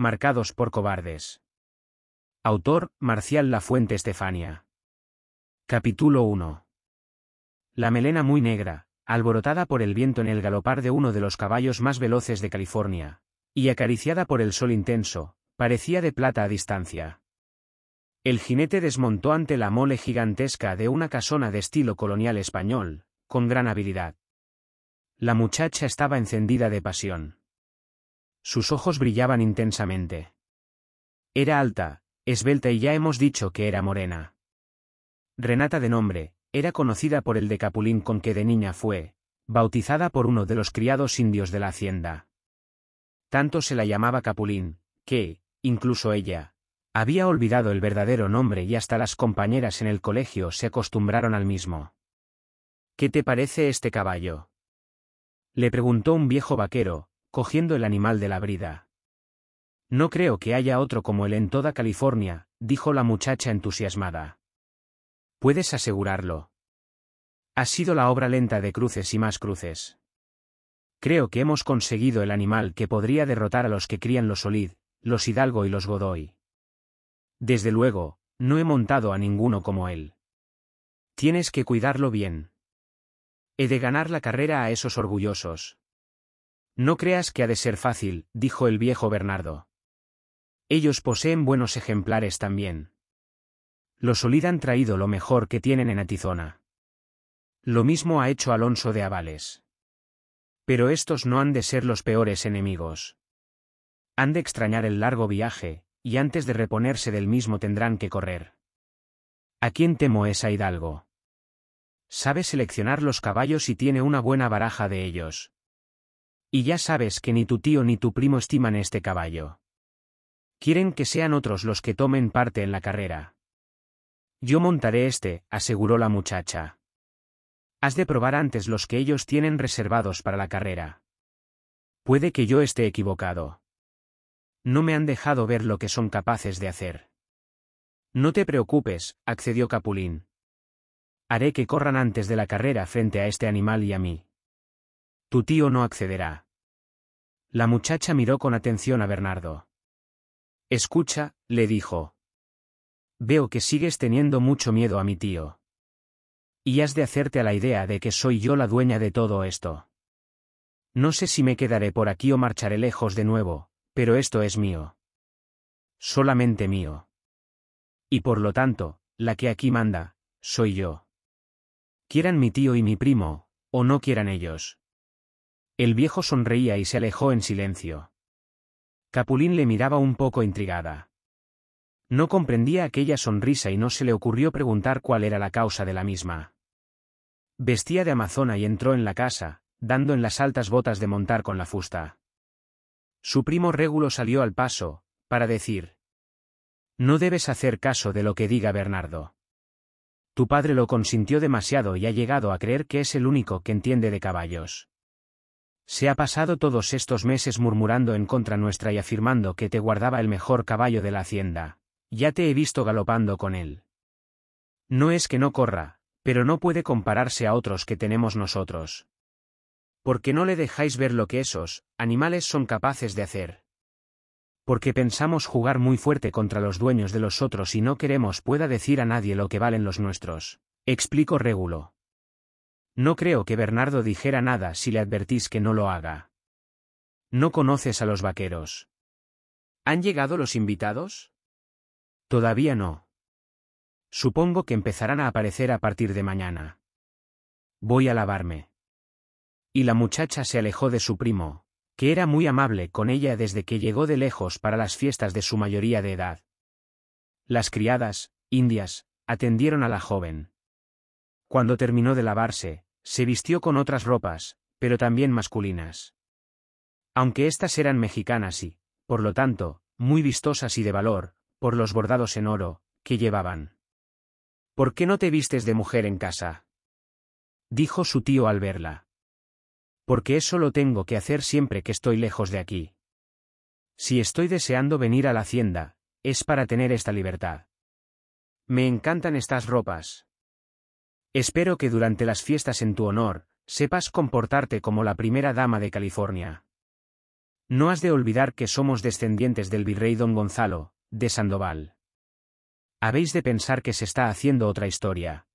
Marcados por cobardes. Autor, Marcial la fuente Estefania. Capítulo 1. La melena muy negra, alborotada por el viento en el galopar de uno de los caballos más veloces de California, y acariciada por el sol intenso, parecía de plata a distancia. El jinete desmontó ante la mole gigantesca de una casona de estilo colonial español, con gran habilidad. La muchacha estaba encendida de pasión. Sus ojos brillaban intensamente. Era alta, esbelta y ya hemos dicho que era morena. Renata de nombre, era conocida por el de Capulín con que de niña fue, bautizada por uno de los criados indios de la hacienda. Tanto se la llamaba Capulín, que, incluso ella, había olvidado el verdadero nombre y hasta las compañeras en el colegio se acostumbraron al mismo. ¿Qué te parece este caballo? Le preguntó un viejo vaquero, cogiendo el animal de la brida. No creo que haya otro como él en toda California, dijo la muchacha entusiasmada. Puedes asegurarlo. Ha sido la obra lenta de cruces y más cruces. Creo que hemos conseguido el animal que podría derrotar a los que crían los solid los Hidalgo y los Godoy. Desde luego, no he montado a ninguno como él. Tienes que cuidarlo bien. He de ganar la carrera a esos orgullosos. No creas que ha de ser fácil, dijo el viejo Bernardo. Ellos poseen buenos ejemplares también. Los Olid han traído lo mejor que tienen en Atizona. Lo mismo ha hecho Alonso de Avales. Pero estos no han de ser los peores enemigos. Han de extrañar el largo viaje, y antes de reponerse del mismo tendrán que correr. ¿A quién temo es a Hidalgo? Sabe seleccionar los caballos y tiene una buena baraja de ellos. Y ya sabes que ni tu tío ni tu primo estiman este caballo. Quieren que sean otros los que tomen parte en la carrera. Yo montaré este, aseguró la muchacha. Has de probar antes los que ellos tienen reservados para la carrera. Puede que yo esté equivocado. No me han dejado ver lo que son capaces de hacer. No te preocupes, accedió Capulín. Haré que corran antes de la carrera frente a este animal y a mí. Tu tío no accederá. La muchacha miró con atención a Bernardo. Escucha, le dijo. Veo que sigues teniendo mucho miedo a mi tío. Y has de hacerte a la idea de que soy yo la dueña de todo esto. No sé si me quedaré por aquí o marcharé lejos de nuevo, pero esto es mío. Solamente mío. Y por lo tanto, la que aquí manda, soy yo. Quieran mi tío y mi primo, o no quieran ellos. El viejo sonreía y se alejó en silencio. Capulín le miraba un poco intrigada. No comprendía aquella sonrisa y no se le ocurrió preguntar cuál era la causa de la misma. Vestía de amazona y entró en la casa, dando en las altas botas de montar con la fusta. Su primo Régulo salió al paso, para decir, No debes hacer caso de lo que diga Bernardo. Tu padre lo consintió demasiado y ha llegado a creer que es el único que entiende de caballos. Se ha pasado todos estos meses murmurando en contra nuestra y afirmando que te guardaba el mejor caballo de la hacienda. Ya te he visto galopando con él. No es que no corra, pero no puede compararse a otros que tenemos nosotros. Porque no le dejáis ver lo que esos animales son capaces de hacer. Porque pensamos jugar muy fuerte contra los dueños de los otros y no queremos pueda decir a nadie lo que valen los nuestros. Explico Régulo. No creo que Bernardo dijera nada si le advertís que no lo haga. No conoces a los vaqueros. ¿Han llegado los invitados? Todavía no. Supongo que empezarán a aparecer a partir de mañana. Voy a lavarme. Y la muchacha se alejó de su primo, que era muy amable con ella desde que llegó de lejos para las fiestas de su mayoría de edad. Las criadas, indias, atendieron a la joven. Cuando terminó de lavarse, se vistió con otras ropas, pero también masculinas. Aunque éstas eran mexicanas y, por lo tanto, muy vistosas y de valor, por los bordados en oro, que llevaban. ¿Por qué no te vistes de mujer en casa? dijo su tío al verla. Porque eso lo tengo que hacer siempre que estoy lejos de aquí. Si estoy deseando venir a la hacienda, es para tener esta libertad. Me encantan estas ropas, Espero que durante las fiestas en tu honor, sepas comportarte como la primera dama de California. No has de olvidar que somos descendientes del virrey don Gonzalo, de Sandoval. Habéis de pensar que se está haciendo otra historia.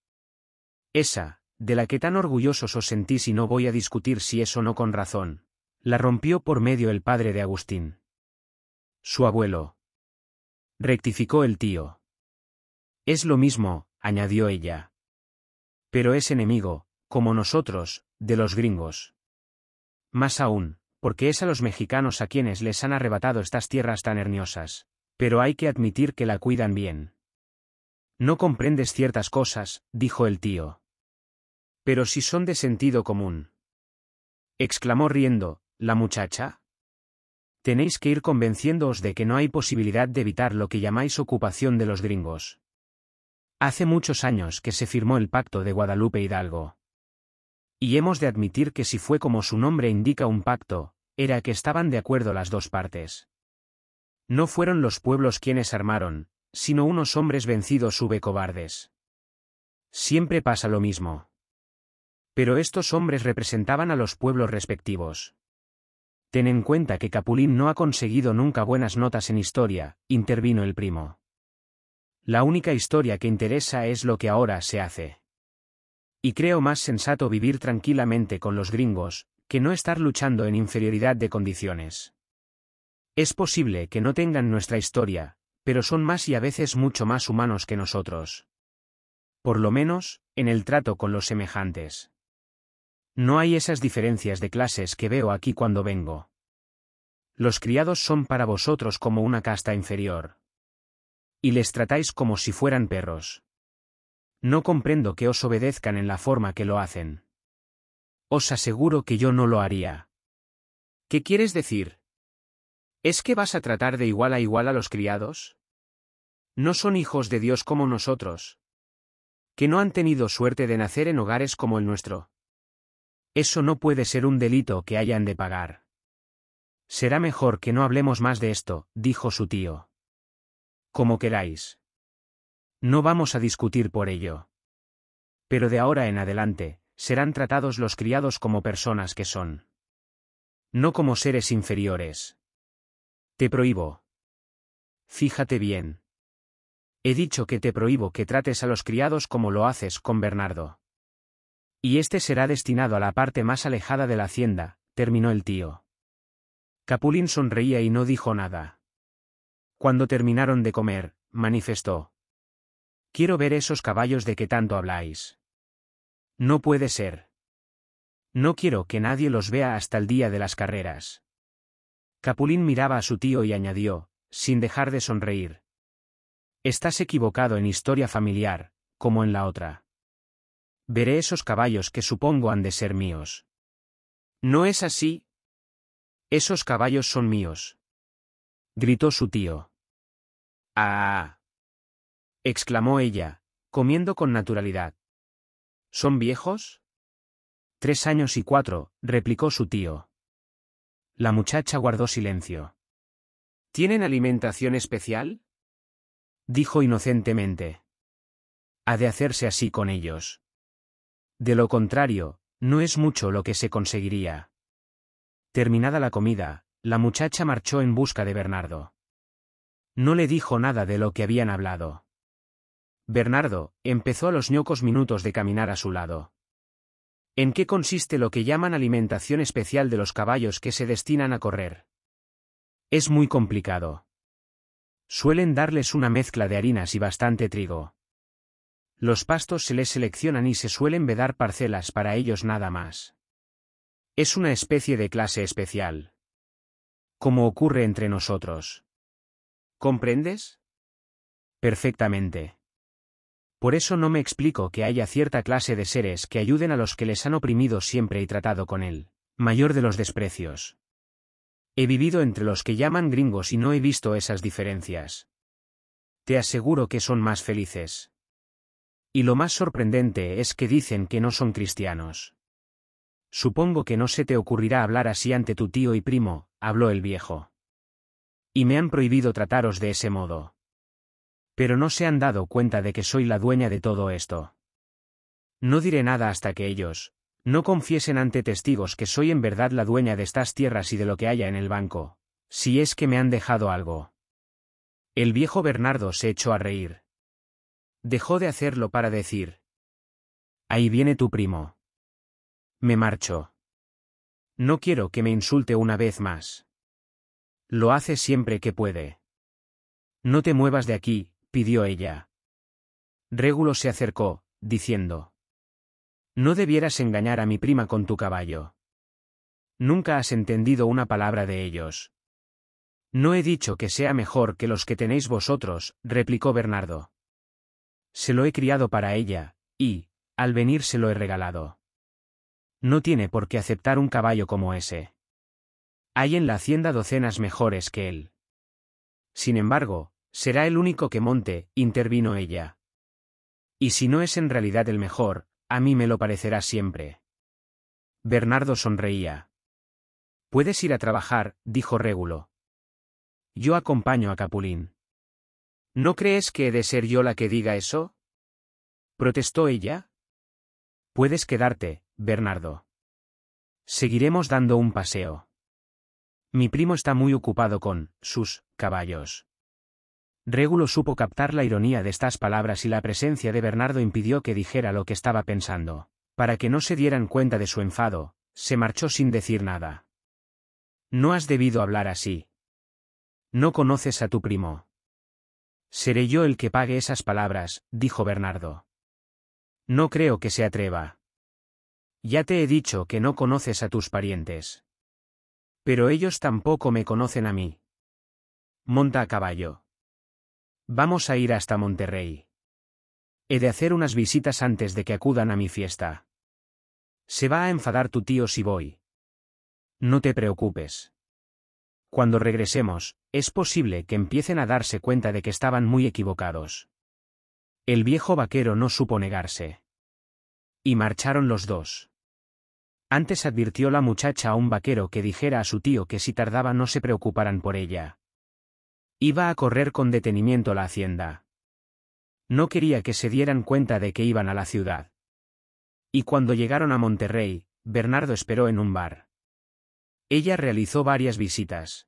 Esa, de la que tan orgullosos os sentís y no voy a discutir si es o no con razón, la rompió por medio el padre de Agustín. Su abuelo. Rectificó el tío. Es lo mismo, añadió ella pero es enemigo, como nosotros, de los gringos. Más aún, porque es a los mexicanos a quienes les han arrebatado estas tierras tan herniosas, pero hay que admitir que la cuidan bien. No comprendes ciertas cosas, dijo el tío. Pero si son de sentido común. exclamó riendo, la muchacha. Tenéis que ir convenciéndoos de que no hay posibilidad de evitar lo que llamáis ocupación de los gringos. Hace muchos años que se firmó el Pacto de Guadalupe Hidalgo. Y hemos de admitir que si fue como su nombre indica un pacto, era que estaban de acuerdo las dos partes. No fueron los pueblos quienes armaron, sino unos hombres vencidos sube cobardes. Siempre pasa lo mismo. Pero estos hombres representaban a los pueblos respectivos. Ten en cuenta que Capulín no ha conseguido nunca buenas notas en historia, intervino el primo. La única historia que interesa es lo que ahora se hace. Y creo más sensato vivir tranquilamente con los gringos, que no estar luchando en inferioridad de condiciones. Es posible que no tengan nuestra historia, pero son más y a veces mucho más humanos que nosotros. Por lo menos, en el trato con los semejantes. No hay esas diferencias de clases que veo aquí cuando vengo. Los criados son para vosotros como una casta inferior y les tratáis como si fueran perros. No comprendo que os obedezcan en la forma que lo hacen. Os aseguro que yo no lo haría. ¿Qué quieres decir? ¿Es que vas a tratar de igual a igual a los criados? No son hijos de Dios como nosotros. Que no han tenido suerte de nacer en hogares como el nuestro. Eso no puede ser un delito que hayan de pagar. Será mejor que no hablemos más de esto, dijo su tío. Como queráis. No vamos a discutir por ello. Pero de ahora en adelante, serán tratados los criados como personas que son. No como seres inferiores. Te prohíbo. Fíjate bien. He dicho que te prohíbo que trates a los criados como lo haces con Bernardo. Y este será destinado a la parte más alejada de la hacienda, terminó el tío. Capulín sonreía y no dijo nada. Cuando terminaron de comer, manifestó. Quiero ver esos caballos de que tanto habláis. No puede ser. No quiero que nadie los vea hasta el día de las carreras. Capulín miraba a su tío y añadió, sin dejar de sonreír. Estás equivocado en historia familiar, como en la otra. Veré esos caballos que supongo han de ser míos. ¿No es así? Esos caballos son míos. Gritó su tío. Ah. exclamó ella, comiendo con naturalidad. ¿Son viejos? Tres años y cuatro, replicó su tío. La muchacha guardó silencio. ¿Tienen alimentación especial? dijo inocentemente. Ha de hacerse así con ellos. De lo contrario, no es mucho lo que se conseguiría. Terminada la comida, la muchacha marchó en busca de Bernardo. No le dijo nada de lo que habían hablado. Bernardo empezó a los ñocos minutos de caminar a su lado. ¿En qué consiste lo que llaman alimentación especial de los caballos que se destinan a correr? Es muy complicado. Suelen darles una mezcla de harinas y bastante trigo. Los pastos se les seleccionan y se suelen vedar parcelas para ellos nada más. Es una especie de clase especial. Como ocurre entre nosotros. ¿Comprendes? Perfectamente. Por eso no me explico que haya cierta clase de seres que ayuden a los que les han oprimido siempre y tratado con él, mayor de los desprecios. He vivido entre los que llaman gringos y no he visto esas diferencias. Te aseguro que son más felices. Y lo más sorprendente es que dicen que no son cristianos. Supongo que no se te ocurrirá hablar así ante tu tío y primo, habló el viejo y me han prohibido trataros de ese modo. Pero no se han dado cuenta de que soy la dueña de todo esto. No diré nada hasta que ellos, no confiesen ante testigos que soy en verdad la dueña de estas tierras y de lo que haya en el banco, si es que me han dejado algo. El viejo Bernardo se echó a reír. Dejó de hacerlo para decir. Ahí viene tu primo. Me marcho. No quiero que me insulte una vez más. Lo hace siempre que puede. No te muevas de aquí, pidió ella. Régulo se acercó, diciendo. No debieras engañar a mi prima con tu caballo. Nunca has entendido una palabra de ellos. No he dicho que sea mejor que los que tenéis vosotros, replicó Bernardo. Se lo he criado para ella, y, al venir se lo he regalado. No tiene por qué aceptar un caballo como ese. Hay en la hacienda docenas mejores que él. Sin embargo, será el único que monte, intervino ella. Y si no es en realidad el mejor, a mí me lo parecerá siempre. Bernardo sonreía. Puedes ir a trabajar, dijo Régulo. Yo acompaño a Capulín. ¿No crees que he de ser yo la que diga eso? protestó ella. Puedes quedarte, Bernardo. Seguiremos dando un paseo. Mi primo está muy ocupado con sus caballos. Régulo supo captar la ironía de estas palabras y la presencia de Bernardo impidió que dijera lo que estaba pensando. Para que no se dieran cuenta de su enfado, se marchó sin decir nada. No has debido hablar así. No conoces a tu primo. Seré yo el que pague esas palabras, dijo Bernardo. No creo que se atreva. Ya te he dicho que no conoces a tus parientes. Pero ellos tampoco me conocen a mí. Monta a caballo. Vamos a ir hasta Monterrey. He de hacer unas visitas antes de que acudan a mi fiesta. Se va a enfadar tu tío si voy. No te preocupes. Cuando regresemos, es posible que empiecen a darse cuenta de que estaban muy equivocados. El viejo vaquero no supo negarse. Y marcharon los dos. Antes advirtió la muchacha a un vaquero que dijera a su tío que si tardaba no se preocuparan por ella. Iba a correr con detenimiento la hacienda. No quería que se dieran cuenta de que iban a la ciudad. Y cuando llegaron a Monterrey, Bernardo esperó en un bar. Ella realizó varias visitas.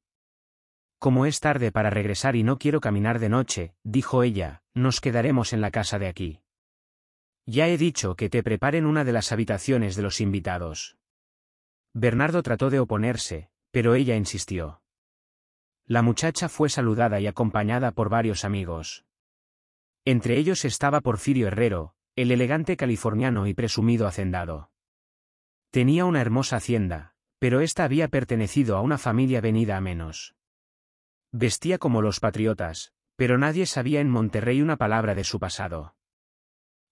Como es tarde para regresar y no quiero caminar de noche, dijo ella, nos quedaremos en la casa de aquí. Ya he dicho que te preparen una de las habitaciones de los invitados. Bernardo trató de oponerse, pero ella insistió. La muchacha fue saludada y acompañada por varios amigos. Entre ellos estaba Porfirio Herrero, el elegante californiano y presumido hacendado. Tenía una hermosa hacienda, pero ésta había pertenecido a una familia venida a menos. Vestía como los patriotas, pero nadie sabía en Monterrey una palabra de su pasado.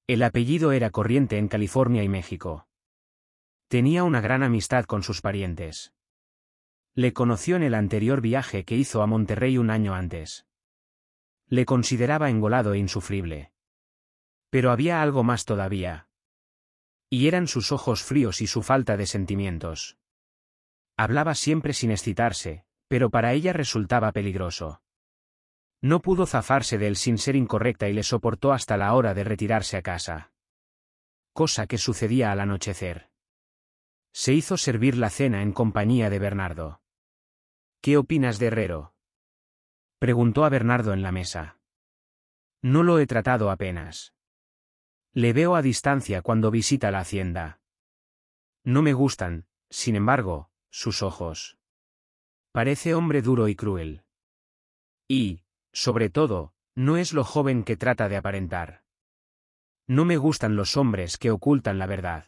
El apellido era corriente en California y México. Tenía una gran amistad con sus parientes. Le conoció en el anterior viaje que hizo a Monterrey un año antes. Le consideraba engolado e insufrible. Pero había algo más todavía. Y eran sus ojos fríos y su falta de sentimientos. Hablaba siempre sin excitarse, pero para ella resultaba peligroso. No pudo zafarse de él sin ser incorrecta y le soportó hasta la hora de retirarse a casa. Cosa que sucedía al anochecer. Se hizo servir la cena en compañía de Bernardo. ¿Qué opinas de Herrero? Preguntó a Bernardo en la mesa. No lo he tratado apenas. Le veo a distancia cuando visita la hacienda. No me gustan, sin embargo, sus ojos. Parece hombre duro y cruel. Y, sobre todo, no es lo joven que trata de aparentar. No me gustan los hombres que ocultan la verdad.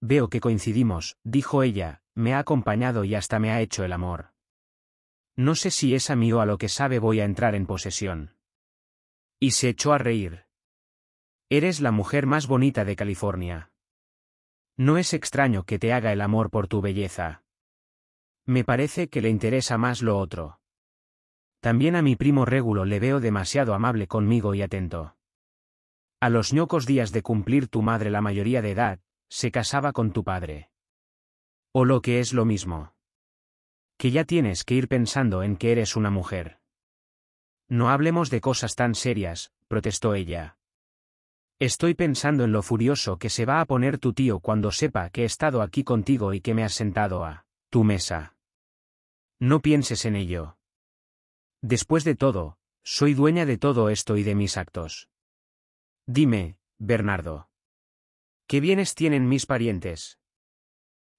Veo que coincidimos, dijo ella, me ha acompañado y hasta me ha hecho el amor. No sé si es amigo a lo que sabe voy a entrar en posesión. Y se echó a reír. Eres la mujer más bonita de California. No es extraño que te haga el amor por tu belleza. Me parece que le interesa más lo otro. También a mi primo Régulo le veo demasiado amable conmigo y atento. A los ñocos días de cumplir tu madre la mayoría de edad, se casaba con tu padre. O lo que es lo mismo. Que ya tienes que ir pensando en que eres una mujer. No hablemos de cosas tan serias, protestó ella. Estoy pensando en lo furioso que se va a poner tu tío cuando sepa que he estado aquí contigo y que me has sentado a tu mesa. No pienses en ello. Después de todo, soy dueña de todo esto y de mis actos. Dime, Bernardo. ¿Qué bienes tienen mis parientes?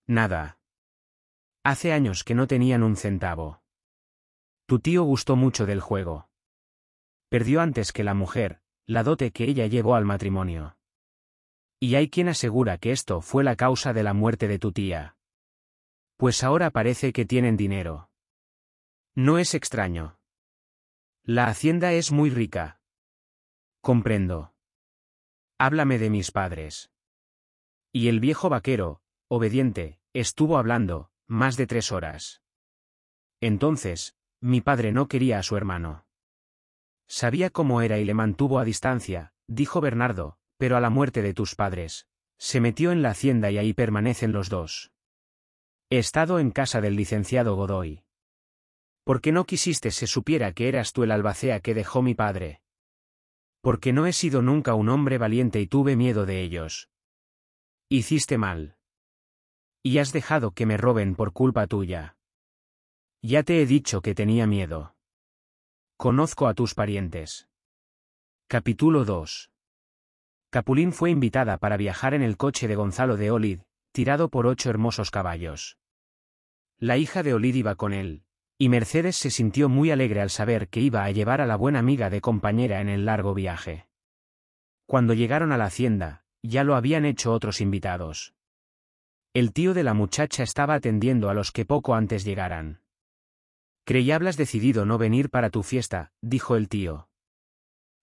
Nada. Hace años que no tenían un centavo. Tu tío gustó mucho del juego. Perdió antes que la mujer, la dote que ella llevó al matrimonio. Y hay quien asegura que esto fue la causa de la muerte de tu tía. Pues ahora parece que tienen dinero. No es extraño. La hacienda es muy rica. Comprendo. Háblame de mis padres. Y el viejo vaquero, obediente, estuvo hablando, más de tres horas. Entonces, mi padre no quería a su hermano. Sabía cómo era y le mantuvo a distancia, dijo Bernardo, pero a la muerte de tus padres, se metió en la hacienda y ahí permanecen los dos. He estado en casa del licenciado Godoy. Porque no quisiste se supiera que eras tú el albacea que dejó mi padre. Porque no he sido nunca un hombre valiente y tuve miedo de ellos. Hiciste mal. Y has dejado que me roben por culpa tuya. Ya te he dicho que tenía miedo. Conozco a tus parientes. Capítulo 2. Capulín fue invitada para viajar en el coche de Gonzalo de Olid, tirado por ocho hermosos caballos. La hija de Olid iba con él, y Mercedes se sintió muy alegre al saber que iba a llevar a la buena amiga de compañera en el largo viaje. Cuando llegaron a la hacienda, ya lo habían hecho otros invitados. El tío de la muchacha estaba atendiendo a los que poco antes llegaran. Creí hablas decidido no venir para tu fiesta, dijo el tío.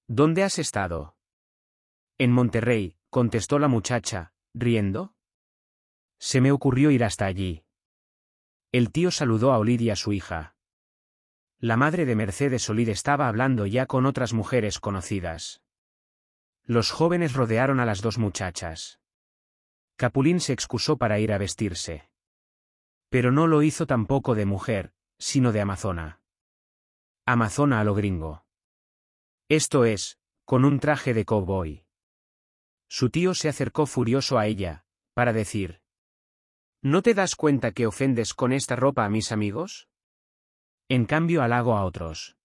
¿Dónde has estado? En Monterrey, contestó la muchacha, riendo. Se me ocurrió ir hasta allí, el tío saludó a Olid y a su hija. La madre de Mercedes Olid estaba hablando ya con otras mujeres conocidas. Los jóvenes rodearon a las dos muchachas. Capulín se excusó para ir a vestirse. Pero no lo hizo tampoco de mujer, sino de amazona. Amazona a lo gringo. Esto es, con un traje de cowboy. Su tío se acercó furioso a ella, para decir, ¿No te das cuenta que ofendes con esta ropa a mis amigos? En cambio halago a otros.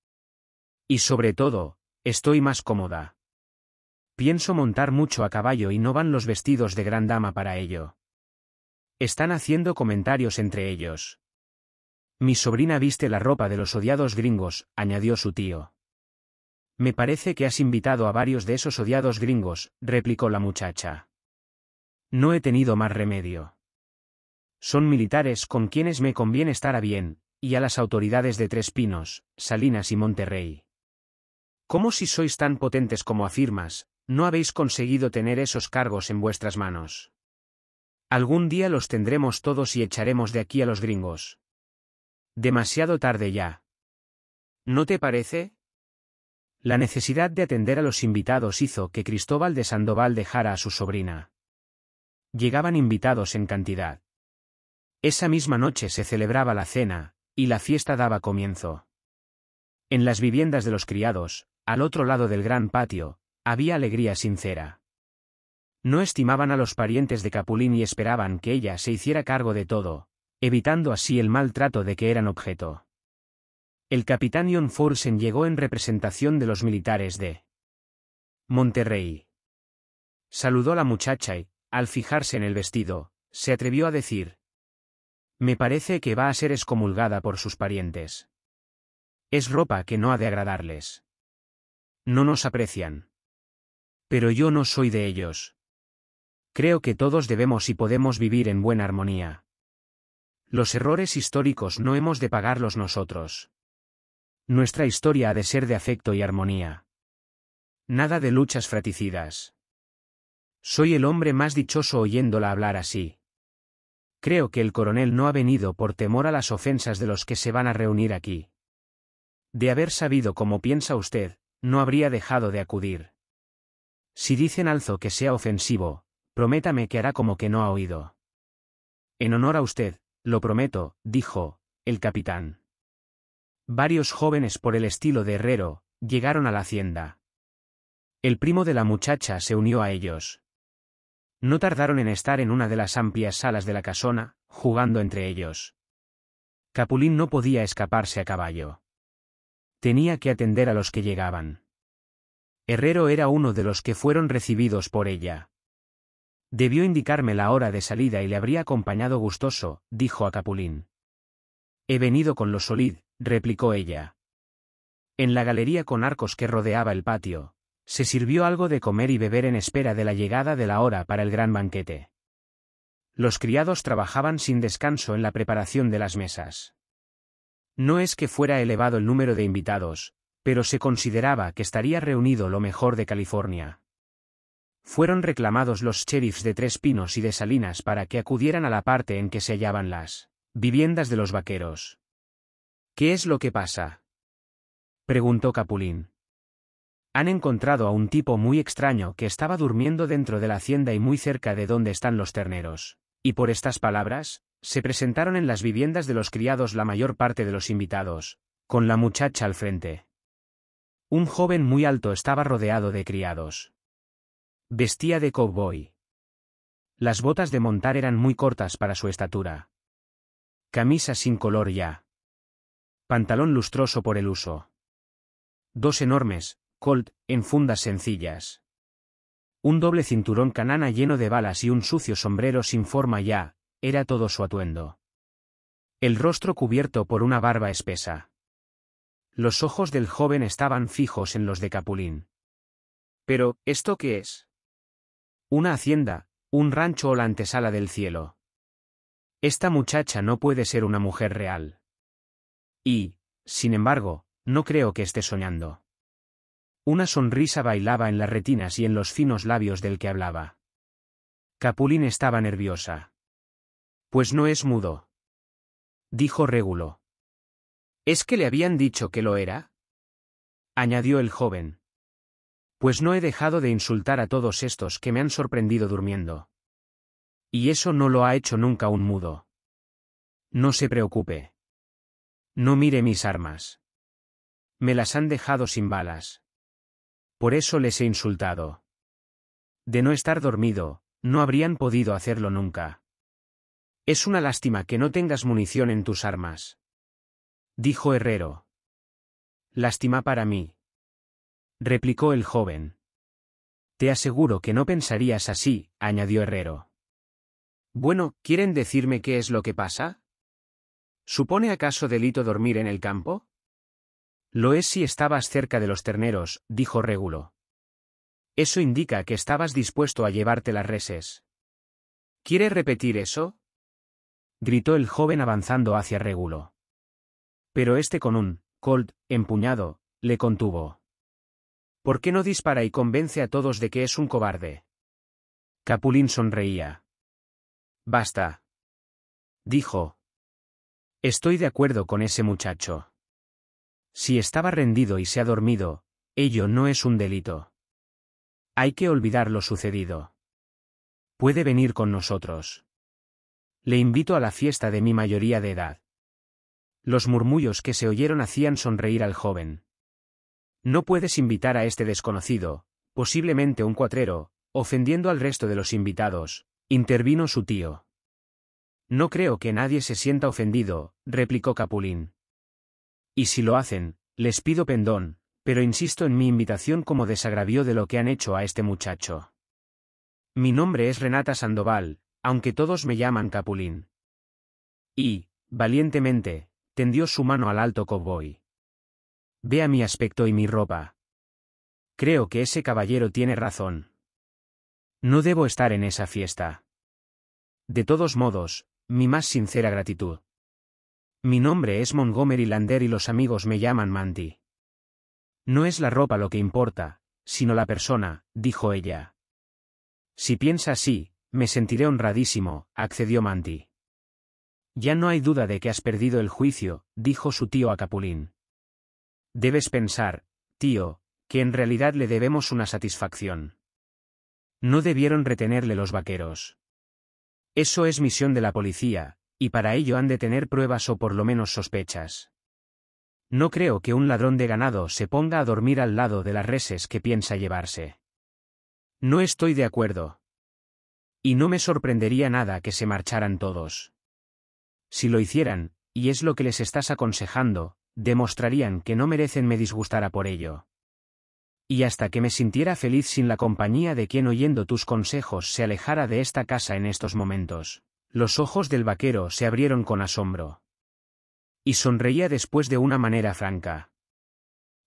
Y sobre todo, estoy más cómoda. Pienso montar mucho a caballo y no van los vestidos de gran dama para ello. Están haciendo comentarios entre ellos. Mi sobrina viste la ropa de los odiados gringos, añadió su tío. Me parece que has invitado a varios de esos odiados gringos, replicó la muchacha. No he tenido más remedio. Son militares con quienes me conviene estar a bien, y a las autoridades de Tres Pinos, Salinas y Monterrey. ¿Cómo si sois tan potentes como afirmas, no habéis conseguido tener esos cargos en vuestras manos? Algún día los tendremos todos y echaremos de aquí a los gringos. Demasiado tarde ya. ¿No te parece? La necesidad de atender a los invitados hizo que Cristóbal de Sandoval dejara a su sobrina. Llegaban invitados en cantidad. Esa misma noche se celebraba la cena, y la fiesta daba comienzo. En las viviendas de los criados, al otro lado del gran patio, había alegría sincera. No estimaban a los parientes de Capulín y esperaban que ella se hiciera cargo de todo, evitando así el maltrato de que eran objeto. El capitán John Forsen llegó en representación de los militares de Monterrey. Saludó a la muchacha y, al fijarse en el vestido, se atrevió a decir, me parece que va a ser excomulgada por sus parientes. Es ropa que no ha de agradarles. No nos aprecian. Pero yo no soy de ellos. Creo que todos debemos y podemos vivir en buena armonía. Los errores históricos no hemos de pagarlos nosotros. Nuestra historia ha de ser de afecto y armonía. Nada de luchas fraticidas. Soy el hombre más dichoso oyéndola hablar así. Creo que el coronel no ha venido por temor a las ofensas de los que se van a reunir aquí. De haber sabido cómo piensa usted, no habría dejado de acudir. Si dicen alzo que sea ofensivo, prométame que hará como que no ha oído. En honor a usted, lo prometo, dijo, el capitán. Varios jóvenes por el estilo de herrero, llegaron a la hacienda. El primo de la muchacha se unió a ellos. No tardaron en estar en una de las amplias salas de la casona, jugando entre ellos. Capulín no podía escaparse a caballo. Tenía que atender a los que llegaban. Herrero era uno de los que fueron recibidos por ella. Debió indicarme la hora de salida y le habría acompañado gustoso, dijo a Capulín. He venido con lo solid, replicó ella. En la galería con arcos que rodeaba el patio, se sirvió algo de comer y beber en espera de la llegada de la hora para el gran banquete. Los criados trabajaban sin descanso en la preparación de las mesas. No es que fuera elevado el número de invitados, pero se consideraba que estaría reunido lo mejor de California. Fueron reclamados los sheriffs de Tres Pinos y de Salinas para que acudieran a la parte en que se hallaban las viviendas de los vaqueros. ¿Qué es lo que pasa? preguntó Capulín. Han encontrado a un tipo muy extraño que estaba durmiendo dentro de la hacienda y muy cerca de donde están los terneros. Y por estas palabras, se presentaron en las viviendas de los criados la mayor parte de los invitados, con la muchacha al frente. Un joven muy alto estaba rodeado de criados. Vestía de cowboy. Las botas de montar eran muy cortas para su estatura. Camisa sin color ya. Pantalón lustroso por el uso. Dos enormes, Colt, en fundas sencillas. Un doble cinturón canana lleno de balas y un sucio sombrero sin forma ya, era todo su atuendo. El rostro cubierto por una barba espesa. Los ojos del joven estaban fijos en los de Capulín. Pero, ¿esto qué es? Una hacienda, un rancho o la antesala del cielo. Esta muchacha no puede ser una mujer real. Y, sin embargo, no creo que esté soñando. Una sonrisa bailaba en las retinas y en los finos labios del que hablaba. Capulín estaba nerviosa. Pues no es mudo. Dijo Régulo. ¿Es que le habían dicho que lo era? Añadió el joven. Pues no he dejado de insultar a todos estos que me han sorprendido durmiendo. Y eso no lo ha hecho nunca un mudo. No se preocupe. No mire mis armas. Me las han dejado sin balas por eso les he insultado. De no estar dormido, no habrían podido hacerlo nunca. Es una lástima que no tengas munición en tus armas. Dijo Herrero. Lástima para mí. Replicó el joven. Te aseguro que no pensarías así, añadió Herrero. Bueno, ¿quieren decirme qué es lo que pasa? ¿Supone acaso delito dormir en el campo? Lo es si estabas cerca de los terneros, dijo Régulo. Eso indica que estabas dispuesto a llevarte las reses. ¿Quieres repetir eso? gritó el joven avanzando hacia Régulo. Pero este con un colt empuñado le contuvo. ¿Por qué no dispara y convence a todos de que es un cobarde? Capulín sonreía. Basta. Dijo. Estoy de acuerdo con ese muchacho. Si estaba rendido y se ha dormido, ello no es un delito. Hay que olvidar lo sucedido. Puede venir con nosotros. Le invito a la fiesta de mi mayoría de edad. Los murmullos que se oyeron hacían sonreír al joven. No puedes invitar a este desconocido, posiblemente un cuatrero, ofendiendo al resto de los invitados, intervino su tío. No creo que nadie se sienta ofendido, replicó Capulín. Y si lo hacen, les pido pendón, pero insisto en mi invitación como desagravió de lo que han hecho a este muchacho. Mi nombre es Renata Sandoval, aunque todos me llaman Capulín. Y, valientemente, tendió su mano al alto cowboy. Vea mi aspecto y mi ropa. Creo que ese caballero tiene razón. No debo estar en esa fiesta. De todos modos, mi más sincera gratitud. Mi nombre es Montgomery Lander y los amigos me llaman Mandy. No es la ropa lo que importa, sino la persona, dijo ella. Si piensa así, me sentiré honradísimo, accedió Mandy. Ya no hay duda de que has perdido el juicio, dijo su tío a Capulín. Debes pensar, tío, que en realidad le debemos una satisfacción. No debieron retenerle los vaqueros. Eso es misión de la policía, y para ello han de tener pruebas o por lo menos sospechas. No creo que un ladrón de ganado se ponga a dormir al lado de las reses que piensa llevarse. No estoy de acuerdo. Y no me sorprendería nada que se marcharan todos. Si lo hicieran, y es lo que les estás aconsejando, demostrarían que no merecen me disgustara por ello. Y hasta que me sintiera feliz sin la compañía de quien oyendo tus consejos se alejara de esta casa en estos momentos. Los ojos del vaquero se abrieron con asombro. Y sonreía después de una manera franca.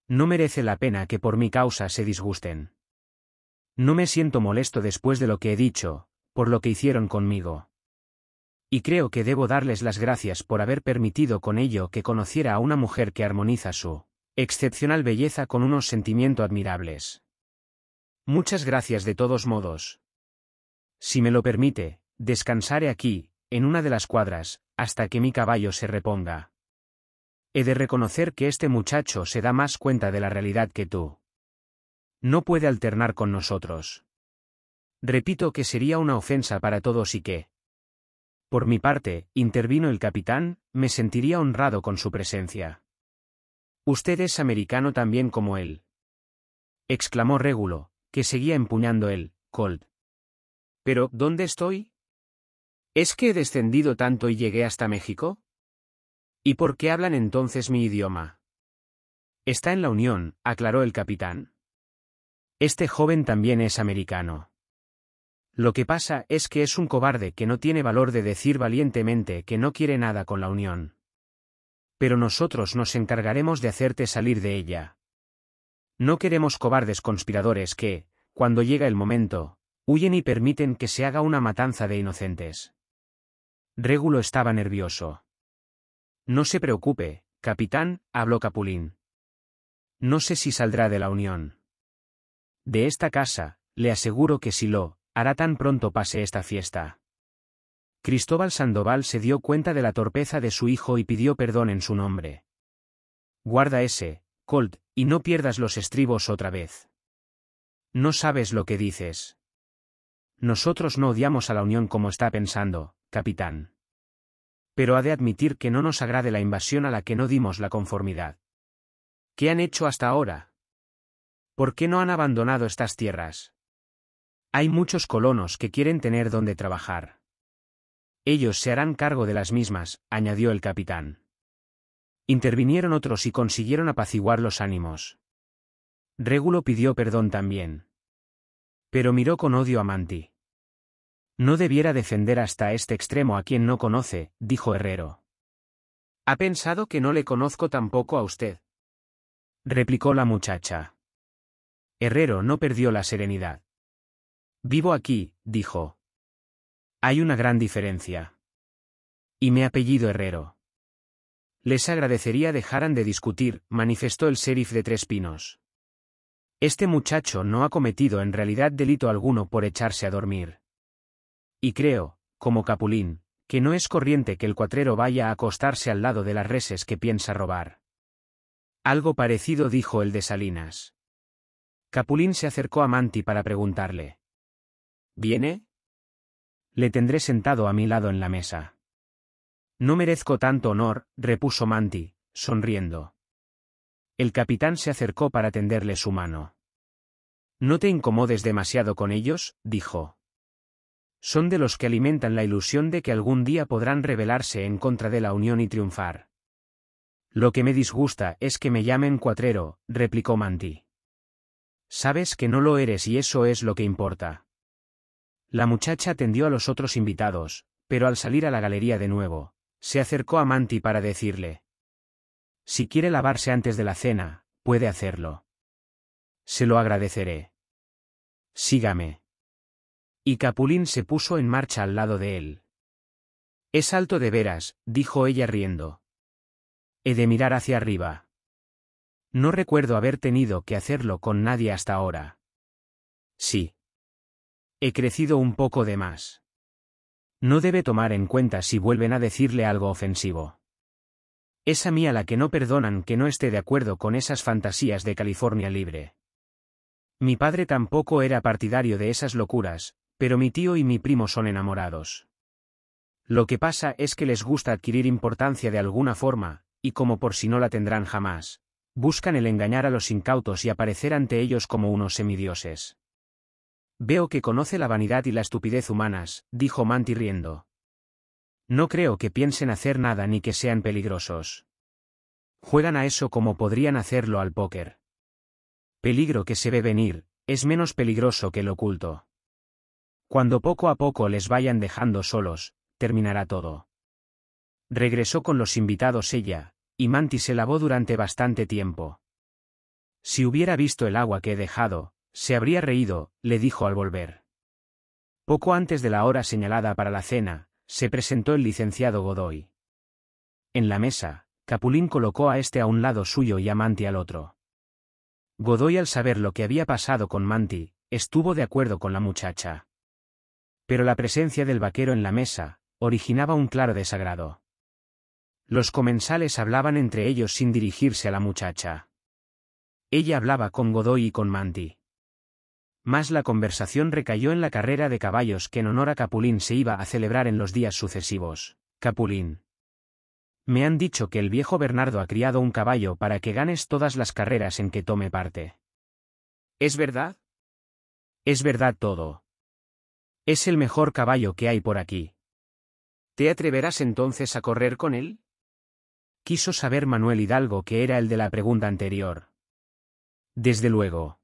No merece la pena que por mi causa se disgusten. No me siento molesto después de lo que he dicho, por lo que hicieron conmigo. Y creo que debo darles las gracias por haber permitido con ello que conociera a una mujer que armoniza su excepcional belleza con unos sentimientos admirables. Muchas gracias de todos modos. Si me lo permite, Descansaré aquí, en una de las cuadras, hasta que mi caballo se reponga. He de reconocer que este muchacho se da más cuenta de la realidad que tú. No puede alternar con nosotros. Repito que sería una ofensa para todos y que. Por mi parte, intervino el capitán, me sentiría honrado con su presencia. Usted es americano también como él. exclamó Régulo, que seguía empuñando el Colt. Pero, ¿dónde estoy? ¿Es que he descendido tanto y llegué hasta México? ¿Y por qué hablan entonces mi idioma? Está en la Unión, aclaró el capitán. Este joven también es americano. Lo que pasa es que es un cobarde que no tiene valor de decir valientemente que no quiere nada con la Unión. Pero nosotros nos encargaremos de hacerte salir de ella. No queremos cobardes conspiradores que, cuando llega el momento, huyen y permiten que se haga una matanza de inocentes. Régulo estaba nervioso. No se preocupe, capitán, habló Capulín. No sé si saldrá de la Unión. De esta casa, le aseguro que si lo, hará tan pronto pase esta fiesta. Cristóbal Sandoval se dio cuenta de la torpeza de su hijo y pidió perdón en su nombre. Guarda ese, Colt, y no pierdas los estribos otra vez. No sabes lo que dices. Nosotros no odiamos a la Unión como está pensando, capitán. Pero ha de admitir que no nos agrade la invasión a la que no dimos la conformidad. ¿Qué han hecho hasta ahora? ¿Por qué no han abandonado estas tierras? Hay muchos colonos que quieren tener donde trabajar. Ellos se harán cargo de las mismas, añadió el capitán. Intervinieron otros y consiguieron apaciguar los ánimos. Régulo pidió perdón también. Pero miró con odio a Manti. No debiera defender hasta este extremo a quien no conoce, dijo Herrero. Ha pensado que no le conozco tampoco a usted. Replicó la muchacha. Herrero no perdió la serenidad. Vivo aquí, dijo. Hay una gran diferencia. Y me apellido Herrero. Les agradecería dejaran de discutir, manifestó el sheriff de Tres Pinos. Este muchacho no ha cometido en realidad delito alguno por echarse a dormir. Y creo, como Capulín, que no es corriente que el cuatrero vaya a acostarse al lado de las reses que piensa robar. Algo parecido dijo el de Salinas. Capulín se acercó a Manti para preguntarle. ¿Viene? Le tendré sentado a mi lado en la mesa. No merezco tanto honor, repuso Manti, sonriendo. El capitán se acercó para tenderle su mano. No te incomodes demasiado con ellos, dijo son de los que alimentan la ilusión de que algún día podrán rebelarse en contra de la Unión y triunfar. Lo que me disgusta es que me llamen cuatrero, replicó Manti. Sabes que no lo eres y eso es lo que importa. La muchacha atendió a los otros invitados, pero al salir a la galería de nuevo, se acercó a Manti para decirle. Si quiere lavarse antes de la cena, puede hacerlo. Se lo agradeceré. Sígame. Y Capulín se puso en marcha al lado de él. Es alto de veras, dijo ella riendo. He de mirar hacia arriba. No recuerdo haber tenido que hacerlo con nadie hasta ahora. Sí. He crecido un poco de más. No debe tomar en cuenta si vuelven a decirle algo ofensivo. Es a mí a la que no perdonan que no esté de acuerdo con esas fantasías de California libre. Mi padre tampoco era partidario de esas locuras, pero mi tío y mi primo son enamorados. Lo que pasa es que les gusta adquirir importancia de alguna forma, y como por si no la tendrán jamás, buscan el engañar a los incautos y aparecer ante ellos como unos semidioses. Veo que conoce la vanidad y la estupidez humanas, dijo Manti riendo. No creo que piensen hacer nada ni que sean peligrosos. Juegan a eso como podrían hacerlo al póker. Peligro que se ve venir, es menos peligroso que el oculto. Cuando poco a poco les vayan dejando solos, terminará todo. Regresó con los invitados ella, y Manti se lavó durante bastante tiempo. Si hubiera visto el agua que he dejado, se habría reído, le dijo al volver. Poco antes de la hora señalada para la cena, se presentó el licenciado Godoy. En la mesa, Capulín colocó a este a un lado suyo y a Manti al otro. Godoy al saber lo que había pasado con Manti, estuvo de acuerdo con la muchacha. Pero la presencia del vaquero en la mesa, originaba un claro desagrado. Los comensales hablaban entre ellos sin dirigirse a la muchacha. Ella hablaba con Godoy y con Manti. Más la conversación recayó en la carrera de caballos que en honor a Capulín se iba a celebrar en los días sucesivos. Capulín. Me han dicho que el viejo Bernardo ha criado un caballo para que ganes todas las carreras en que tome parte. ¿Es verdad? Es verdad todo, es el mejor caballo que hay por aquí. ¿Te atreverás entonces a correr con él? Quiso saber Manuel Hidalgo que era el de la pregunta anterior. Desde luego.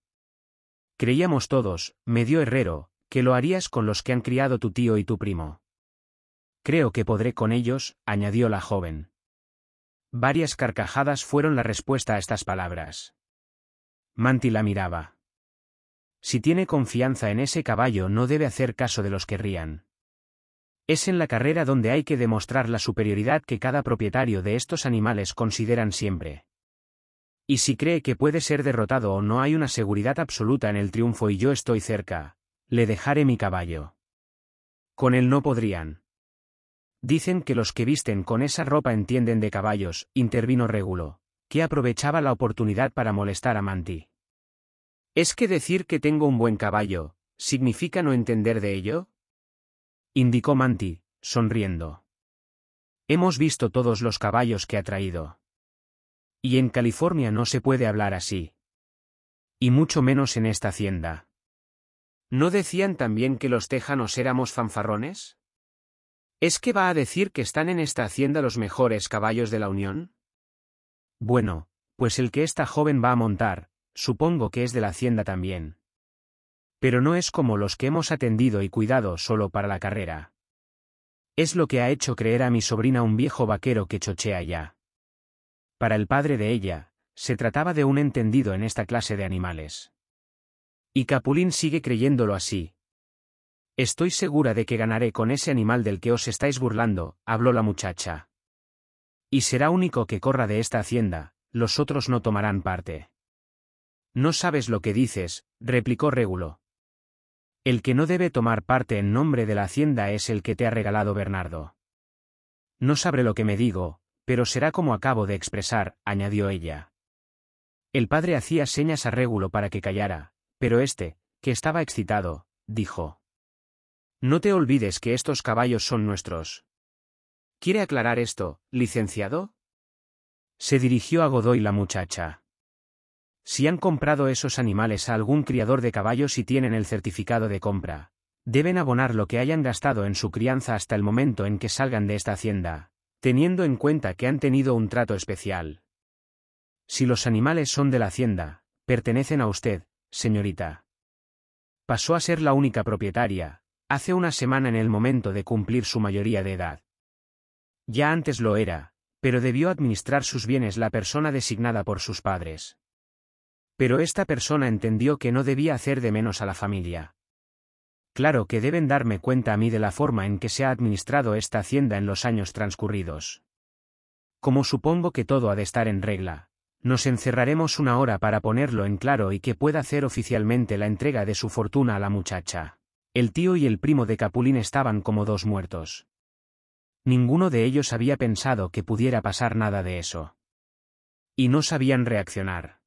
Creíamos todos, medio herrero, que lo harías con los que han criado tu tío y tu primo. Creo que podré con ellos, añadió la joven. Varias carcajadas fueron la respuesta a estas palabras. Manti la miraba. Si tiene confianza en ese caballo no debe hacer caso de los que rían. Es en la carrera donde hay que demostrar la superioridad que cada propietario de estos animales consideran siempre. Y si cree que puede ser derrotado o no hay una seguridad absoluta en el triunfo y yo estoy cerca, le dejaré mi caballo. Con él no podrían. Dicen que los que visten con esa ropa entienden de caballos, intervino Régulo, que aprovechaba la oportunidad para molestar a Manti. ¿Es que decir que tengo un buen caballo, significa no entender de ello? indicó Manti, sonriendo. Hemos visto todos los caballos que ha traído. Y en California no se puede hablar así. Y mucho menos en esta hacienda. ¿No decían también que los tejanos éramos fanfarrones? ¿Es que va a decir que están en esta hacienda los mejores caballos de la Unión? Bueno, pues el que esta joven va a montar, Supongo que es de la hacienda también. Pero no es como los que hemos atendido y cuidado solo para la carrera. Es lo que ha hecho creer a mi sobrina un viejo vaquero que chochea ya. Para el padre de ella, se trataba de un entendido en esta clase de animales. Y Capulín sigue creyéndolo así. Estoy segura de que ganaré con ese animal del que os estáis burlando, habló la muchacha. Y será único que corra de esta hacienda, los otros no tomarán parte. No sabes lo que dices, replicó Régulo. El que no debe tomar parte en nombre de la hacienda es el que te ha regalado Bernardo. No sabré lo que me digo, pero será como acabo de expresar, añadió ella. El padre hacía señas a Régulo para que callara, pero éste, que estaba excitado, dijo. No te olvides que estos caballos son nuestros. ¿Quiere aclarar esto, licenciado? Se dirigió a Godoy la muchacha. Si han comprado esos animales a algún criador de caballos y tienen el certificado de compra, deben abonar lo que hayan gastado en su crianza hasta el momento en que salgan de esta hacienda, teniendo en cuenta que han tenido un trato especial. Si los animales son de la hacienda, pertenecen a usted, señorita. Pasó a ser la única propietaria, hace una semana en el momento de cumplir su mayoría de edad. Ya antes lo era, pero debió administrar sus bienes la persona designada por sus padres. Pero esta persona entendió que no debía hacer de menos a la familia. Claro que deben darme cuenta a mí de la forma en que se ha administrado esta hacienda en los años transcurridos. Como supongo que todo ha de estar en regla, nos encerraremos una hora para ponerlo en claro y que pueda hacer oficialmente la entrega de su fortuna a la muchacha. El tío y el primo de Capulín estaban como dos muertos. Ninguno de ellos había pensado que pudiera pasar nada de eso. Y no sabían reaccionar.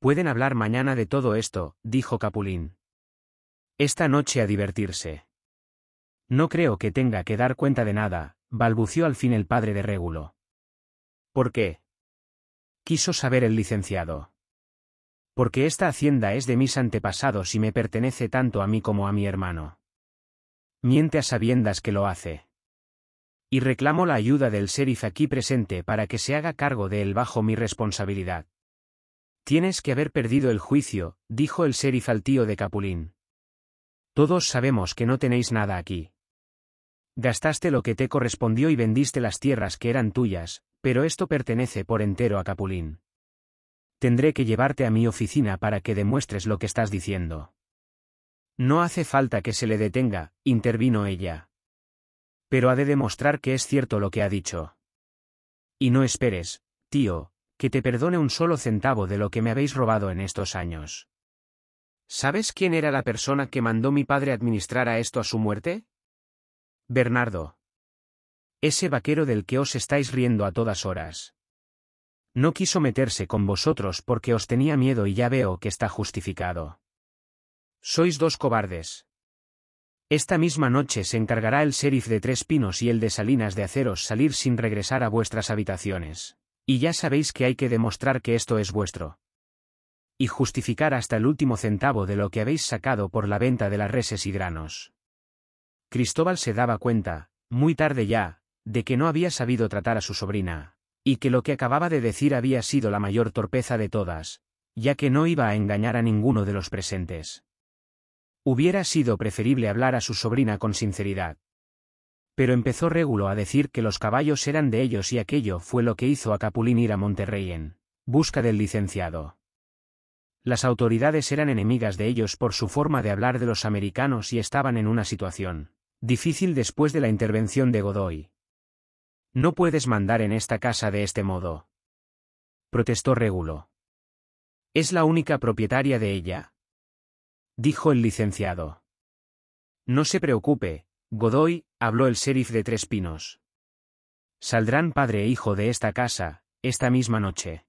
Pueden hablar mañana de todo esto, dijo Capulín. Esta noche a divertirse. No creo que tenga que dar cuenta de nada, balbució al fin el padre de Régulo. ¿Por qué? Quiso saber el licenciado. Porque esta hacienda es de mis antepasados y me pertenece tanto a mí como a mi hermano. Miente a sabiendas que lo hace. Y reclamo la ayuda del sheriff aquí presente para que se haga cargo de él bajo mi responsabilidad. Tienes que haber perdido el juicio, dijo el sheriff al tío de Capulín. Todos sabemos que no tenéis nada aquí. Gastaste lo que te correspondió y vendiste las tierras que eran tuyas, pero esto pertenece por entero a Capulín. Tendré que llevarte a mi oficina para que demuestres lo que estás diciendo. No hace falta que se le detenga, intervino ella. Pero ha de demostrar que es cierto lo que ha dicho. Y no esperes, tío, que te perdone un solo centavo de lo que me habéis robado en estos años. ¿Sabes quién era la persona que mandó mi padre administrar a esto a su muerte? Bernardo. Ese vaquero del que os estáis riendo a todas horas. No quiso meterse con vosotros porque os tenía miedo y ya veo que está justificado. Sois dos cobardes. Esta misma noche se encargará el sheriff de Tres Pinos y el de Salinas de haceros salir sin regresar a vuestras habitaciones. Y ya sabéis que hay que demostrar que esto es vuestro. Y justificar hasta el último centavo de lo que habéis sacado por la venta de las reses y granos. Cristóbal se daba cuenta, muy tarde ya, de que no había sabido tratar a su sobrina, y que lo que acababa de decir había sido la mayor torpeza de todas, ya que no iba a engañar a ninguno de los presentes. Hubiera sido preferible hablar a su sobrina con sinceridad pero empezó Régulo a decir que los caballos eran de ellos y aquello fue lo que hizo a Capulín ir a Monterrey en busca del licenciado. Las autoridades eran enemigas de ellos por su forma de hablar de los americanos y estaban en una situación difícil después de la intervención de Godoy. No puedes mandar en esta casa de este modo. Protestó Régulo. Es la única propietaria de ella. Dijo el licenciado. No se preocupe, Godoy, habló el sheriff de Tres Pinos. Saldrán padre e hijo de esta casa, esta misma noche.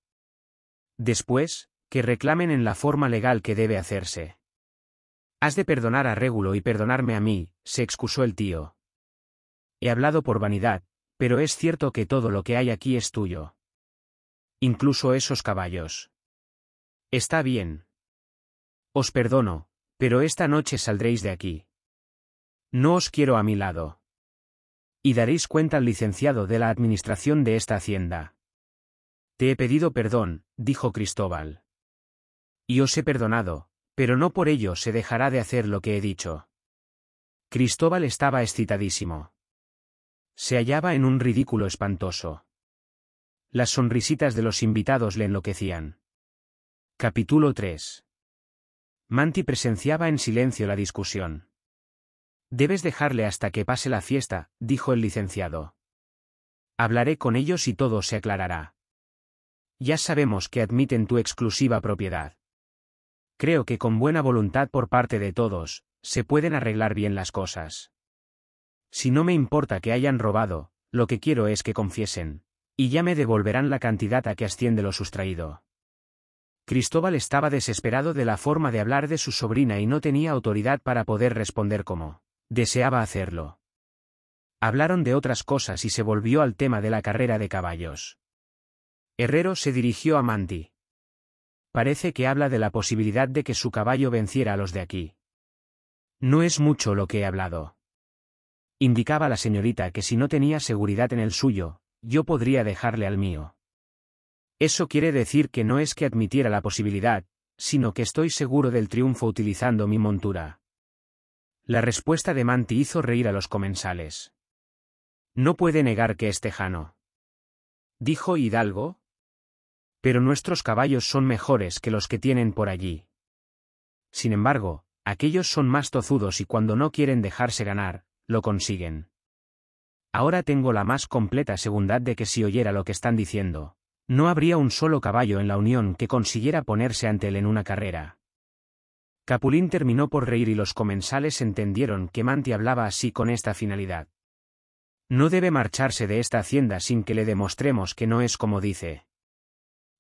Después, que reclamen en la forma legal que debe hacerse. Has de perdonar a Régulo y perdonarme a mí, se excusó el tío. He hablado por vanidad, pero es cierto que todo lo que hay aquí es tuyo. Incluso esos caballos. Está bien. Os perdono, pero esta noche saldréis de aquí. No os quiero a mi lado. Y daréis cuenta al licenciado de la administración de esta hacienda. Te he pedido perdón, dijo Cristóbal. Y os he perdonado, pero no por ello se dejará de hacer lo que he dicho. Cristóbal estaba excitadísimo. Se hallaba en un ridículo espantoso. Las sonrisitas de los invitados le enloquecían. Capítulo 3. Manti presenciaba en silencio la discusión. Debes dejarle hasta que pase la fiesta, dijo el licenciado. Hablaré con ellos y todo se aclarará. Ya sabemos que admiten tu exclusiva propiedad. Creo que con buena voluntad por parte de todos, se pueden arreglar bien las cosas. Si no me importa que hayan robado, lo que quiero es que confiesen, y ya me devolverán la cantidad a que asciende lo sustraído. Cristóbal estaba desesperado de la forma de hablar de su sobrina y no tenía autoridad para poder responder como Deseaba hacerlo. Hablaron de otras cosas y se volvió al tema de la carrera de caballos. Herrero se dirigió a Mandy. Parece que habla de la posibilidad de que su caballo venciera a los de aquí. No es mucho lo que he hablado. Indicaba la señorita que si no tenía seguridad en el suyo, yo podría dejarle al mío. Eso quiere decir que no es que admitiera la posibilidad, sino que estoy seguro del triunfo utilizando mi montura. La respuesta de Manti hizo reír a los comensales. No puede negar que es tejano. Dijo Hidalgo. Pero nuestros caballos son mejores que los que tienen por allí. Sin embargo, aquellos son más tozudos y cuando no quieren dejarse ganar, lo consiguen. Ahora tengo la más completa seguridad de que si oyera lo que están diciendo, no habría un solo caballo en la Unión que consiguiera ponerse ante él en una carrera. Capulín terminó por reír y los comensales entendieron que Manti hablaba así con esta finalidad. No debe marcharse de esta hacienda sin que le demostremos que no es como dice.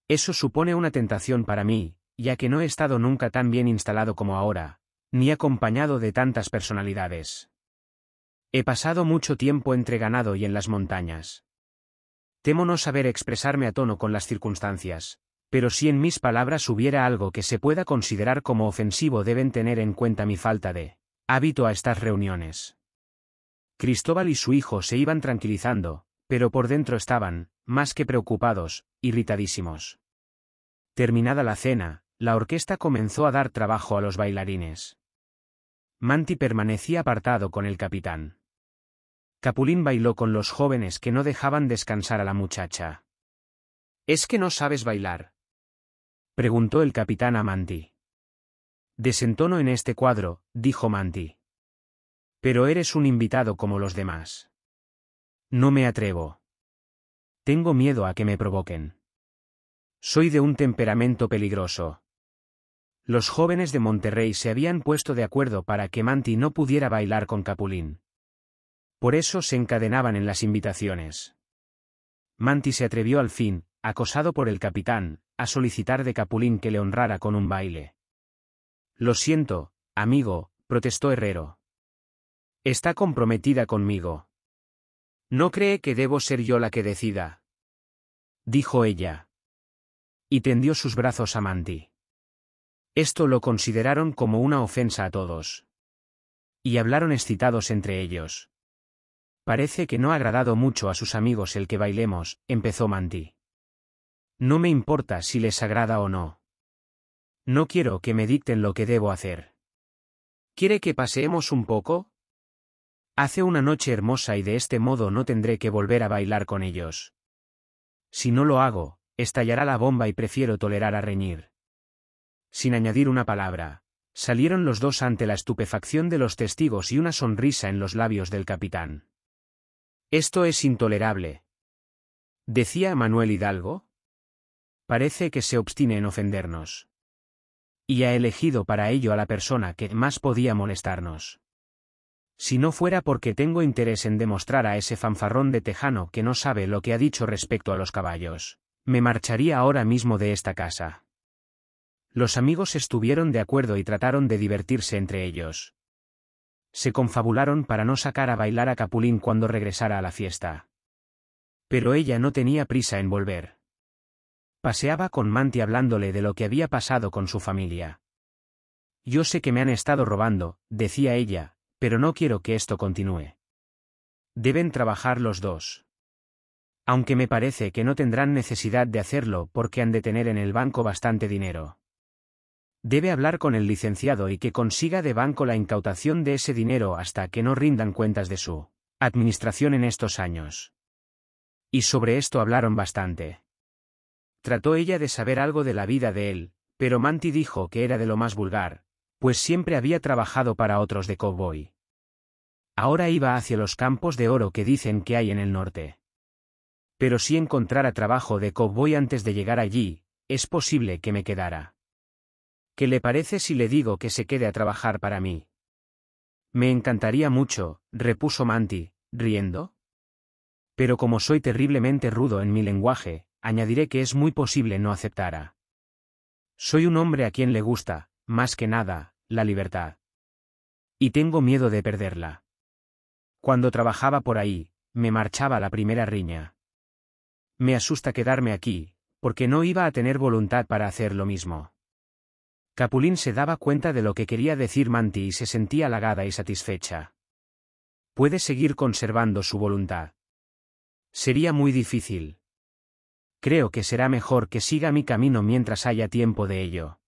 Eso supone una tentación para mí, ya que no he estado nunca tan bien instalado como ahora, ni acompañado de tantas personalidades. He pasado mucho tiempo entre ganado y en las montañas. Temo no saber expresarme a tono con las circunstancias, pero si en mis palabras hubiera algo que se pueda considerar como ofensivo deben tener en cuenta mi falta de hábito a estas reuniones. Cristóbal y su hijo se iban tranquilizando, pero por dentro estaban, más que preocupados, irritadísimos. Terminada la cena, la orquesta comenzó a dar trabajo a los bailarines. Manti permanecía apartado con el capitán. Capulín bailó con los jóvenes que no dejaban descansar a la muchacha. ¿Es que no sabes bailar? preguntó el capitán a Manti. Desentono en este cuadro, dijo Manti. Pero eres un invitado como los demás. No me atrevo. Tengo miedo a que me provoquen. Soy de un temperamento peligroso. Los jóvenes de Monterrey se habían puesto de acuerdo para que Manti no pudiera bailar con Capulín. Por eso se encadenaban en las invitaciones. Manti se atrevió al fin, acosado por el capitán, a solicitar de Capulín que le honrara con un baile. Lo siento, amigo, protestó Herrero. Está comprometida conmigo. No cree que debo ser yo la que decida. Dijo ella. Y tendió sus brazos a Manti. Esto lo consideraron como una ofensa a todos. Y hablaron excitados entre ellos. Parece que no ha agradado mucho a sus amigos el que bailemos, empezó Manti. No me importa si les agrada o no. No quiero que me dicten lo que debo hacer. ¿Quiere que paseemos un poco? Hace una noche hermosa y de este modo no tendré que volver a bailar con ellos. Si no lo hago, estallará la bomba y prefiero tolerar a reñir. Sin añadir una palabra, salieron los dos ante la estupefacción de los testigos y una sonrisa en los labios del capitán. Esto es intolerable. ¿Decía Manuel Hidalgo? parece que se obstine en ofendernos. Y ha elegido para ello a la persona que más podía molestarnos. Si no fuera porque tengo interés en demostrar a ese fanfarrón de tejano que no sabe lo que ha dicho respecto a los caballos, me marcharía ahora mismo de esta casa. Los amigos estuvieron de acuerdo y trataron de divertirse entre ellos. Se confabularon para no sacar a bailar a Capulín cuando regresara a la fiesta. Pero ella no tenía prisa en volver. Paseaba con Manti hablándole de lo que había pasado con su familia. Yo sé que me han estado robando, decía ella, pero no quiero que esto continúe. Deben trabajar los dos. Aunque me parece que no tendrán necesidad de hacerlo porque han de tener en el banco bastante dinero. Debe hablar con el licenciado y que consiga de banco la incautación de ese dinero hasta que no rindan cuentas de su administración en estos años. Y sobre esto hablaron bastante. Trató ella de saber algo de la vida de él, pero Manti dijo que era de lo más vulgar, pues siempre había trabajado para otros de cowboy. Ahora iba hacia los campos de oro que dicen que hay en el norte. Pero si encontrara trabajo de cowboy antes de llegar allí, es posible que me quedara. ¿Qué le parece si le digo que se quede a trabajar para mí? Me encantaría mucho, repuso Manti, riendo. Pero como soy terriblemente rudo en mi lenguaje, añadiré que es muy posible no aceptara. Soy un hombre a quien le gusta, más que nada, la libertad. Y tengo miedo de perderla. Cuando trabajaba por ahí, me marchaba la primera riña. Me asusta quedarme aquí, porque no iba a tener voluntad para hacer lo mismo. Capulín se daba cuenta de lo que quería decir Manti y se sentía halagada y satisfecha. Puede seguir conservando su voluntad. Sería muy difícil, creo que será mejor que siga mi camino mientras haya tiempo de ello.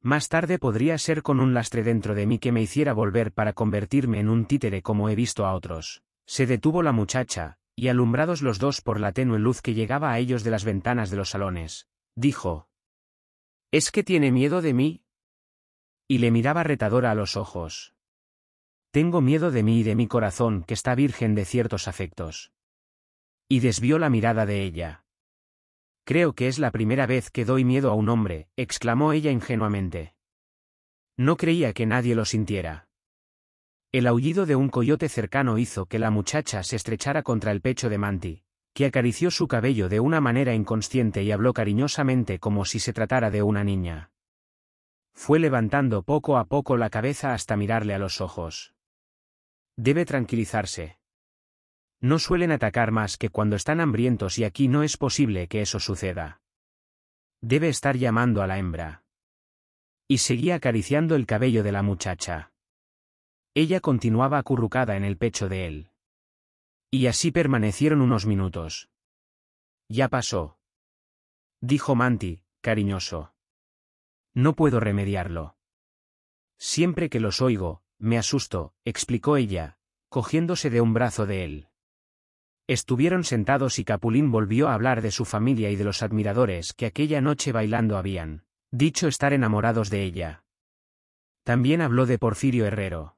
Más tarde podría ser con un lastre dentro de mí que me hiciera volver para convertirme en un títere como he visto a otros. Se detuvo la muchacha, y alumbrados los dos por la tenue luz que llegaba a ellos de las ventanas de los salones, dijo. ¿Es que tiene miedo de mí? Y le miraba retadora a los ojos. Tengo miedo de mí y de mi corazón que está virgen de ciertos afectos. Y desvió la mirada de ella. Creo que es la primera vez que doy miedo a un hombre, exclamó ella ingenuamente. No creía que nadie lo sintiera. El aullido de un coyote cercano hizo que la muchacha se estrechara contra el pecho de Manti, que acarició su cabello de una manera inconsciente y habló cariñosamente como si se tratara de una niña. Fue levantando poco a poco la cabeza hasta mirarle a los ojos. Debe tranquilizarse no suelen atacar más que cuando están hambrientos y aquí no es posible que eso suceda. Debe estar llamando a la hembra. Y seguía acariciando el cabello de la muchacha. Ella continuaba acurrucada en el pecho de él. Y así permanecieron unos minutos. Ya pasó. Dijo Manti, cariñoso. No puedo remediarlo. Siempre que los oigo, me asusto, explicó ella, cogiéndose de un brazo de él. Estuvieron sentados y Capulín volvió a hablar de su familia y de los admiradores que aquella noche bailando habían dicho estar enamorados de ella. También habló de Porfirio Herrero.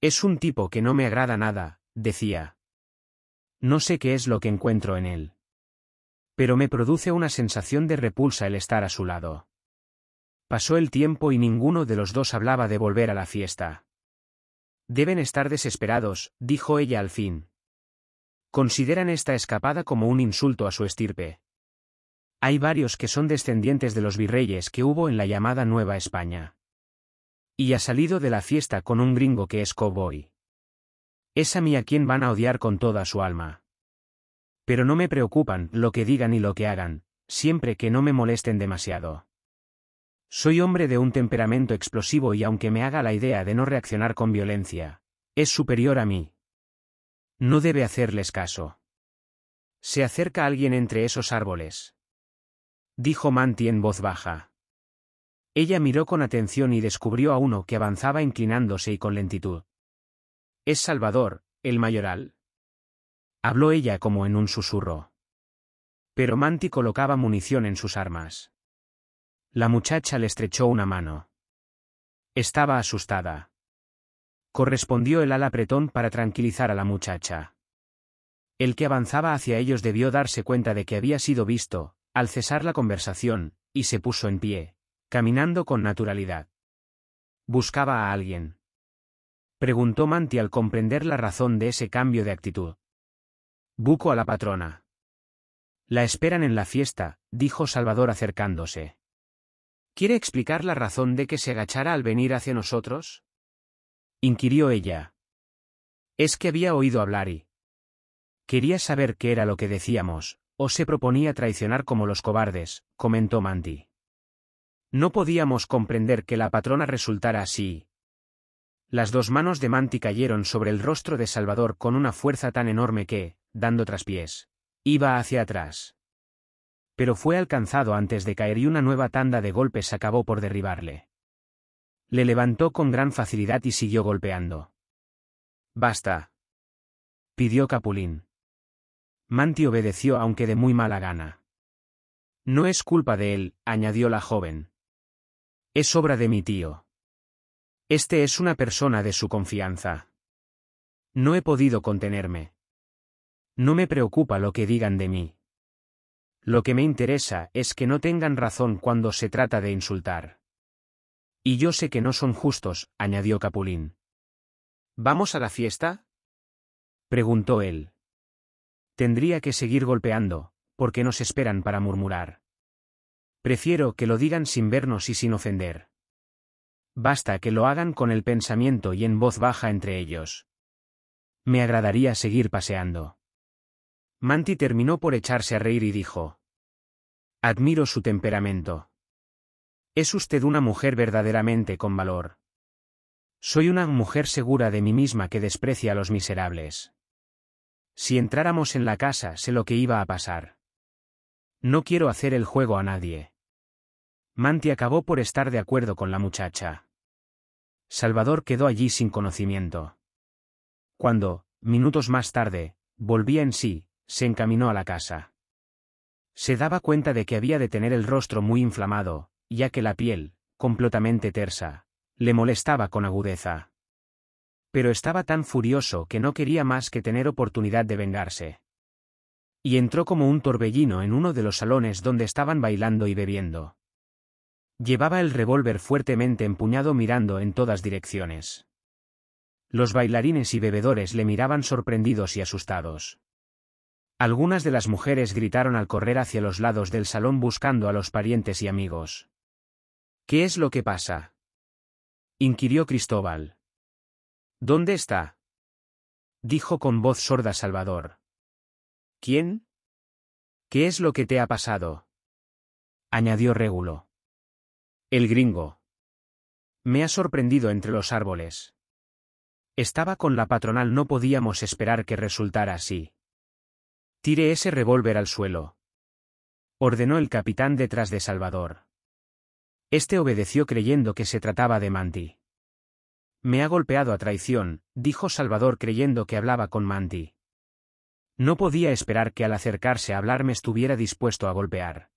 Es un tipo que no me agrada nada, decía. No sé qué es lo que encuentro en él. Pero me produce una sensación de repulsa el estar a su lado. Pasó el tiempo y ninguno de los dos hablaba de volver a la fiesta. Deben estar desesperados, dijo ella al fin, consideran esta escapada como un insulto a su estirpe. Hay varios que son descendientes de los virreyes que hubo en la llamada Nueva España. Y ha salido de la fiesta con un gringo que es cowboy. Es a mí a quien van a odiar con toda su alma. Pero no me preocupan lo que digan y lo que hagan, siempre que no me molesten demasiado. Soy hombre de un temperamento explosivo y aunque me haga la idea de no reaccionar con violencia, es superior a mí, no debe hacerles caso. Se acerca alguien entre esos árboles. Dijo Manti en voz baja. Ella miró con atención y descubrió a uno que avanzaba inclinándose y con lentitud. Es Salvador, el mayoral. Habló ella como en un susurro. Pero Manti colocaba munición en sus armas. La muchacha le estrechó una mano. Estaba asustada correspondió el ala pretón para tranquilizar a la muchacha. El que avanzaba hacia ellos debió darse cuenta de que había sido visto, al cesar la conversación, y se puso en pie, caminando con naturalidad. Buscaba a alguien. Preguntó Manti al comprender la razón de ese cambio de actitud. Buco a la patrona. La esperan en la fiesta, dijo Salvador acercándose. ¿Quiere explicar la razón de que se agachara al venir hacia nosotros? inquirió ella. Es que había oído hablar y... Quería saber qué era lo que decíamos, o se proponía traicionar como los cobardes, comentó Mandy. No podíamos comprender que la patrona resultara así. Las dos manos de Manti cayeron sobre el rostro de Salvador con una fuerza tan enorme que, dando traspiés, iba hacia atrás. Pero fue alcanzado antes de caer y una nueva tanda de golpes acabó por derribarle. Le levantó con gran facilidad y siguió golpeando. Basta. Pidió Capulín. Manti obedeció aunque de muy mala gana. No es culpa de él, añadió la joven. Es obra de mi tío. Este es una persona de su confianza. No he podido contenerme. No me preocupa lo que digan de mí. Lo que me interesa es que no tengan razón cuando se trata de insultar. Y yo sé que no son justos, añadió Capulín. ¿Vamos a la fiesta? preguntó él. Tendría que seguir golpeando, porque nos esperan para murmurar. Prefiero que lo digan sin vernos y sin ofender. Basta que lo hagan con el pensamiento y en voz baja entre ellos. Me agradaría seguir paseando. Manti terminó por echarse a reír y dijo. Admiro su temperamento. Es usted una mujer verdaderamente con valor. Soy una mujer segura de mí misma que desprecia a los miserables. Si entráramos en la casa sé lo que iba a pasar. No quiero hacer el juego a nadie. Manti acabó por estar de acuerdo con la muchacha. Salvador quedó allí sin conocimiento. Cuando, minutos más tarde, volvía en sí, se encaminó a la casa. Se daba cuenta de que había de tener el rostro muy inflamado, ya que la piel, completamente tersa, le molestaba con agudeza. Pero estaba tan furioso que no quería más que tener oportunidad de vengarse. Y entró como un torbellino en uno de los salones donde estaban bailando y bebiendo. Llevaba el revólver fuertemente empuñado mirando en todas direcciones. Los bailarines y bebedores le miraban sorprendidos y asustados. Algunas de las mujeres gritaron al correr hacia los lados del salón buscando a los parientes y amigos. ¿Qué es lo que pasa? inquirió Cristóbal. ¿Dónde está? dijo con voz sorda Salvador. ¿Quién? ¿Qué es lo que te ha pasado? añadió Régulo. El gringo. Me ha sorprendido entre los árboles. Estaba con la patronal, no podíamos esperar que resultara así. Tire ese revólver al suelo. Ordenó el capitán detrás de Salvador. Este obedeció creyendo que se trataba de Manti. Me ha golpeado a traición, dijo Salvador creyendo que hablaba con Manti. No podía esperar que al acercarse a hablarme estuviera dispuesto a golpear.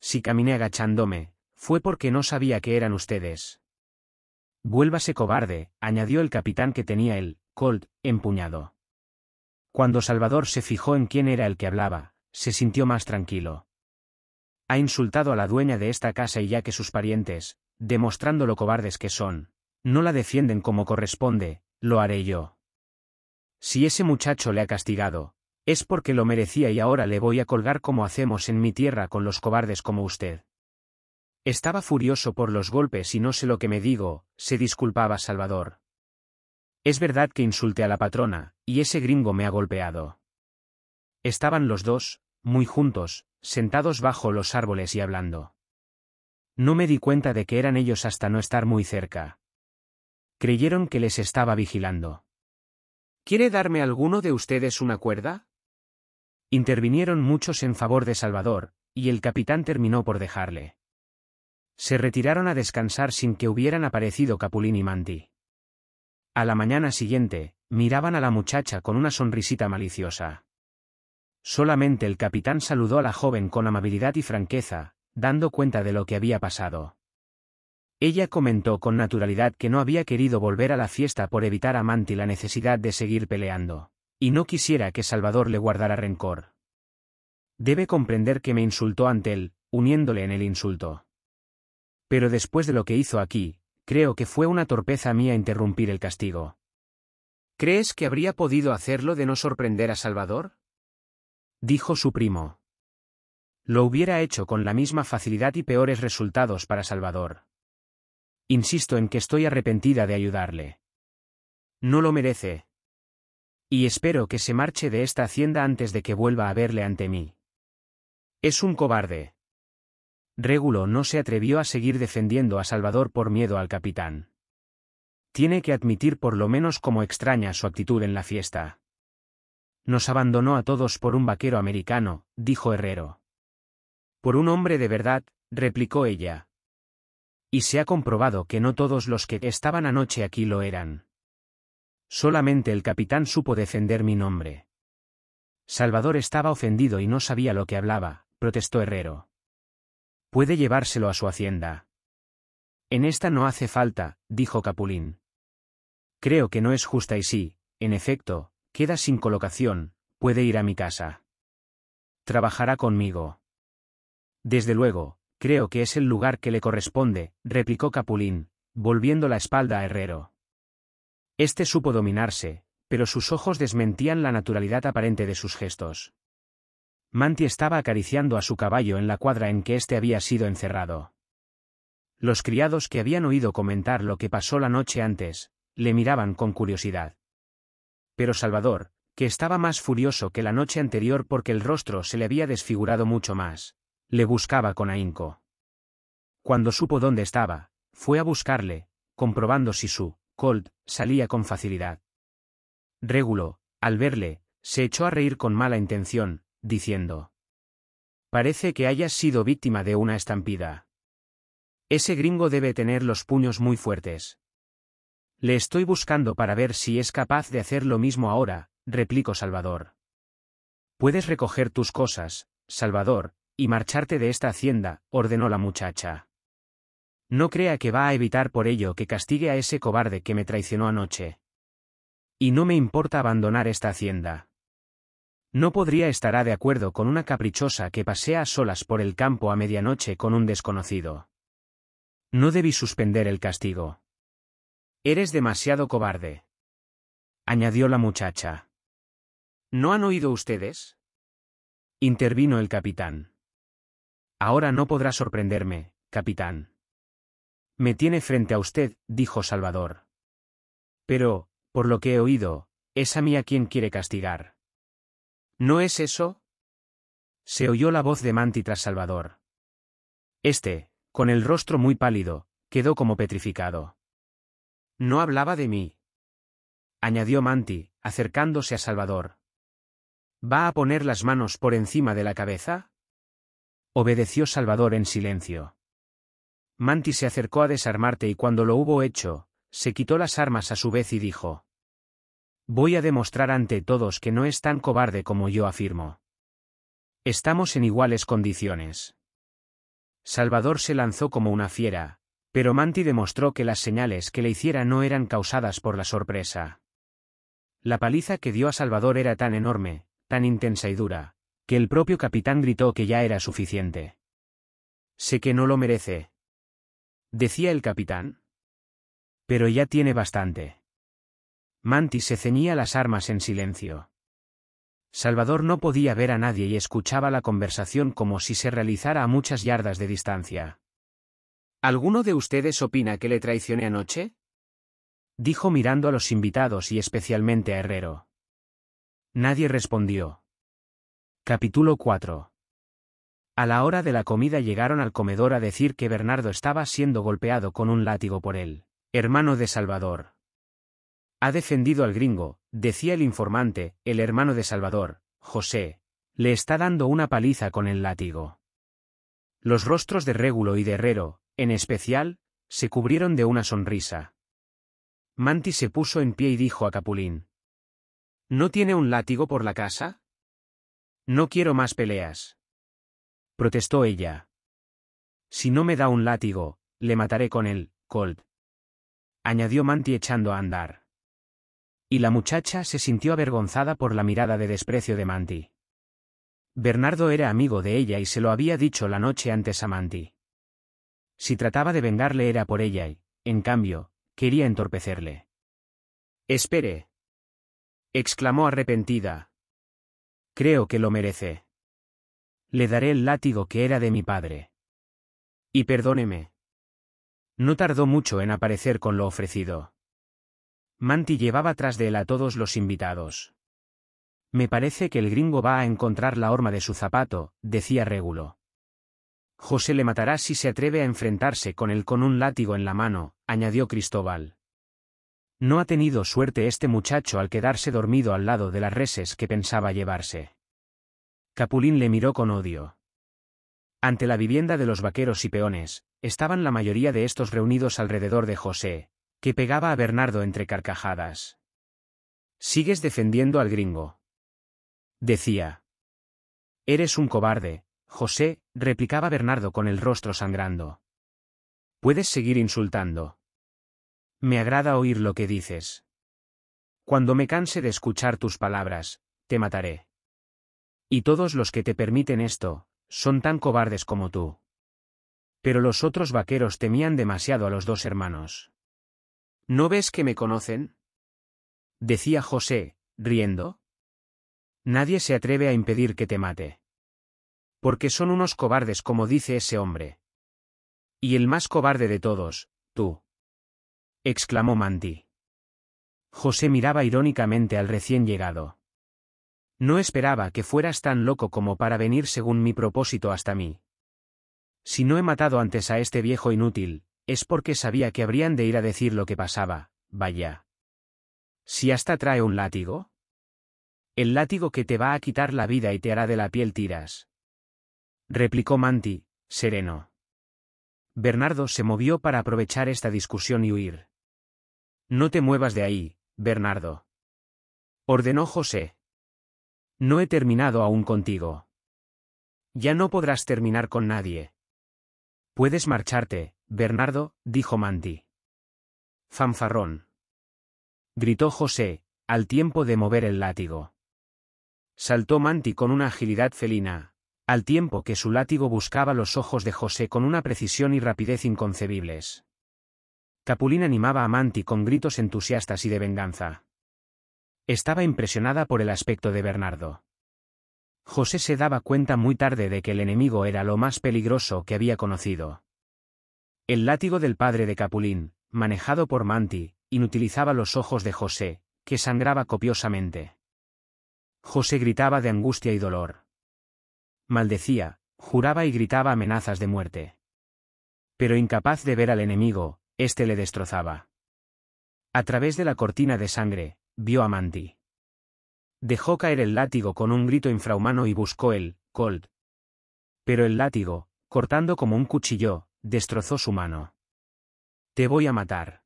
Si caminé agachándome, fue porque no sabía que eran ustedes. Vuélvase cobarde, añadió el capitán que tenía el Colt empuñado. Cuando Salvador se fijó en quién era el que hablaba, se sintió más tranquilo ha insultado a la dueña de esta casa y ya que sus parientes, demostrando lo cobardes que son, no la defienden como corresponde, lo haré yo. Si ese muchacho le ha castigado, es porque lo merecía y ahora le voy a colgar como hacemos en mi tierra con los cobardes como usted. Estaba furioso por los golpes y no sé lo que me digo, se disculpaba Salvador. Es verdad que insulté a la patrona, y ese gringo me ha golpeado. Estaban los dos, muy juntos, sentados bajo los árboles y hablando. No me di cuenta de que eran ellos hasta no estar muy cerca. Creyeron que les estaba vigilando. ¿Quiere darme alguno de ustedes una cuerda? Intervinieron muchos en favor de Salvador, y el capitán terminó por dejarle. Se retiraron a descansar sin que hubieran aparecido Capulín y Manti. A la mañana siguiente, miraban a la muchacha con una sonrisita maliciosa. Solamente el capitán saludó a la joven con amabilidad y franqueza, dando cuenta de lo que había pasado. Ella comentó con naturalidad que no había querido volver a la fiesta por evitar a Manti la necesidad de seguir peleando, y no quisiera que Salvador le guardara rencor. Debe comprender que me insultó ante él, uniéndole en el insulto. Pero después de lo que hizo aquí, creo que fue una torpeza mía interrumpir el castigo. ¿Crees que habría podido hacerlo de no sorprender a Salvador? dijo su primo. Lo hubiera hecho con la misma facilidad y peores resultados para Salvador. Insisto en que estoy arrepentida de ayudarle. No lo merece. Y espero que se marche de esta hacienda antes de que vuelva a verle ante mí. Es un cobarde. Régulo no se atrevió a seguir defendiendo a Salvador por miedo al capitán. Tiene que admitir por lo menos cómo extraña su actitud en la fiesta nos abandonó a todos por un vaquero americano, dijo Herrero. Por un hombre de verdad, replicó ella. Y se ha comprobado que no todos los que estaban anoche aquí lo eran. Solamente el capitán supo defender mi nombre. Salvador estaba ofendido y no sabía lo que hablaba, protestó Herrero. Puede llevárselo a su hacienda. En esta no hace falta, dijo Capulín. Creo que no es justa y sí, en efecto, queda sin colocación, puede ir a mi casa. Trabajará conmigo. Desde luego, creo que es el lugar que le corresponde, replicó Capulín, volviendo la espalda a Herrero. Este supo dominarse, pero sus ojos desmentían la naturalidad aparente de sus gestos. Manti estaba acariciando a su caballo en la cuadra en que éste había sido encerrado. Los criados que habían oído comentar lo que pasó la noche antes, le miraban con curiosidad. Pero Salvador, que estaba más furioso que la noche anterior porque el rostro se le había desfigurado mucho más, le buscaba con ahínco. Cuando supo dónde estaba, fue a buscarle, comprobando si su Colt salía con facilidad. Régulo, al verle, se echó a reír con mala intención, diciendo. Parece que hayas sido víctima de una estampida. Ese gringo debe tener los puños muy fuertes. Le estoy buscando para ver si es capaz de hacer lo mismo ahora, replicó Salvador. Puedes recoger tus cosas, Salvador, y marcharte de esta hacienda, ordenó la muchacha. No crea que va a evitar por ello que castigue a ese cobarde que me traicionó anoche. Y no me importa abandonar esta hacienda. No podría estará de acuerdo con una caprichosa que pasea a solas por el campo a medianoche con un desconocido. No debí suspender el castigo. Eres demasiado cobarde. Añadió la muchacha. ¿No han oído ustedes? Intervino el capitán. Ahora no podrá sorprenderme, capitán. Me tiene frente a usted, dijo Salvador. Pero, por lo que he oído, es a mí a quien quiere castigar. ¿No es eso? Se oyó la voz de Manti tras Salvador. Este, con el rostro muy pálido, quedó como petrificado. No hablaba de mí. Añadió Manti, acercándose a Salvador. ¿Va a poner las manos por encima de la cabeza? Obedeció Salvador en silencio. Manti se acercó a desarmarte y cuando lo hubo hecho, se quitó las armas a su vez y dijo. Voy a demostrar ante todos que no es tan cobarde como yo afirmo. Estamos en iguales condiciones. Salvador se lanzó como una fiera, pero Manti demostró que las señales que le hiciera no eran causadas por la sorpresa. La paliza que dio a Salvador era tan enorme, tan intensa y dura, que el propio capitán gritó que ya era suficiente. Sé que no lo merece. Decía el capitán. Pero ya tiene bastante. Manti se ceñía las armas en silencio. Salvador no podía ver a nadie y escuchaba la conversación como si se realizara a muchas yardas de distancia. ¿Alguno de ustedes opina que le traicioné anoche? Dijo mirando a los invitados y especialmente a Herrero. Nadie respondió. Capítulo 4. A la hora de la comida llegaron al comedor a decir que Bernardo estaba siendo golpeado con un látigo por él, hermano de Salvador. Ha defendido al gringo, decía el informante, el hermano de Salvador, José. Le está dando una paliza con el látigo. Los rostros de Régulo y de Herrero, en especial, se cubrieron de una sonrisa. Manti se puso en pie y dijo a Capulín. ¿No tiene un látigo por la casa? No quiero más peleas. Protestó ella. Si no me da un látigo, le mataré con él, Colt. Añadió Manti echando a andar. Y la muchacha se sintió avergonzada por la mirada de desprecio de Manti. Bernardo era amigo de ella y se lo había dicho la noche antes a Manti. Si trataba de vengarle era por ella y, en cambio, quería entorpecerle. Espere. exclamó arrepentida. Creo que lo merece. Le daré el látigo que era de mi padre. Y perdóneme. No tardó mucho en aparecer con lo ofrecido. Manti llevaba tras de él a todos los invitados. Me parece que el gringo va a encontrar la horma de su zapato, decía Régulo. José le matará si se atreve a enfrentarse con él con un látigo en la mano, añadió Cristóbal. No ha tenido suerte este muchacho al quedarse dormido al lado de las reses que pensaba llevarse. Capulín le miró con odio. Ante la vivienda de los vaqueros y peones, estaban la mayoría de estos reunidos alrededor de José, que pegaba a Bernardo entre carcajadas. Sigues defendiendo al gringo. Decía. Eres un cobarde, José, replicaba Bernardo con el rostro sangrando. Puedes seguir insultando. Me agrada oír lo que dices. Cuando me canse de escuchar tus palabras, te mataré. Y todos los que te permiten esto, son tan cobardes como tú. Pero los otros vaqueros temían demasiado a los dos hermanos. ¿No ves que me conocen? decía José, riendo. Nadie se atreve a impedir que te mate. Porque son unos cobardes como dice ese hombre. Y el más cobarde de todos, tú. exclamó Manti. José miraba irónicamente al recién llegado. No esperaba que fueras tan loco como para venir según mi propósito hasta mí. Si no he matado antes a este viejo inútil, es porque sabía que habrían de ir a decir lo que pasaba, vaya. Si hasta trae un látigo. El látigo que te va a quitar la vida y te hará de la piel tiras replicó Manti, sereno. Bernardo se movió para aprovechar esta discusión y huir. No te muevas de ahí, Bernardo. Ordenó José. No he terminado aún contigo. Ya no podrás terminar con nadie. Puedes marcharte, Bernardo, dijo Manti. Fanfarrón. Gritó José, al tiempo de mover el látigo. Saltó Manti con una agilidad felina, al tiempo que su látigo buscaba los ojos de José con una precisión y rapidez inconcebibles. Capulín animaba a Manti con gritos entusiastas y de venganza. Estaba impresionada por el aspecto de Bernardo. José se daba cuenta muy tarde de que el enemigo era lo más peligroso que había conocido. El látigo del padre de Capulín, manejado por Manti, inutilizaba los ojos de José, que sangraba copiosamente. José gritaba de angustia y dolor maldecía, juraba y gritaba amenazas de muerte. Pero incapaz de ver al enemigo, éste le destrozaba. A través de la cortina de sangre, vio a Manti. Dejó caer el látigo con un grito infrahumano y buscó el cold. Pero el látigo, cortando como un cuchillo, destrozó su mano. Te voy a matar.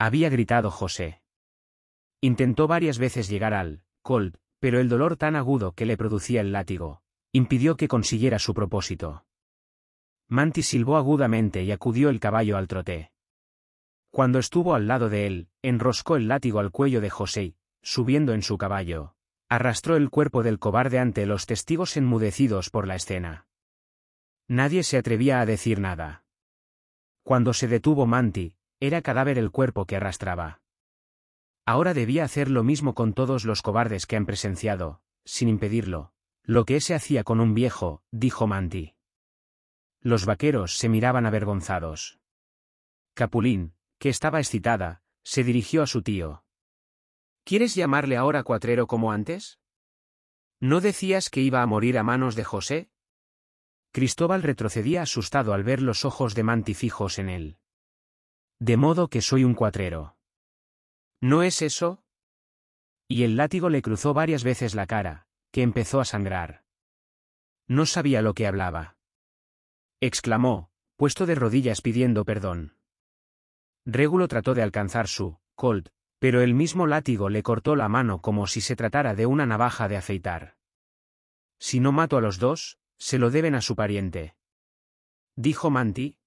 Había gritado José. Intentó varias veces llegar al cold, pero el dolor tan agudo que le producía el látigo, impidió que consiguiera su propósito. Manti silbó agudamente y acudió el caballo al trote. Cuando estuvo al lado de él, enroscó el látigo al cuello de José, subiendo en su caballo, arrastró el cuerpo del cobarde ante los testigos enmudecidos por la escena. Nadie se atrevía a decir nada. Cuando se detuvo Manti, era cadáver el cuerpo que arrastraba. Ahora debía hacer lo mismo con todos los cobardes que han presenciado, sin impedirlo, lo que ese hacía con un viejo, dijo Manti. Los vaqueros se miraban avergonzados. Capulín, que estaba excitada, se dirigió a su tío. ¿Quieres llamarle ahora cuatrero como antes? ¿No decías que iba a morir a manos de José? Cristóbal retrocedía asustado al ver los ojos de Manti fijos en él. De modo que soy un cuatrero. ¿No es eso? Y el látigo le cruzó varias veces la cara, que empezó a sangrar. No sabía lo que hablaba. Exclamó, puesto de rodillas pidiendo perdón. Régulo trató de alcanzar su, Colt, pero el mismo látigo le cortó la mano como si se tratara de una navaja de afeitar. Si no mato a los dos, se lo deben a su pariente. Dijo Manti.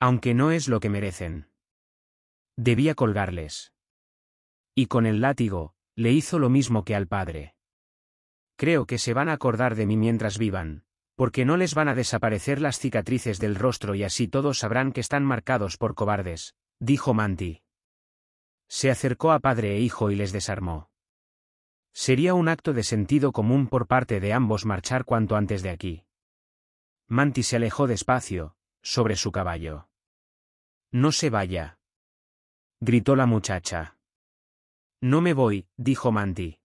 Aunque no es lo que merecen. Debía colgarles. Y con el látigo, le hizo lo mismo que al padre. Creo que se van a acordar de mí mientras vivan, porque no les van a desaparecer las cicatrices del rostro y así todos sabrán que están marcados por cobardes, dijo Manti. Se acercó a padre e hijo y les desarmó. Sería un acto de sentido común por parte de ambos marchar cuanto antes de aquí. Manti se alejó despacio, sobre su caballo. No se vaya. Gritó la muchacha. No me voy, dijo Manti.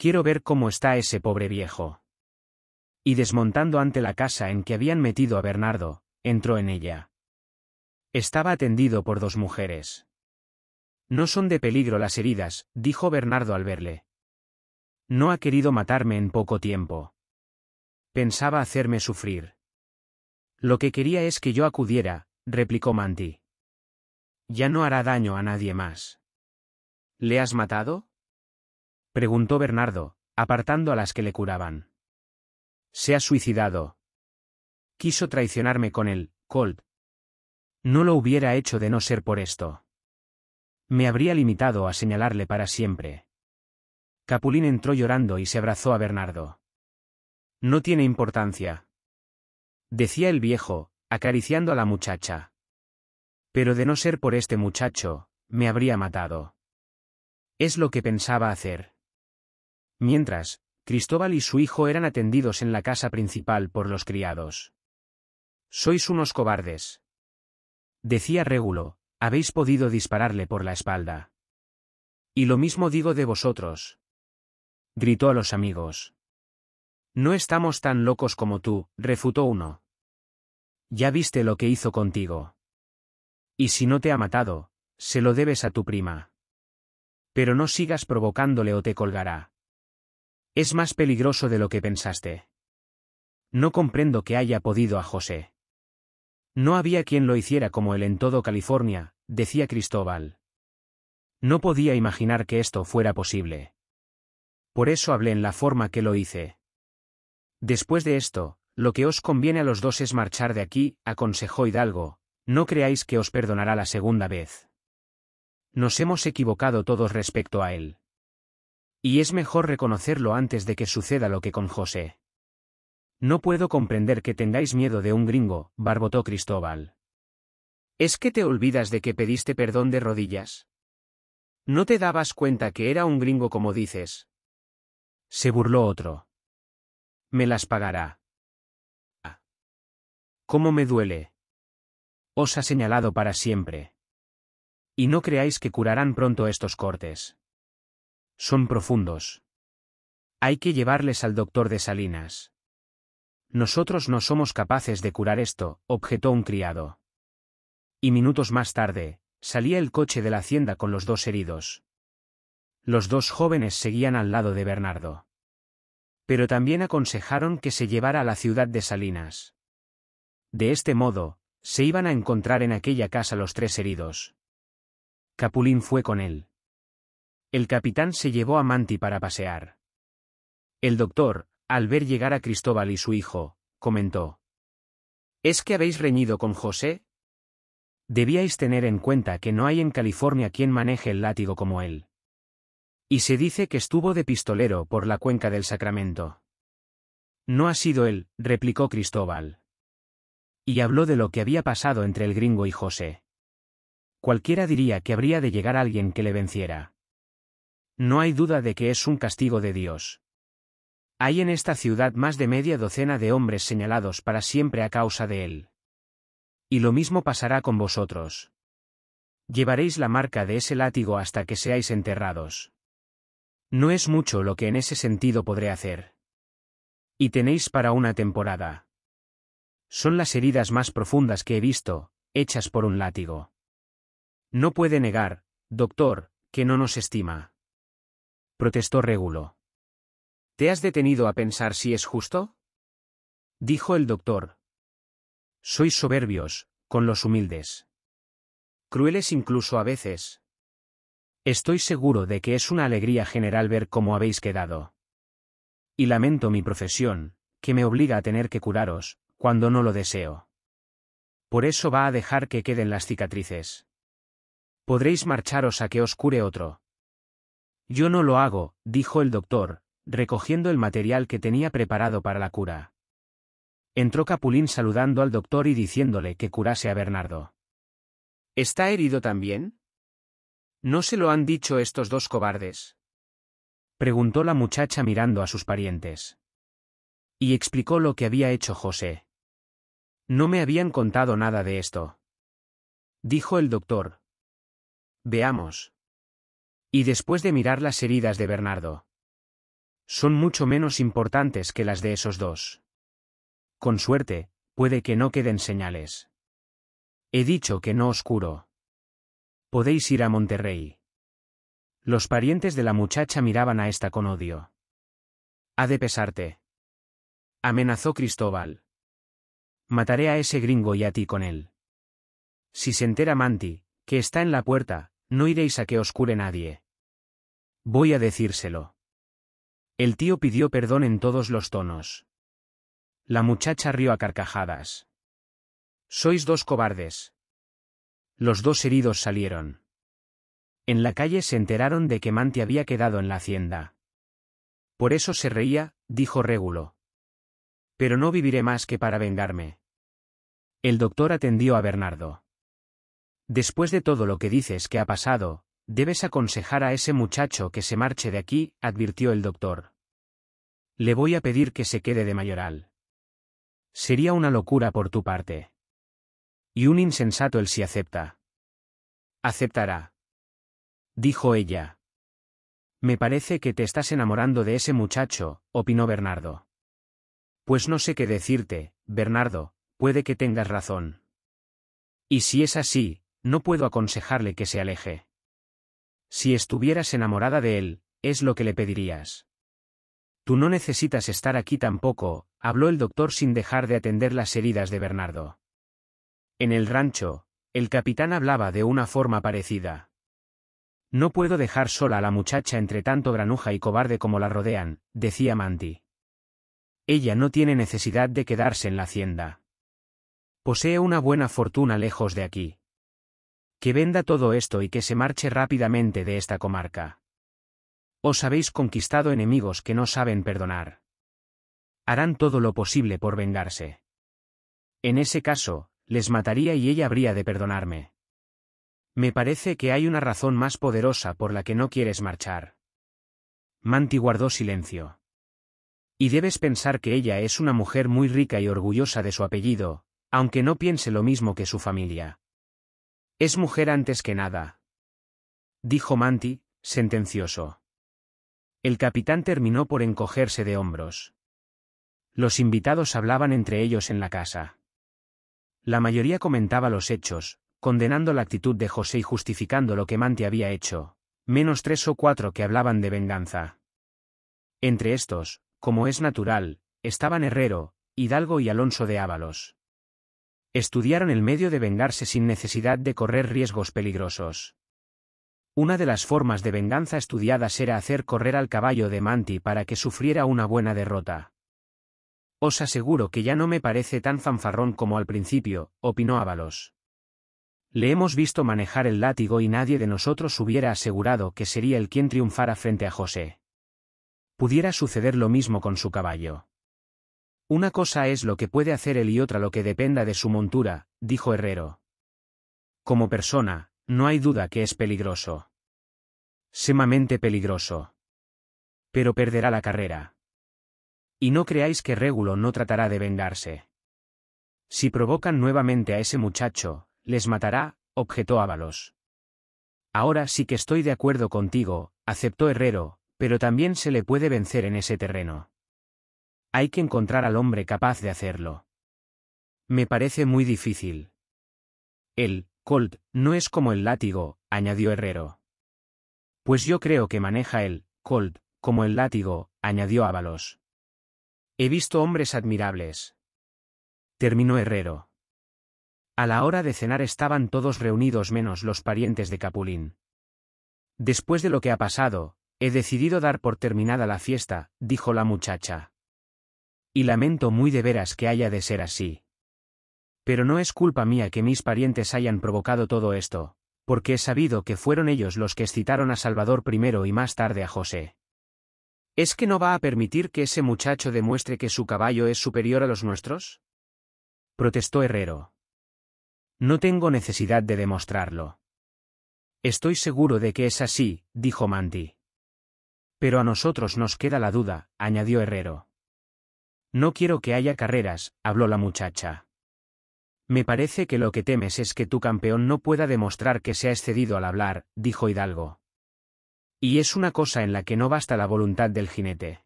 Quiero ver cómo está ese pobre viejo. Y desmontando ante la casa en que habían metido a Bernardo, entró en ella. Estaba atendido por dos mujeres. No son de peligro las heridas, dijo Bernardo al verle. No ha querido matarme en poco tiempo. Pensaba hacerme sufrir. Lo que quería es que yo acudiera, replicó Manti. Ya no hará daño a nadie más. ¿Le has matado? preguntó Bernardo, apartando a las que le curaban. Se ha suicidado. Quiso traicionarme con él, Colt. No lo hubiera hecho de no ser por esto. Me habría limitado a señalarle para siempre. Capulín entró llorando y se abrazó a Bernardo. No tiene importancia. Decía el viejo, acariciando a la muchacha. Pero de no ser por este muchacho, me habría matado. Es lo que pensaba hacer. Mientras, Cristóbal y su hijo eran atendidos en la casa principal por los criados. Sois unos cobardes. Decía Régulo, habéis podido dispararle por la espalda. Y lo mismo digo de vosotros. Gritó a los amigos. No estamos tan locos como tú, refutó uno. Ya viste lo que hizo contigo. Y si no te ha matado, se lo debes a tu prima. Pero no sigas provocándole o te colgará. Es más peligroso de lo que pensaste. No comprendo que haya podido a José. No había quien lo hiciera como él en todo California, decía Cristóbal. No podía imaginar que esto fuera posible. Por eso hablé en la forma que lo hice. Después de esto, lo que os conviene a los dos es marchar de aquí, aconsejó Hidalgo, no creáis que os perdonará la segunda vez. Nos hemos equivocado todos respecto a él. Y es mejor reconocerlo antes de que suceda lo que con José. No puedo comprender que tengáis miedo de un gringo, barbotó Cristóbal. ¿Es que te olvidas de que pediste perdón de rodillas? ¿No te dabas cuenta que era un gringo como dices? Se burló otro. Me las pagará. Ah. ¿Cómo me duele? Os ha señalado para siempre. Y no creáis que curarán pronto estos cortes. Son profundos. Hay que llevarles al doctor de Salinas. Nosotros no somos capaces de curar esto, objetó un criado. Y minutos más tarde, salía el coche de la hacienda con los dos heridos. Los dos jóvenes seguían al lado de Bernardo. Pero también aconsejaron que se llevara a la ciudad de Salinas. De este modo, se iban a encontrar en aquella casa los tres heridos. Capulín fue con él. El capitán se llevó a Manti para pasear. El doctor, al ver llegar a Cristóbal y su hijo, comentó. ¿Es que habéis reñido con José? Debíais tener en cuenta que no hay en California quien maneje el látigo como él. Y se dice que estuvo de pistolero por la cuenca del Sacramento. No ha sido él, replicó Cristóbal. Y habló de lo que había pasado entre el gringo y José. Cualquiera diría que habría de llegar alguien que le venciera. No hay duda de que es un castigo de Dios. Hay en esta ciudad más de media docena de hombres señalados para siempre a causa de él. Y lo mismo pasará con vosotros. Llevaréis la marca de ese látigo hasta que seáis enterrados. No es mucho lo que en ese sentido podré hacer. Y tenéis para una temporada. Son las heridas más profundas que he visto, hechas por un látigo. No puede negar, doctor, que no nos estima protestó Regulo. ¿Te has detenido a pensar si es justo? dijo el doctor. Sois soberbios, con los humildes. Crueles incluso a veces. Estoy seguro de que es una alegría general ver cómo habéis quedado. Y lamento mi profesión, que me obliga a tener que curaros, cuando no lo deseo. Por eso va a dejar que queden las cicatrices. Podréis marcharos a que os cure otro. Yo no lo hago, dijo el doctor, recogiendo el material que tenía preparado para la cura. Entró Capulín saludando al doctor y diciéndole que curase a Bernardo. ¿Está herido también? ¿No se lo han dicho estos dos cobardes? preguntó la muchacha mirando a sus parientes. Y explicó lo que había hecho José. No me habían contado nada de esto. Dijo el doctor. Veamos. Y después de mirar las heridas de Bernardo. Son mucho menos importantes que las de esos dos. Con suerte, puede que no queden señales. He dicho que no os curo. Podéis ir a Monterrey. Los parientes de la muchacha miraban a esta con odio. Ha de pesarte. Amenazó Cristóbal. Mataré a ese gringo y a ti con él. Si se entera Manti, que está en la puerta, no iréis a que os cure nadie. Voy a decírselo. El tío pidió perdón en todos los tonos. La muchacha rió a carcajadas. Sois dos cobardes. Los dos heridos salieron. En la calle se enteraron de que Manti había quedado en la hacienda. Por eso se reía, dijo Régulo. Pero no viviré más que para vengarme. El doctor atendió a Bernardo. Después de todo lo que dices que ha pasado, debes aconsejar a ese muchacho que se marche de aquí, advirtió el doctor. Le voy a pedir que se quede de mayoral. Sería una locura por tu parte. Y un insensato el si acepta. Aceptará. Dijo ella. Me parece que te estás enamorando de ese muchacho, opinó Bernardo. Pues no sé qué decirte, Bernardo, puede que tengas razón. Y si es así, no puedo aconsejarle que se aleje. Si estuvieras enamorada de él, es lo que le pedirías. Tú no necesitas estar aquí tampoco, habló el doctor sin dejar de atender las heridas de Bernardo. En el rancho, el capitán hablaba de una forma parecida. No puedo dejar sola a la muchacha entre tanto granuja y cobarde como la rodean, decía Mandy. Ella no tiene necesidad de quedarse en la hacienda. Posee una buena fortuna lejos de aquí. Que venda todo esto y que se marche rápidamente de esta comarca. Os habéis conquistado enemigos que no saben perdonar. Harán todo lo posible por vengarse. En ese caso, les mataría y ella habría de perdonarme. Me parece que hay una razón más poderosa por la que no quieres marchar. Manti guardó silencio. Y debes pensar que ella es una mujer muy rica y orgullosa de su apellido, aunque no piense lo mismo que su familia. Es mujer antes que nada. Dijo Manti, sentencioso. El capitán terminó por encogerse de hombros. Los invitados hablaban entre ellos en la casa. La mayoría comentaba los hechos, condenando la actitud de José y justificando lo que Manti había hecho, menos tres o cuatro que hablaban de venganza. Entre estos, como es natural, estaban Herrero, Hidalgo y Alonso de Ábalos estudiaron el medio de vengarse sin necesidad de correr riesgos peligrosos. Una de las formas de venganza estudiadas era hacer correr al caballo de Manti para que sufriera una buena derrota. Os aseguro que ya no me parece tan fanfarrón como al principio, opinó Ábalos. Le hemos visto manejar el látigo y nadie de nosotros hubiera asegurado que sería el quien triunfara frente a José. Pudiera suceder lo mismo con su caballo. Una cosa es lo que puede hacer él y otra lo que dependa de su montura, dijo Herrero. Como persona, no hay duda que es peligroso. Semamente peligroso. Pero perderá la carrera. Y no creáis que Régulo no tratará de vengarse. Si provocan nuevamente a ese muchacho, les matará, objetó Ábalos. Ahora sí que estoy de acuerdo contigo, aceptó Herrero, pero también se le puede vencer en ese terreno. Hay que encontrar al hombre capaz de hacerlo. Me parece muy difícil. El Colt no es como el látigo, añadió Herrero. Pues yo creo que maneja el Colt como el látigo, añadió Ábalos. He visto hombres admirables. Terminó Herrero. A la hora de cenar estaban todos reunidos menos los parientes de Capulín. Después de lo que ha pasado, he decidido dar por terminada la fiesta, dijo la muchacha y lamento muy de veras que haya de ser así. Pero no es culpa mía que mis parientes hayan provocado todo esto, porque he sabido que fueron ellos los que excitaron a Salvador primero y más tarde a José. ¿Es que no va a permitir que ese muchacho demuestre que su caballo es superior a los nuestros? protestó Herrero. No tengo necesidad de demostrarlo. Estoy seguro de que es así, dijo Manti. Pero a nosotros nos queda la duda, añadió Herrero. No quiero que haya carreras, habló la muchacha. Me parece que lo que temes es que tu campeón no pueda demostrar que se ha excedido al hablar, dijo Hidalgo. Y es una cosa en la que no basta la voluntad del jinete.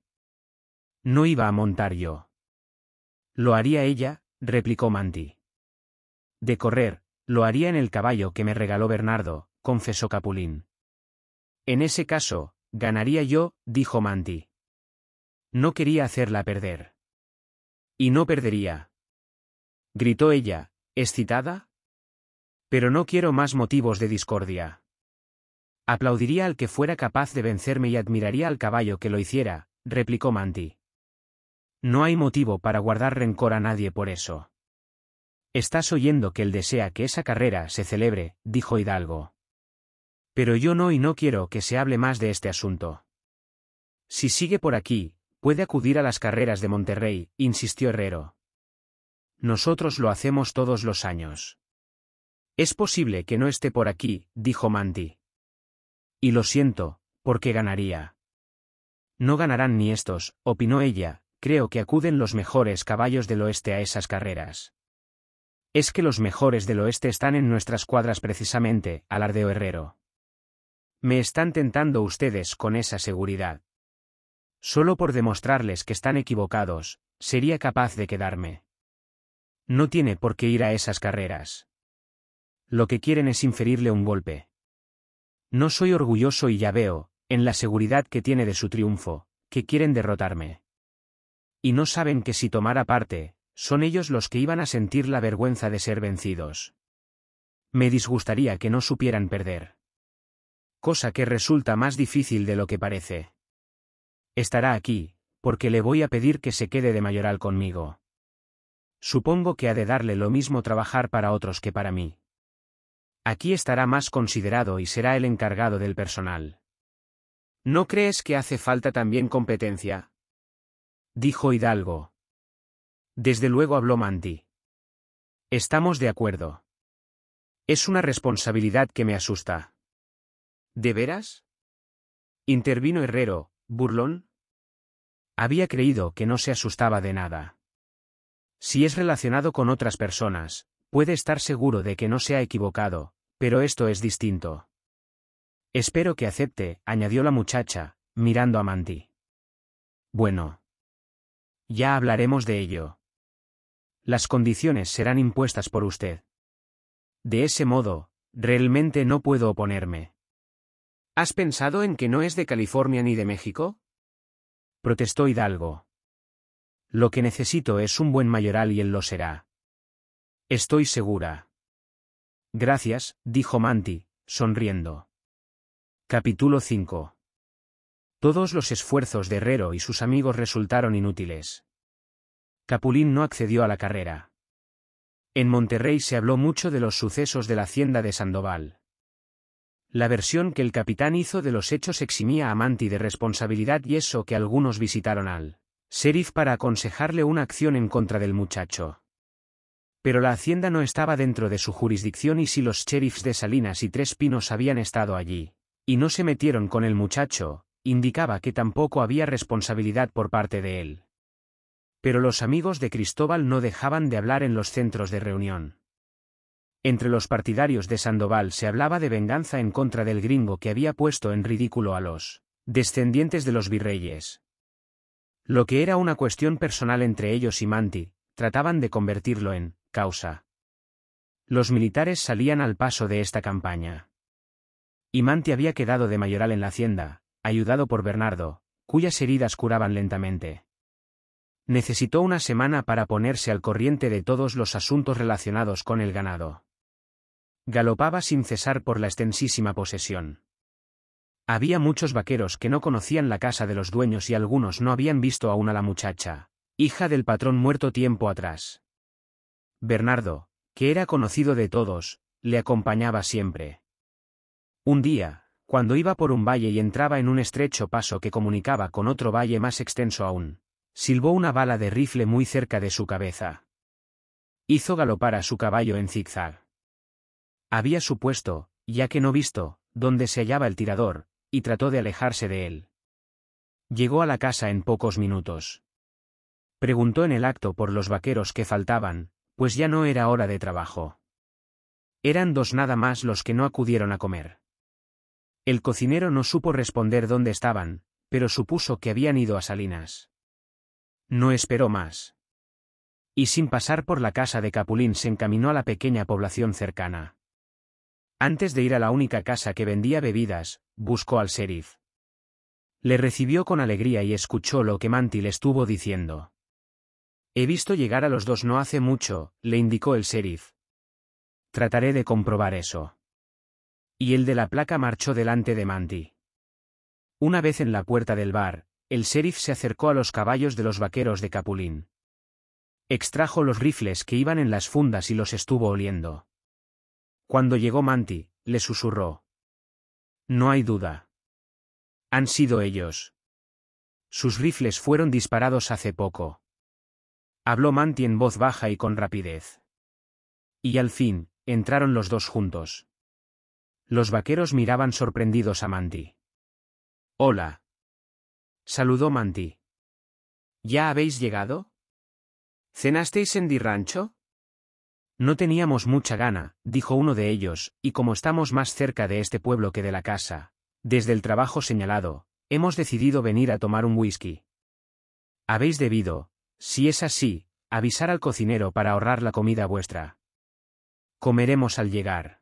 No iba a montar yo. Lo haría ella, replicó Manti. De correr, lo haría en el caballo que me regaló Bernardo, confesó Capulín. En ese caso, ganaría yo, dijo Manti. No quería hacerla perder. Y no perdería. Gritó ella, excitada. Pero no quiero más motivos de discordia. Aplaudiría al que fuera capaz de vencerme y admiraría al caballo que lo hiciera, replicó Manti. No hay motivo para guardar rencor a nadie por eso. Estás oyendo que él desea que esa carrera se celebre, dijo Hidalgo. Pero yo no y no quiero que se hable más de este asunto. Si sigue por aquí, Puede acudir a las carreras de Monterrey, insistió Herrero. Nosotros lo hacemos todos los años. Es posible que no esté por aquí, dijo Manti. Y lo siento, porque ganaría. No ganarán ni estos, opinó ella, creo que acuden los mejores caballos del oeste a esas carreras. Es que los mejores del oeste están en nuestras cuadras precisamente, alardeó Herrero. Me están tentando ustedes con esa seguridad. Solo por demostrarles que están equivocados, sería capaz de quedarme. No tiene por qué ir a esas carreras. Lo que quieren es inferirle un golpe. No soy orgulloso y ya veo, en la seguridad que tiene de su triunfo, que quieren derrotarme. Y no saben que si tomara parte, son ellos los que iban a sentir la vergüenza de ser vencidos. Me disgustaría que no supieran perder. Cosa que resulta más difícil de lo que parece. Estará aquí, porque le voy a pedir que se quede de mayoral conmigo. Supongo que ha de darle lo mismo trabajar para otros que para mí. Aquí estará más considerado y será el encargado del personal. ¿No crees que hace falta también competencia? Dijo Hidalgo. Desde luego habló Mandy. Estamos de acuerdo. Es una responsabilidad que me asusta. ¿De veras? Intervino Herrero, burlón? Había creído que no se asustaba de nada. Si es relacionado con otras personas, puede estar seguro de que no se ha equivocado, pero esto es distinto. Espero que acepte, añadió la muchacha, mirando a Manti. Bueno. Ya hablaremos de ello. Las condiciones serán impuestas por usted. De ese modo, realmente no puedo oponerme. ¿Has pensado en que no es de California ni de México? Protestó Hidalgo. Lo que necesito es un buen mayoral y él lo será. Estoy segura. Gracias, dijo Manti, sonriendo. Capítulo 5. Todos los esfuerzos de Herrero y sus amigos resultaron inútiles. Capulín no accedió a la carrera. En Monterrey se habló mucho de los sucesos de la hacienda de Sandoval. La versión que el capitán hizo de los hechos eximía a Manti de responsabilidad y eso que algunos visitaron al sheriff para aconsejarle una acción en contra del muchacho. Pero la hacienda no estaba dentro de su jurisdicción y si los sheriffs de Salinas y Tres Pinos habían estado allí, y no se metieron con el muchacho, indicaba que tampoco había responsabilidad por parte de él. Pero los amigos de Cristóbal no dejaban de hablar en los centros de reunión. Entre los partidarios de Sandoval se hablaba de venganza en contra del gringo que había puesto en ridículo a los descendientes de los virreyes. Lo que era una cuestión personal entre ellos y Manti, trataban de convertirlo en causa. Los militares salían al paso de esta campaña. Y Manti había quedado de mayoral en la hacienda, ayudado por Bernardo, cuyas heridas curaban lentamente. Necesitó una semana para ponerse al corriente de todos los asuntos relacionados con el ganado. Galopaba sin cesar por la extensísima posesión. Había muchos vaqueros que no conocían la casa de los dueños y algunos no habían visto aún a la muchacha, hija del patrón muerto tiempo atrás. Bernardo, que era conocido de todos, le acompañaba siempre. Un día, cuando iba por un valle y entraba en un estrecho paso que comunicaba con otro valle más extenso aún, silbó una bala de rifle muy cerca de su cabeza. Hizo galopar a su caballo en zigzag. Había supuesto, ya que no visto, dónde se hallaba el tirador, y trató de alejarse de él. Llegó a la casa en pocos minutos. Preguntó en el acto por los vaqueros que faltaban, pues ya no era hora de trabajo. Eran dos nada más los que no acudieron a comer. El cocinero no supo responder dónde estaban, pero supuso que habían ido a Salinas. No esperó más. Y sin pasar por la casa de Capulín se encaminó a la pequeña población cercana. Antes de ir a la única casa que vendía bebidas, buscó al sheriff. Le recibió con alegría y escuchó lo que Manti le estuvo diciendo. He visto llegar a los dos no hace mucho, le indicó el sheriff. Trataré de comprobar eso. Y el de la placa marchó delante de Manti. Una vez en la puerta del bar, el sheriff se acercó a los caballos de los vaqueros de Capulín. Extrajo los rifles que iban en las fundas y los estuvo oliendo. Cuando llegó Manti, le susurró. No hay duda. Han sido ellos. Sus rifles fueron disparados hace poco. Habló Manti en voz baja y con rapidez. Y al fin, entraron los dos juntos. Los vaqueros miraban sorprendidos a Manti. Hola. Saludó Manti. ¿Ya habéis llegado? ¿Cenasteis en Di Rancho? No teníamos mucha gana, dijo uno de ellos, y como estamos más cerca de este pueblo que de la casa, desde el trabajo señalado, hemos decidido venir a tomar un whisky. Habéis debido, si es así, avisar al cocinero para ahorrar la comida vuestra. Comeremos al llegar.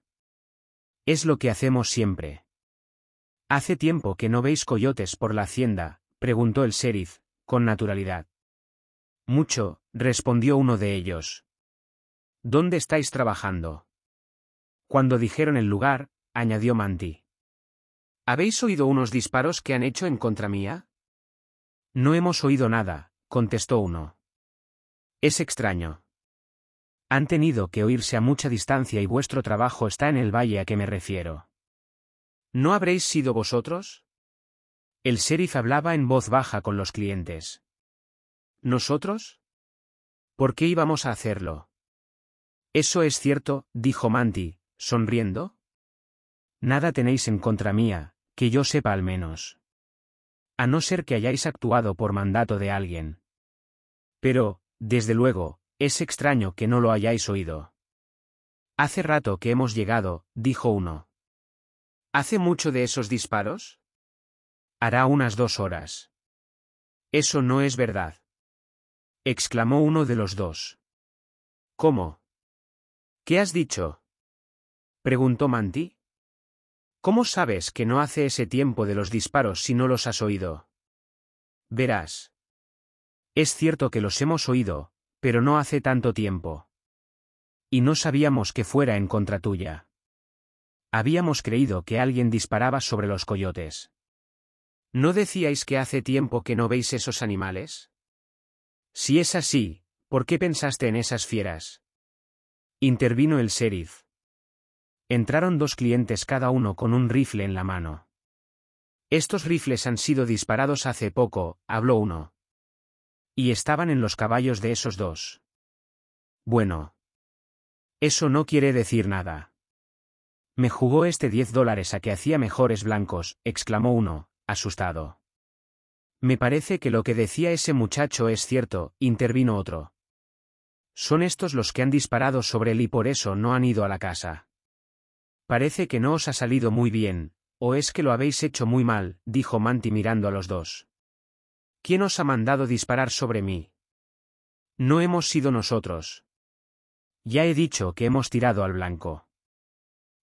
Es lo que hacemos siempre. Hace tiempo que no veis coyotes por la hacienda, preguntó el sheriff, con naturalidad. Mucho, respondió uno de ellos, ¿Dónde estáis trabajando? Cuando dijeron el lugar, añadió Manti. ¿Habéis oído unos disparos que han hecho en contra mía? No hemos oído nada, contestó uno. Es extraño. Han tenido que oírse a mucha distancia y vuestro trabajo está en el valle a que me refiero. ¿No habréis sido vosotros? El sheriff hablaba en voz baja con los clientes. ¿Nosotros? ¿Por qué íbamos a hacerlo? Eso es cierto, dijo Manti, sonriendo. Nada tenéis en contra mía, que yo sepa al menos. A no ser que hayáis actuado por mandato de alguien. Pero, desde luego, es extraño que no lo hayáis oído. Hace rato que hemos llegado, dijo uno. ¿Hace mucho de esos disparos? Hará unas dos horas. Eso no es verdad. exclamó uno de los dos. ¿Cómo? ¿Qué has dicho? preguntó Manti. ¿Cómo sabes que no hace ese tiempo de los disparos si no los has oído? Verás. Es cierto que los hemos oído, pero no hace tanto tiempo. Y no sabíamos que fuera en contra tuya. Habíamos creído que alguien disparaba sobre los coyotes. ¿No decíais que hace tiempo que no veis esos animales? Si es así, ¿por qué pensaste en esas fieras? Intervino el sheriff. Entraron dos clientes cada uno con un rifle en la mano. Estos rifles han sido disparados hace poco, habló uno. Y estaban en los caballos de esos dos. Bueno. Eso no quiere decir nada. Me jugó este diez dólares a que hacía mejores blancos, exclamó uno, asustado. Me parece que lo que decía ese muchacho es cierto, intervino otro. Son estos los que han disparado sobre él y por eso no han ido a la casa. Parece que no os ha salido muy bien, o es que lo habéis hecho muy mal, dijo Manti mirando a los dos. ¿Quién os ha mandado disparar sobre mí? No hemos sido nosotros. Ya he dicho que hemos tirado al blanco.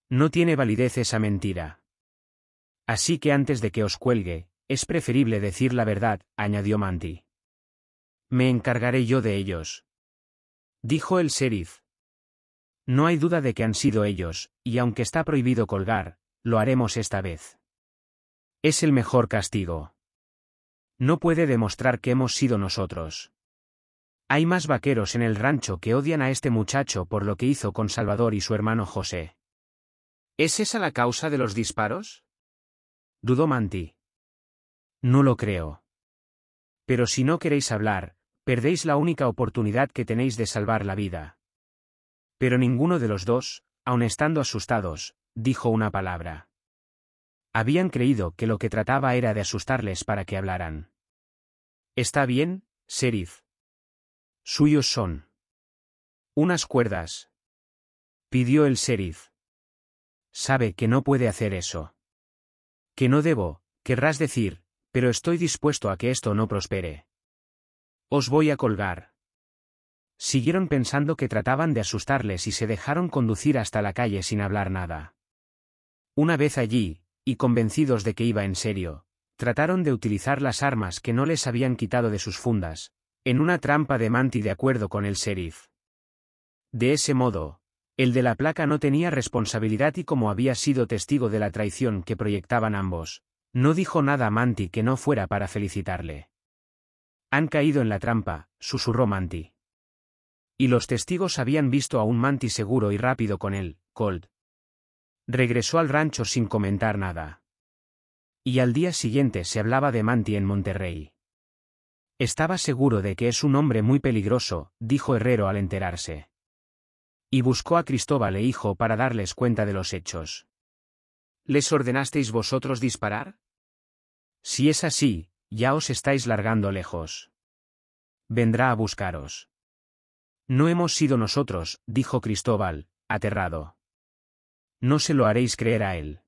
No tiene validez esa mentira. Así que antes de que os cuelgue, es preferible decir la verdad, añadió Manti. Me encargaré yo de ellos, dijo el sheriff. No hay duda de que han sido ellos, y aunque está prohibido colgar, lo haremos esta vez. Es el mejor castigo. No puede demostrar que hemos sido nosotros. Hay más vaqueros en el rancho que odian a este muchacho por lo que hizo con Salvador y su hermano José. ¿Es esa la causa de los disparos? Dudó Manti. No lo creo. Pero si no queréis hablar, perdéis la única oportunidad que tenéis de salvar la vida. Pero ninguno de los dos, aun estando asustados, dijo una palabra. Habían creído que lo que trataba era de asustarles para que hablaran. Está bien, Serif. Suyos son. Unas cuerdas. Pidió el Serif. Sabe que no puede hacer eso. Que no debo, querrás decir, pero estoy dispuesto a que esto no prospere. Os voy a colgar. Siguieron pensando que trataban de asustarles y se dejaron conducir hasta la calle sin hablar nada. Una vez allí, y convencidos de que iba en serio, trataron de utilizar las armas que no les habían quitado de sus fundas, en una trampa de Manti de acuerdo con el sheriff. De ese modo, el de la placa no tenía responsabilidad y como había sido testigo de la traición que proyectaban ambos, no dijo nada a Manti que no fuera para felicitarle. Han caído en la trampa, susurró Manti. Y los testigos habían visto a un Manti seguro y rápido con él, Cold. Regresó al rancho sin comentar nada. Y al día siguiente se hablaba de Manti en Monterrey. Estaba seguro de que es un hombre muy peligroso, dijo Herrero al enterarse. Y buscó a Cristóbal e hijo para darles cuenta de los hechos. ¿Les ordenasteis vosotros disparar? Si es así, ya os estáis largando lejos. Vendrá a buscaros. No hemos sido nosotros, dijo Cristóbal, aterrado. No se lo haréis creer a él.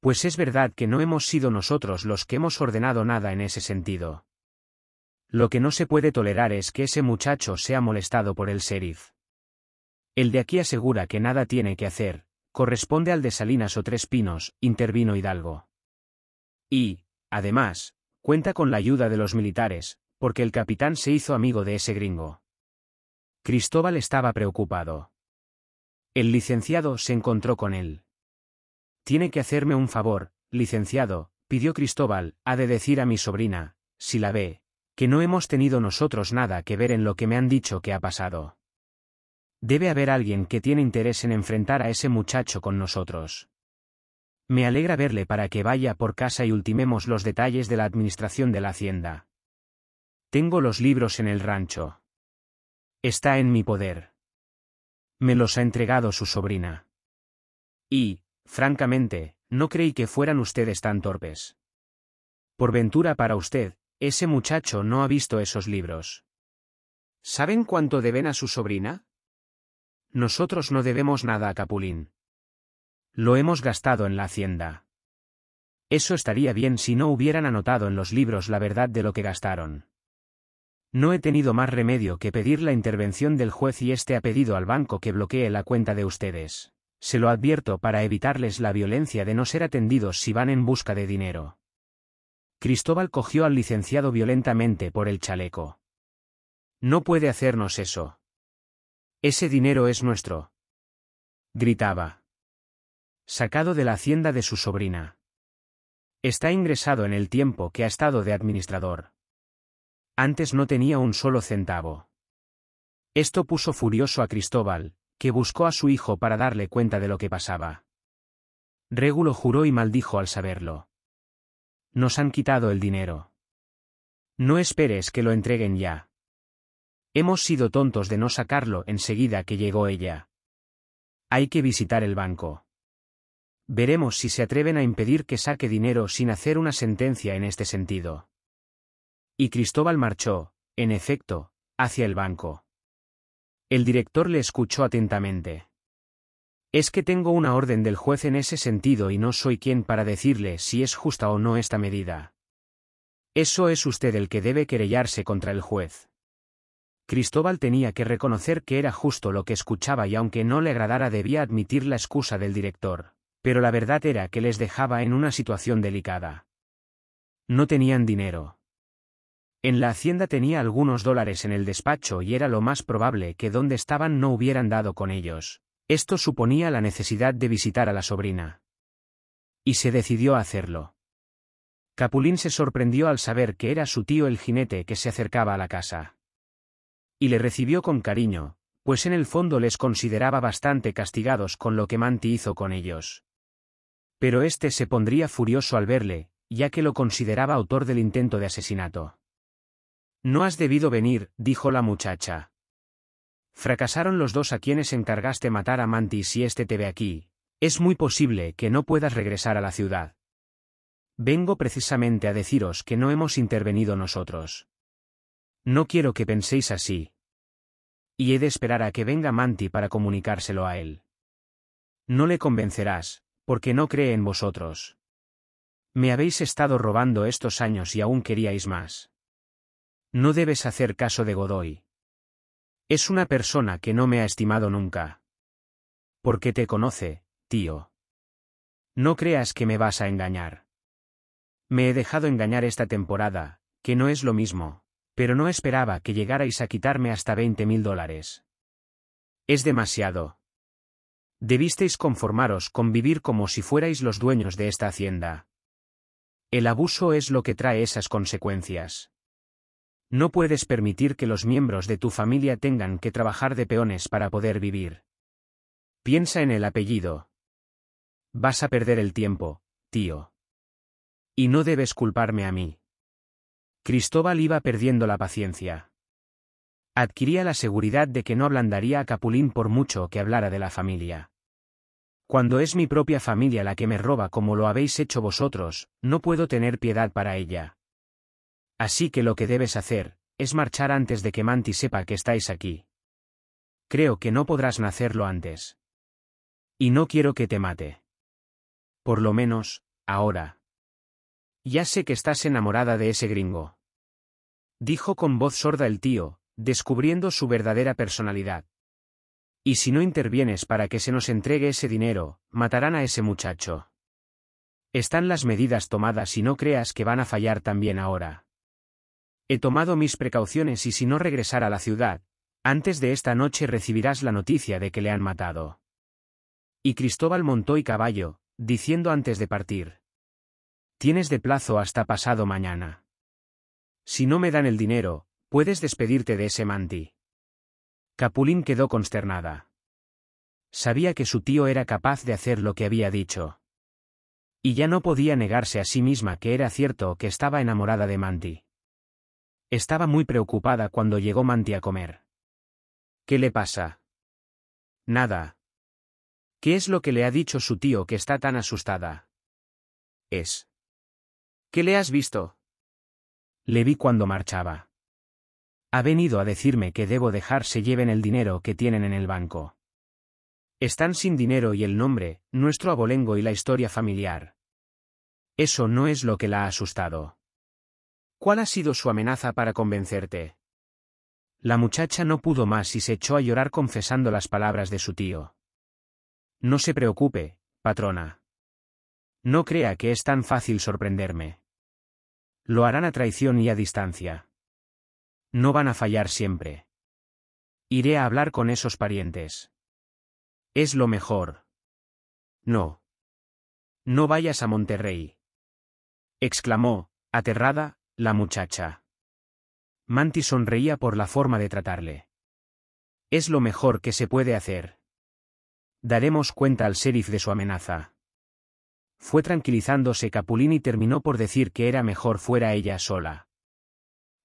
Pues es verdad que no hemos sido nosotros los que hemos ordenado nada en ese sentido. Lo que no se puede tolerar es que ese muchacho sea molestado por el sheriff. El de aquí asegura que nada tiene que hacer, corresponde al de Salinas o Tres Pinos, intervino Hidalgo. Y, además, Cuenta con la ayuda de los militares, porque el capitán se hizo amigo de ese gringo. Cristóbal estaba preocupado. El licenciado se encontró con él. Tiene que hacerme un favor, licenciado, pidió Cristóbal, ha de decir a mi sobrina, si la ve, que no hemos tenido nosotros nada que ver en lo que me han dicho que ha pasado. Debe haber alguien que tiene interés en enfrentar a ese muchacho con nosotros. Me alegra verle para que vaya por casa y ultimemos los detalles de la administración de la hacienda. Tengo los libros en el rancho. Está en mi poder. Me los ha entregado su sobrina. Y, francamente, no creí que fueran ustedes tan torpes. Por ventura para usted, ese muchacho no ha visto esos libros. ¿Saben cuánto deben a su sobrina? Nosotros no debemos nada a Capulín. Lo hemos gastado en la hacienda. Eso estaría bien si no hubieran anotado en los libros la verdad de lo que gastaron. No he tenido más remedio que pedir la intervención del juez y este ha pedido al banco que bloquee la cuenta de ustedes. Se lo advierto para evitarles la violencia de no ser atendidos si van en busca de dinero. Cristóbal cogió al licenciado violentamente por el chaleco. No puede hacernos eso. Ese dinero es nuestro. Gritaba sacado de la hacienda de su sobrina. Está ingresado en el tiempo que ha estado de administrador. Antes no tenía un solo centavo. Esto puso furioso a Cristóbal, que buscó a su hijo para darle cuenta de lo que pasaba. Régulo juró y maldijo al saberlo. Nos han quitado el dinero. No esperes que lo entreguen ya. Hemos sido tontos de no sacarlo enseguida que llegó ella. Hay que visitar el banco. Veremos si se atreven a impedir que saque dinero sin hacer una sentencia en este sentido. Y Cristóbal marchó, en efecto, hacia el banco. El director le escuchó atentamente. Es que tengo una orden del juez en ese sentido y no soy quien para decirle si es justa o no esta medida. Eso es usted el que debe querellarse contra el juez. Cristóbal tenía que reconocer que era justo lo que escuchaba y aunque no le agradara debía admitir la excusa del director. Pero la verdad era que les dejaba en una situación delicada. No tenían dinero. En la hacienda tenía algunos dólares en el despacho y era lo más probable que donde estaban no hubieran dado con ellos. Esto suponía la necesidad de visitar a la sobrina. Y se decidió a hacerlo. Capulín se sorprendió al saber que era su tío el jinete que se acercaba a la casa. Y le recibió con cariño, pues en el fondo les consideraba bastante castigados con lo que Manti hizo con ellos. Pero este se pondría furioso al verle, ya que lo consideraba autor del intento de asesinato. No has debido venir, dijo la muchacha. Fracasaron los dos a quienes encargaste matar a manti si este te ve aquí. Es muy posible que no puedas regresar a la ciudad. Vengo precisamente a deciros que no hemos intervenido nosotros. No quiero que penséis así. Y he de esperar a que venga Manti para comunicárselo a él. No le convencerás, porque no cree en vosotros. Me habéis estado robando estos años y aún queríais más. No debes hacer caso de Godoy. Es una persona que no me ha estimado nunca. Porque te conoce, tío. No creas que me vas a engañar. Me he dejado engañar esta temporada, que no es lo mismo, pero no esperaba que llegarais a quitarme hasta 20 mil dólares. Es demasiado. Debisteis conformaros con vivir como si fuerais los dueños de esta hacienda. El abuso es lo que trae esas consecuencias. No puedes permitir que los miembros de tu familia tengan que trabajar de peones para poder vivir. Piensa en el apellido. Vas a perder el tiempo, tío. Y no debes culparme a mí. Cristóbal iba perdiendo la paciencia. Adquiría la seguridad de que no ablandaría a Capulín por mucho que hablara de la familia. Cuando es mi propia familia la que me roba como lo habéis hecho vosotros, no puedo tener piedad para ella. Así que lo que debes hacer, es marchar antes de que Manti sepa que estáis aquí. Creo que no podrás nacerlo antes. Y no quiero que te mate. Por lo menos, ahora. Ya sé que estás enamorada de ese gringo. Dijo con voz sorda el tío, descubriendo su verdadera personalidad. Y si no intervienes para que se nos entregue ese dinero, matarán a ese muchacho. Están las medidas tomadas y no creas que van a fallar también ahora. He tomado mis precauciones y si no regresar a la ciudad, antes de esta noche recibirás la noticia de que le han matado. Y Cristóbal montó y caballo, diciendo antes de partir. Tienes de plazo hasta pasado mañana. Si no me dan el dinero, puedes despedirte de ese manti. Capulín quedó consternada. Sabía que su tío era capaz de hacer lo que había dicho. Y ya no podía negarse a sí misma que era cierto que estaba enamorada de Manti. Estaba muy preocupada cuando llegó Manti a comer. ¿Qué le pasa? Nada. ¿Qué es lo que le ha dicho su tío que está tan asustada? Es. ¿Qué le has visto? Le vi cuando marchaba. Ha venido a decirme que debo dejar se lleven el dinero que tienen en el banco. Están sin dinero y el nombre, nuestro abolengo y la historia familiar. Eso no es lo que la ha asustado. ¿Cuál ha sido su amenaza para convencerte? La muchacha no pudo más y se echó a llorar confesando las palabras de su tío. No se preocupe, patrona. No crea que es tan fácil sorprenderme. Lo harán a traición y a distancia. No van a fallar siempre. Iré a hablar con esos parientes. Es lo mejor. No. No vayas a Monterrey. exclamó, aterrada, la muchacha. Manti sonreía por la forma de tratarle. Es lo mejor que se puede hacer. Daremos cuenta al sheriff de su amenaza. Fue tranquilizándose Capulín y terminó por decir que era mejor fuera ella sola.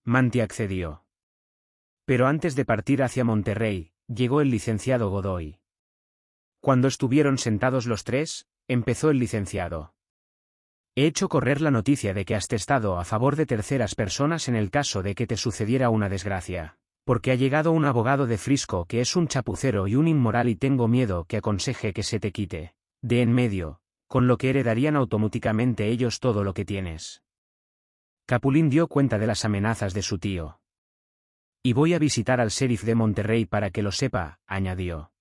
Manti accedió. Pero antes de partir hacia Monterrey, llegó el licenciado Godoy. Cuando estuvieron sentados los tres, empezó el licenciado. He hecho correr la noticia de que has testado a favor de terceras personas en el caso de que te sucediera una desgracia, porque ha llegado un abogado de Frisco que es un chapucero y un inmoral y tengo miedo que aconseje que se te quite, de en medio, con lo que heredarían automáticamente ellos todo lo que tienes. Capulín dio cuenta de las amenazas de su tío. Y voy a visitar al sheriff de Monterrey para que lo sepa, añadió.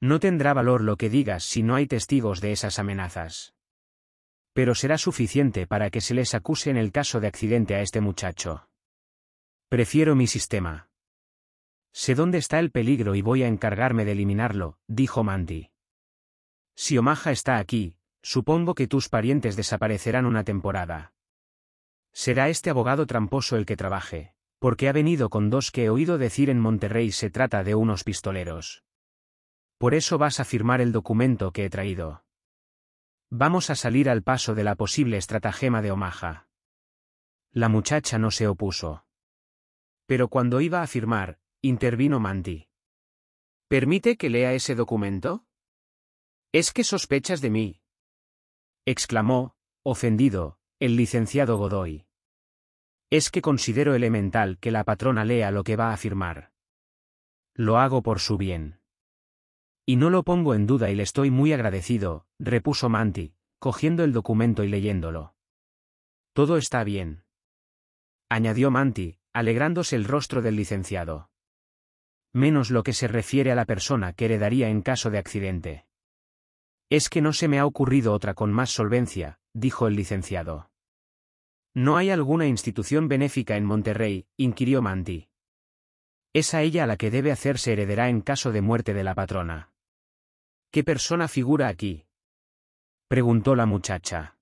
No tendrá valor lo que digas si no hay testigos de esas amenazas. Pero será suficiente para que se les acuse en el caso de accidente a este muchacho. Prefiero mi sistema. Sé dónde está el peligro y voy a encargarme de eliminarlo, dijo Mandy. Si Omaha está aquí, supongo que tus parientes desaparecerán una temporada. Será este abogado tramposo el que trabaje, porque ha venido con dos que he oído decir en Monterrey se trata de unos pistoleros. Por eso vas a firmar el documento que he traído. Vamos a salir al paso de la posible estratagema de Omaha. La muchacha no se opuso. Pero cuando iba a firmar, intervino manti, ¿Permite que lea ese documento? Es que sospechas de mí. exclamó, ofendido, el licenciado Godoy. Es que considero elemental que la patrona lea lo que va a firmar. Lo hago por su bien. Y no lo pongo en duda y le estoy muy agradecido, repuso Manti, cogiendo el documento y leyéndolo. Todo está bien. Añadió Manti, alegrándose el rostro del licenciado. Menos lo que se refiere a la persona que heredaría en caso de accidente. Es que no se me ha ocurrido otra con más solvencia, dijo el licenciado. ¿No hay alguna institución benéfica en Monterrey? inquirió Manti. Es a ella la que debe hacerse heredera en caso de muerte de la patrona. ¿Qué persona figura aquí? preguntó la muchacha.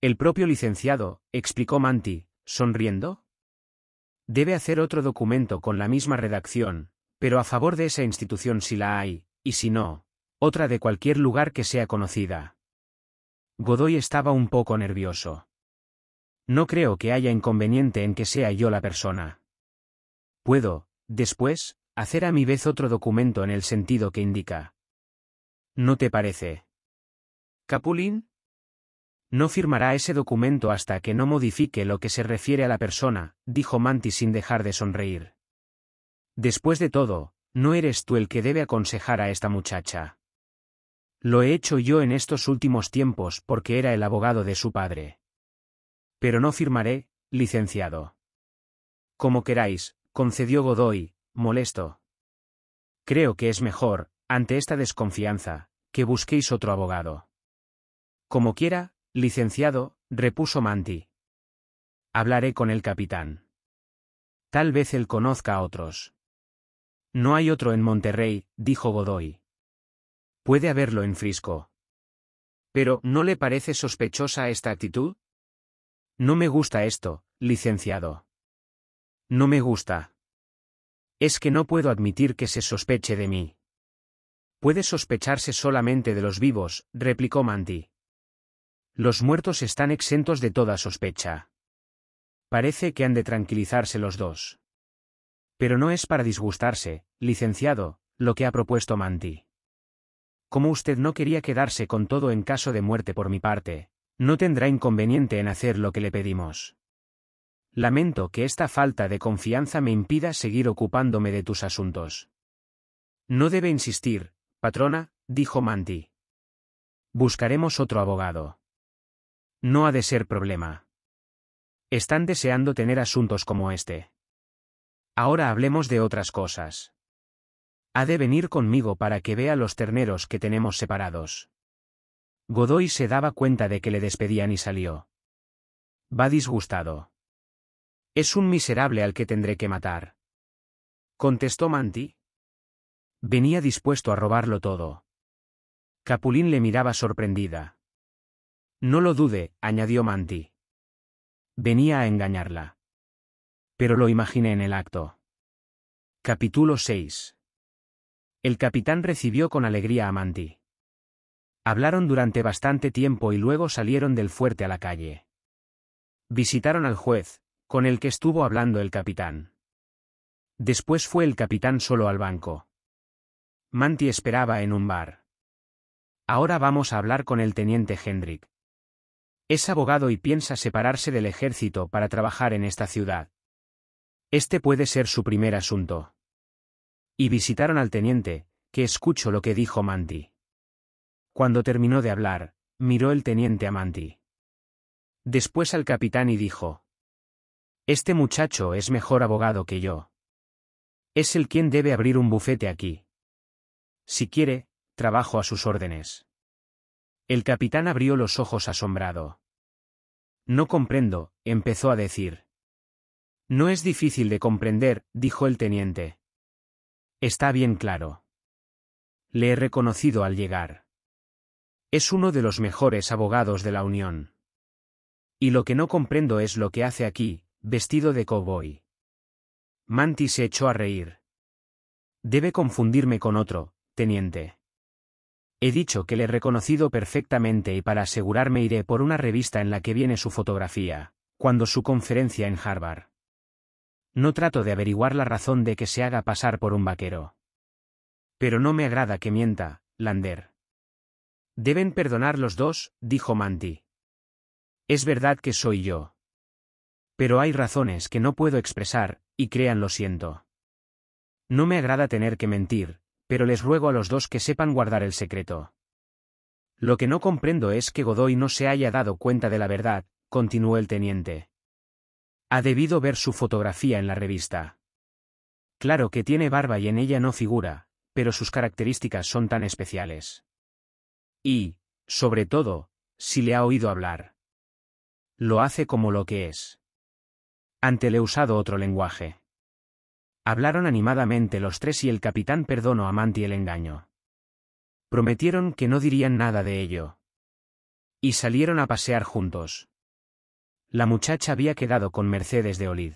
El propio licenciado, explicó Manti, sonriendo. Debe hacer otro documento con la misma redacción, pero a favor de esa institución si la hay, y si no, otra de cualquier lugar que sea conocida. Godoy estaba un poco nervioso. No creo que haya inconveniente en que sea yo la persona. Puedo, después, hacer a mi vez otro documento en el sentido que indica. ¿No te parece? Capulín? No firmará ese documento hasta que no modifique lo que se refiere a la persona, dijo Mantis sin dejar de sonreír. Después de todo, no eres tú el que debe aconsejar a esta muchacha. Lo he hecho yo en estos últimos tiempos porque era el abogado de su padre. Pero no firmaré, licenciado. Como queráis, concedió Godoy, molesto. Creo que es mejor, ante esta desconfianza, que busquéis otro abogado. Como quiera, licenciado, repuso Manti. Hablaré con el capitán. Tal vez él conozca a otros. No hay otro en Monterrey, dijo Godoy. Puede haberlo en Frisco. Pero, ¿no le parece sospechosa esta actitud? No me gusta esto, licenciado. No me gusta. Es que no puedo admitir que se sospeche de mí. Puede sospecharse solamente de los vivos, replicó Manti. Los muertos están exentos de toda sospecha. Parece que han de tranquilizarse los dos. Pero no es para disgustarse, licenciado, lo que ha propuesto Manti como usted no quería quedarse con todo en caso de muerte por mi parte, no tendrá inconveniente en hacer lo que le pedimos. Lamento que esta falta de confianza me impida seguir ocupándome de tus asuntos. No debe insistir, patrona, dijo Manti. Buscaremos otro abogado. No ha de ser problema. Están deseando tener asuntos como este. Ahora hablemos de otras cosas. Ha de venir conmigo para que vea los terneros que tenemos separados. Godoy se daba cuenta de que le despedían y salió. Va disgustado. Es un miserable al que tendré que matar. Contestó Manti. Venía dispuesto a robarlo todo. Capulín le miraba sorprendida. No lo dude, añadió Manti. Venía a engañarla. Pero lo imaginé en el acto. Capítulo 6. El capitán recibió con alegría a Manti. Hablaron durante bastante tiempo y luego salieron del fuerte a la calle. Visitaron al juez, con el que estuvo hablando el capitán. Después fue el capitán solo al banco. Manti esperaba en un bar. Ahora vamos a hablar con el teniente Hendrik. Es abogado y piensa separarse del ejército para trabajar en esta ciudad. Este puede ser su primer asunto. Y visitaron al teniente, que escuchó lo que dijo Manti. Cuando terminó de hablar, miró el teniente a Manti. Después al capitán y dijo. Este muchacho es mejor abogado que yo. Es el quien debe abrir un bufete aquí. Si quiere, trabajo a sus órdenes. El capitán abrió los ojos asombrado. No comprendo, empezó a decir. No es difícil de comprender, dijo el teniente. Está bien claro. Le he reconocido al llegar. Es uno de los mejores abogados de la Unión. Y lo que no comprendo es lo que hace aquí, vestido de cowboy. Manti se echó a reír. Debe confundirme con otro, teniente. He dicho que le he reconocido perfectamente y para asegurarme iré por una revista en la que viene su fotografía, cuando su conferencia en Harvard. No trato de averiguar la razón de que se haga pasar por un vaquero. Pero no me agrada que mienta, Lander. Deben perdonar los dos, dijo Manti. Es verdad que soy yo. Pero hay razones que no puedo expresar, y crean lo siento. No me agrada tener que mentir, pero les ruego a los dos que sepan guardar el secreto. Lo que no comprendo es que Godoy no se haya dado cuenta de la verdad, continuó el teniente. Ha debido ver su fotografía en la revista. Claro que tiene barba y en ella no figura, pero sus características son tan especiales. Y, sobre todo, si le ha oído hablar. Lo hace como lo que es. Ante le he usado otro lenguaje. Hablaron animadamente los tres y el capitán perdonó a Manti el engaño. Prometieron que no dirían nada de ello. Y salieron a pasear juntos. La muchacha había quedado con Mercedes de Olid.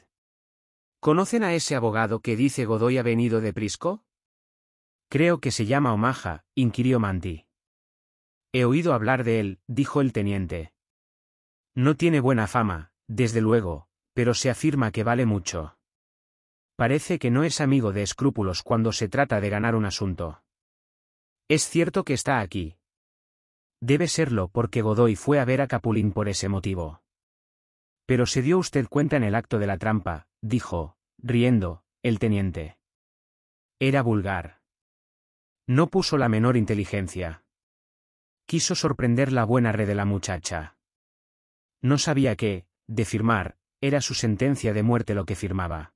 ¿Conocen a ese abogado que dice Godoy ha venido de Prisco? Creo que se llama Omaha, inquirió Manti. He oído hablar de él, dijo el teniente. No tiene buena fama, desde luego, pero se afirma que vale mucho. Parece que no es amigo de escrúpulos cuando se trata de ganar un asunto. Es cierto que está aquí. Debe serlo porque Godoy fue a ver a Capulín por ese motivo. Pero se dio usted cuenta en el acto de la trampa, dijo, riendo, el teniente. Era vulgar. No puso la menor inteligencia. Quiso sorprender la buena red de la muchacha. No sabía que, de firmar, era su sentencia de muerte lo que firmaba.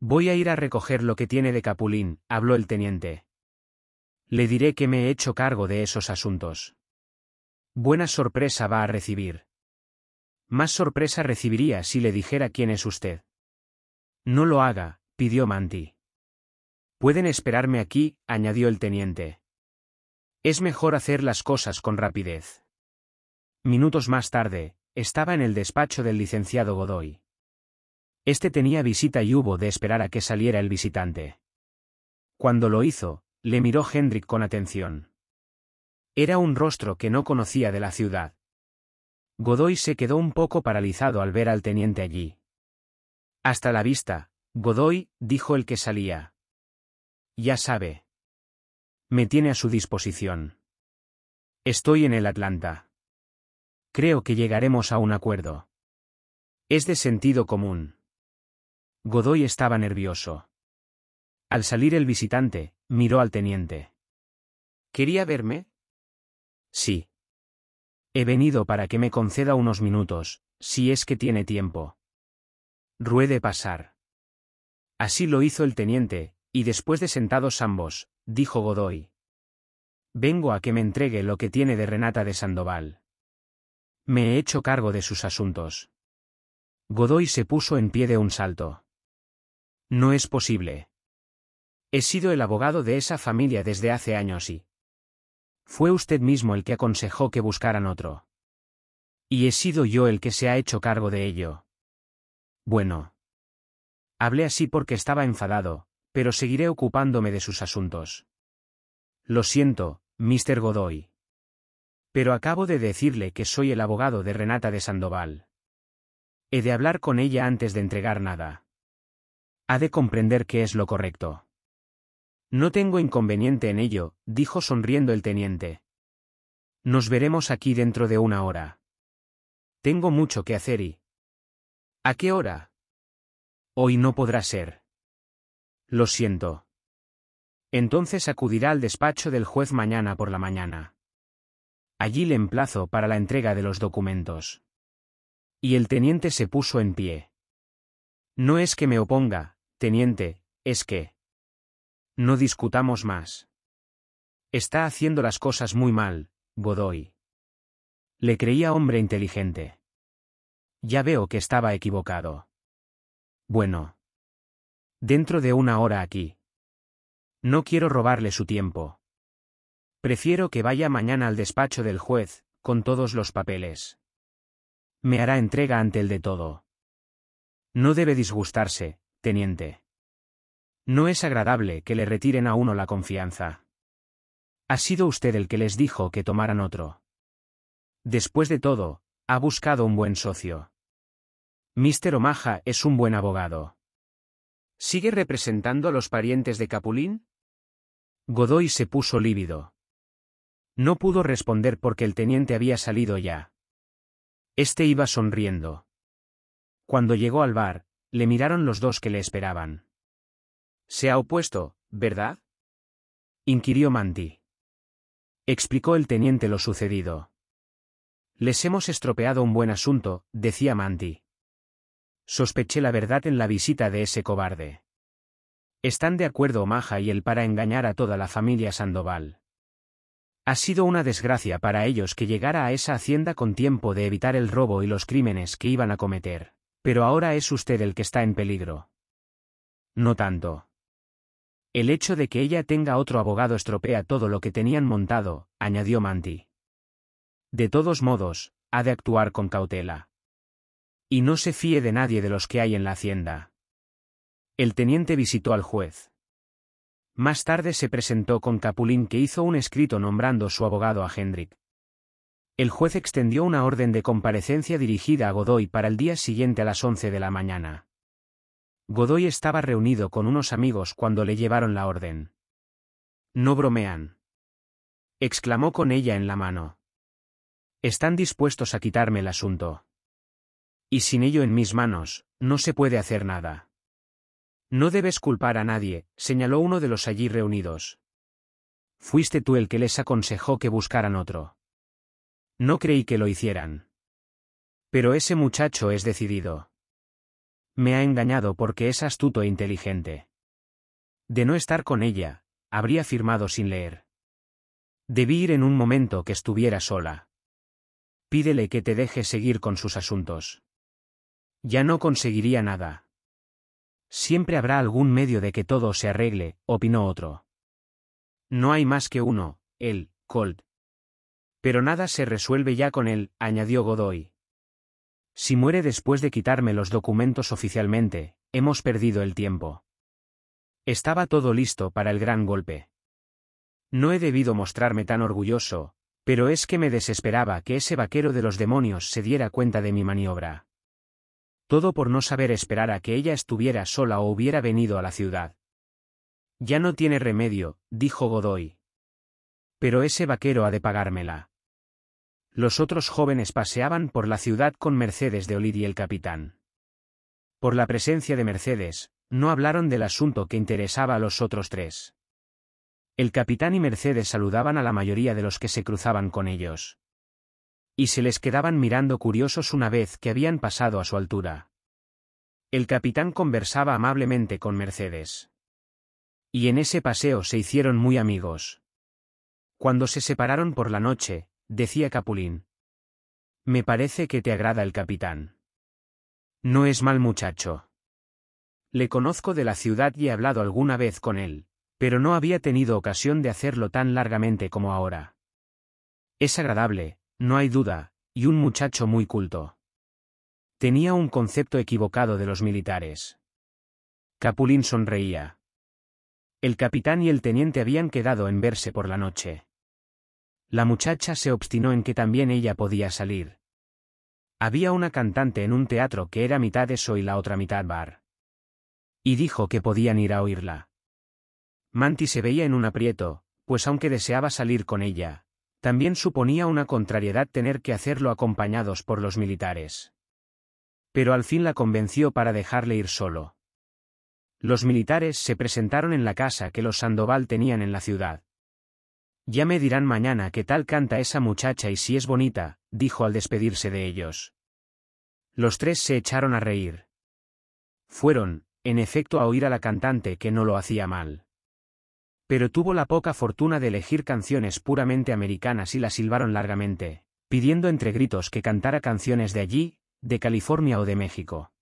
Voy a ir a recoger lo que tiene de Capulín, habló el teniente. Le diré que me he hecho cargo de esos asuntos. Buena sorpresa va a recibir. Más sorpresa recibiría si le dijera quién es usted. No lo haga, pidió Manti. Pueden esperarme aquí, añadió el teniente. Es mejor hacer las cosas con rapidez. Minutos más tarde, estaba en el despacho del licenciado Godoy. Este tenía visita y hubo de esperar a que saliera el visitante. Cuando lo hizo, le miró Hendrik con atención. Era un rostro que no conocía de la ciudad. Godoy se quedó un poco paralizado al ver al teniente allí. Hasta la vista, Godoy, dijo el que salía. Ya sabe. Me tiene a su disposición. Estoy en el Atlanta. Creo que llegaremos a un acuerdo. Es de sentido común. Godoy estaba nervioso. Al salir el visitante, miró al teniente. ¿Quería verme? Sí. He venido para que me conceda unos minutos, si es que tiene tiempo. Ruede pasar. Así lo hizo el teniente, y después de sentados ambos, dijo Godoy. Vengo a que me entregue lo que tiene de Renata de Sandoval. Me he hecho cargo de sus asuntos. Godoy se puso en pie de un salto. No es posible. He sido el abogado de esa familia desde hace años y, fue usted mismo el que aconsejó que buscaran otro. Y he sido yo el que se ha hecho cargo de ello. Bueno. Hablé así porque estaba enfadado, pero seguiré ocupándome de sus asuntos. Lo siento, Mr. Godoy. Pero acabo de decirle que soy el abogado de Renata de Sandoval. He de hablar con ella antes de entregar nada. Ha de comprender que es lo correcto. No tengo inconveniente en ello, dijo sonriendo el teniente. Nos veremos aquí dentro de una hora. Tengo mucho que hacer y... ¿A qué hora? Hoy no podrá ser. Lo siento. Entonces acudirá al despacho del juez mañana por la mañana. Allí le emplazo para la entrega de los documentos. Y el teniente se puso en pie. No es que me oponga, teniente, es que... No discutamos más. Está haciendo las cosas muy mal, Godoy. Le creía hombre inteligente. Ya veo que estaba equivocado. Bueno. Dentro de una hora aquí. No quiero robarle su tiempo. Prefiero que vaya mañana al despacho del juez, con todos los papeles. Me hará entrega ante el de todo. No debe disgustarse, teniente. No es agradable que le retiren a uno la confianza. Ha sido usted el que les dijo que tomaran otro. Después de todo, ha buscado un buen socio. Mr. Omaha es un buen abogado. ¿Sigue representando a los parientes de Capulín? Godoy se puso lívido. No pudo responder porque el teniente había salido ya. Este iba sonriendo. Cuando llegó al bar, le miraron los dos que le esperaban. Se ha opuesto, ¿verdad? inquirió Mandy. Explicó el teniente lo sucedido. Les hemos estropeado un buen asunto, decía Mandy. Sospeché la verdad en la visita de ese cobarde. Están de acuerdo Maja y él para engañar a toda la familia Sandoval. Ha sido una desgracia para ellos que llegara a esa hacienda con tiempo de evitar el robo y los crímenes que iban a cometer, pero ahora es usted el que está en peligro. No tanto. El hecho de que ella tenga otro abogado estropea todo lo que tenían montado, añadió Manti. De todos modos, ha de actuar con cautela. Y no se fíe de nadie de los que hay en la hacienda. El teniente visitó al juez. Más tarde se presentó con Capulín que hizo un escrito nombrando su abogado a Hendrik. El juez extendió una orden de comparecencia dirigida a Godoy para el día siguiente a las 11 de la mañana. Godoy estaba reunido con unos amigos cuando le llevaron la orden. No bromean. Exclamó con ella en la mano. Están dispuestos a quitarme el asunto. Y sin ello en mis manos, no se puede hacer nada. No debes culpar a nadie, señaló uno de los allí reunidos. Fuiste tú el que les aconsejó que buscaran otro. No creí que lo hicieran. Pero ese muchacho es decidido. Me ha engañado porque es astuto e inteligente. De no estar con ella, habría firmado sin leer. Debí ir en un momento que estuviera sola. Pídele que te deje seguir con sus asuntos. Ya no conseguiría nada. Siempre habrá algún medio de que todo se arregle, opinó otro. No hay más que uno, él, Colt. Pero nada se resuelve ya con él, añadió Godoy. Si muere después de quitarme los documentos oficialmente, hemos perdido el tiempo. Estaba todo listo para el gran golpe. No he debido mostrarme tan orgulloso, pero es que me desesperaba que ese vaquero de los demonios se diera cuenta de mi maniobra. Todo por no saber esperar a que ella estuviera sola o hubiera venido a la ciudad. Ya no tiene remedio, dijo Godoy. Pero ese vaquero ha de pagármela. Los otros jóvenes paseaban por la ciudad con Mercedes de Olid y el capitán. Por la presencia de Mercedes, no hablaron del asunto que interesaba a los otros tres. El capitán y Mercedes saludaban a la mayoría de los que se cruzaban con ellos. Y se les quedaban mirando curiosos una vez que habían pasado a su altura. El capitán conversaba amablemente con Mercedes. Y en ese paseo se hicieron muy amigos. Cuando se separaron por la noche, decía Capulín. Me parece que te agrada el capitán. No es mal muchacho. Le conozco de la ciudad y he hablado alguna vez con él, pero no había tenido ocasión de hacerlo tan largamente como ahora. Es agradable, no hay duda, y un muchacho muy culto. Tenía un concepto equivocado de los militares. Capulín sonreía. El capitán y el teniente habían quedado en verse por la noche. La muchacha se obstinó en que también ella podía salir. Había una cantante en un teatro que era mitad eso y la otra mitad bar. Y dijo que podían ir a oírla. Manti se veía en un aprieto, pues aunque deseaba salir con ella, también suponía una contrariedad tener que hacerlo acompañados por los militares. Pero al fin la convenció para dejarle ir solo. Los militares se presentaron en la casa que los Sandoval tenían en la ciudad. Ya me dirán mañana qué tal canta esa muchacha y si es bonita, dijo al despedirse de ellos. Los tres se echaron a reír. Fueron, en efecto, a oír a la cantante que no lo hacía mal. Pero tuvo la poca fortuna de elegir canciones puramente americanas y la silbaron largamente, pidiendo entre gritos que cantara canciones de allí, de California o de México.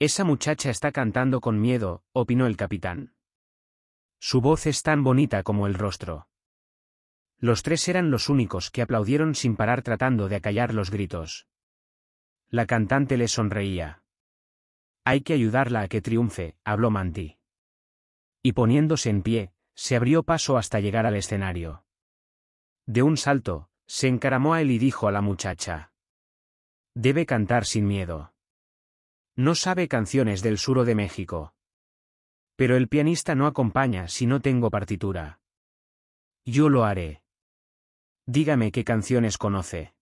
Esa muchacha está cantando con miedo, opinó el capitán. Su voz es tan bonita como el rostro. Los tres eran los únicos que aplaudieron sin parar tratando de acallar los gritos. La cantante le sonreía. Hay que ayudarla a que triunfe, habló Manti. Y poniéndose en pie, se abrió paso hasta llegar al escenario. De un salto, se encaramó a él y dijo a la muchacha. Debe cantar sin miedo. No sabe canciones del suro de México. Pero el pianista no acompaña si no tengo partitura. Yo lo haré. Dígame qué canciones conoce.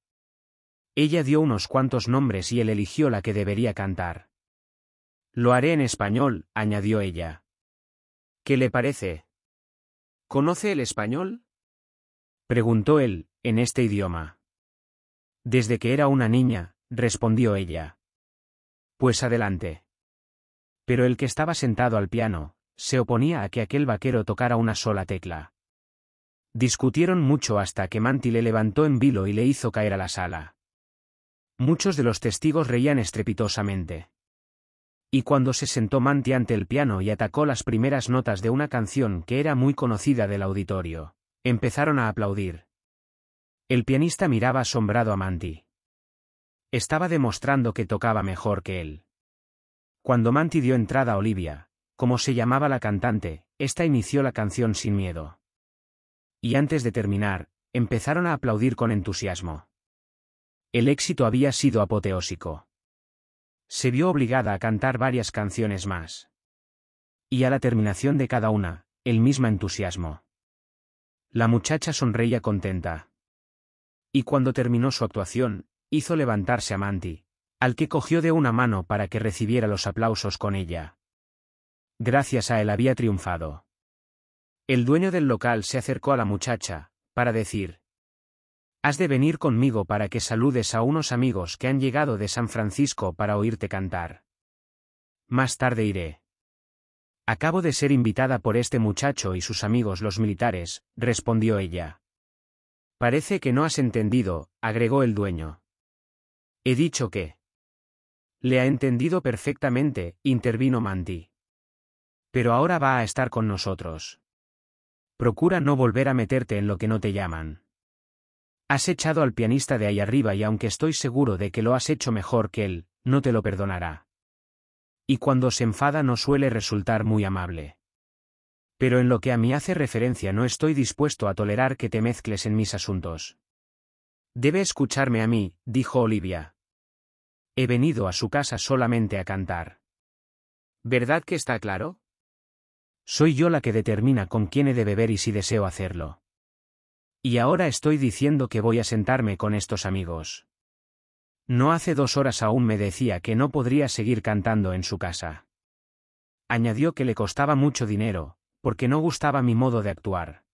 Ella dio unos cuantos nombres y él eligió la que debería cantar. Lo haré en español, añadió ella. ¿Qué le parece? ¿Conoce el español? preguntó él, en este idioma. Desde que era una niña, respondió ella. Pues adelante. Pero el que estaba sentado al piano, se oponía a que aquel vaquero tocara una sola tecla. Discutieron mucho hasta que Manti le levantó en vilo y le hizo caer a la sala. Muchos de los testigos reían estrepitosamente. Y cuando se sentó Manti ante el piano y atacó las primeras notas de una canción que era muy conocida del auditorio, empezaron a aplaudir. El pianista miraba asombrado a Manti. Estaba demostrando que tocaba mejor que él. Cuando Manti dio entrada a Olivia, como se llamaba la cantante, esta inició la canción sin miedo y antes de terminar, empezaron a aplaudir con entusiasmo. El éxito había sido apoteósico. Se vio obligada a cantar varias canciones más. Y a la terminación de cada una, el mismo entusiasmo. La muchacha sonreía contenta. Y cuando terminó su actuación, hizo levantarse a Manti, al que cogió de una mano para que recibiera los aplausos con ella. Gracias a él había triunfado. El dueño del local se acercó a la muchacha, para decir, Has de venir conmigo para que saludes a unos amigos que han llegado de San Francisco para oírte cantar. Más tarde iré. Acabo de ser invitada por este muchacho y sus amigos los militares, respondió ella. Parece que no has entendido, agregó el dueño. He dicho que. Le ha entendido perfectamente, intervino Manti. Pero ahora va a estar con nosotros. Procura no volver a meterte en lo que no te llaman. Has echado al pianista de ahí arriba y aunque estoy seguro de que lo has hecho mejor que él, no te lo perdonará. Y cuando se enfada no suele resultar muy amable. Pero en lo que a mí hace referencia no estoy dispuesto a tolerar que te mezcles en mis asuntos. Debe escucharme a mí, dijo Olivia. He venido a su casa solamente a cantar. ¿Verdad que está claro? Soy yo la que determina con quién he de beber y si deseo hacerlo. Y ahora estoy diciendo que voy a sentarme con estos amigos. No hace dos horas aún me decía que no podría seguir cantando en su casa. Añadió que le costaba mucho dinero, porque no gustaba mi modo de actuar.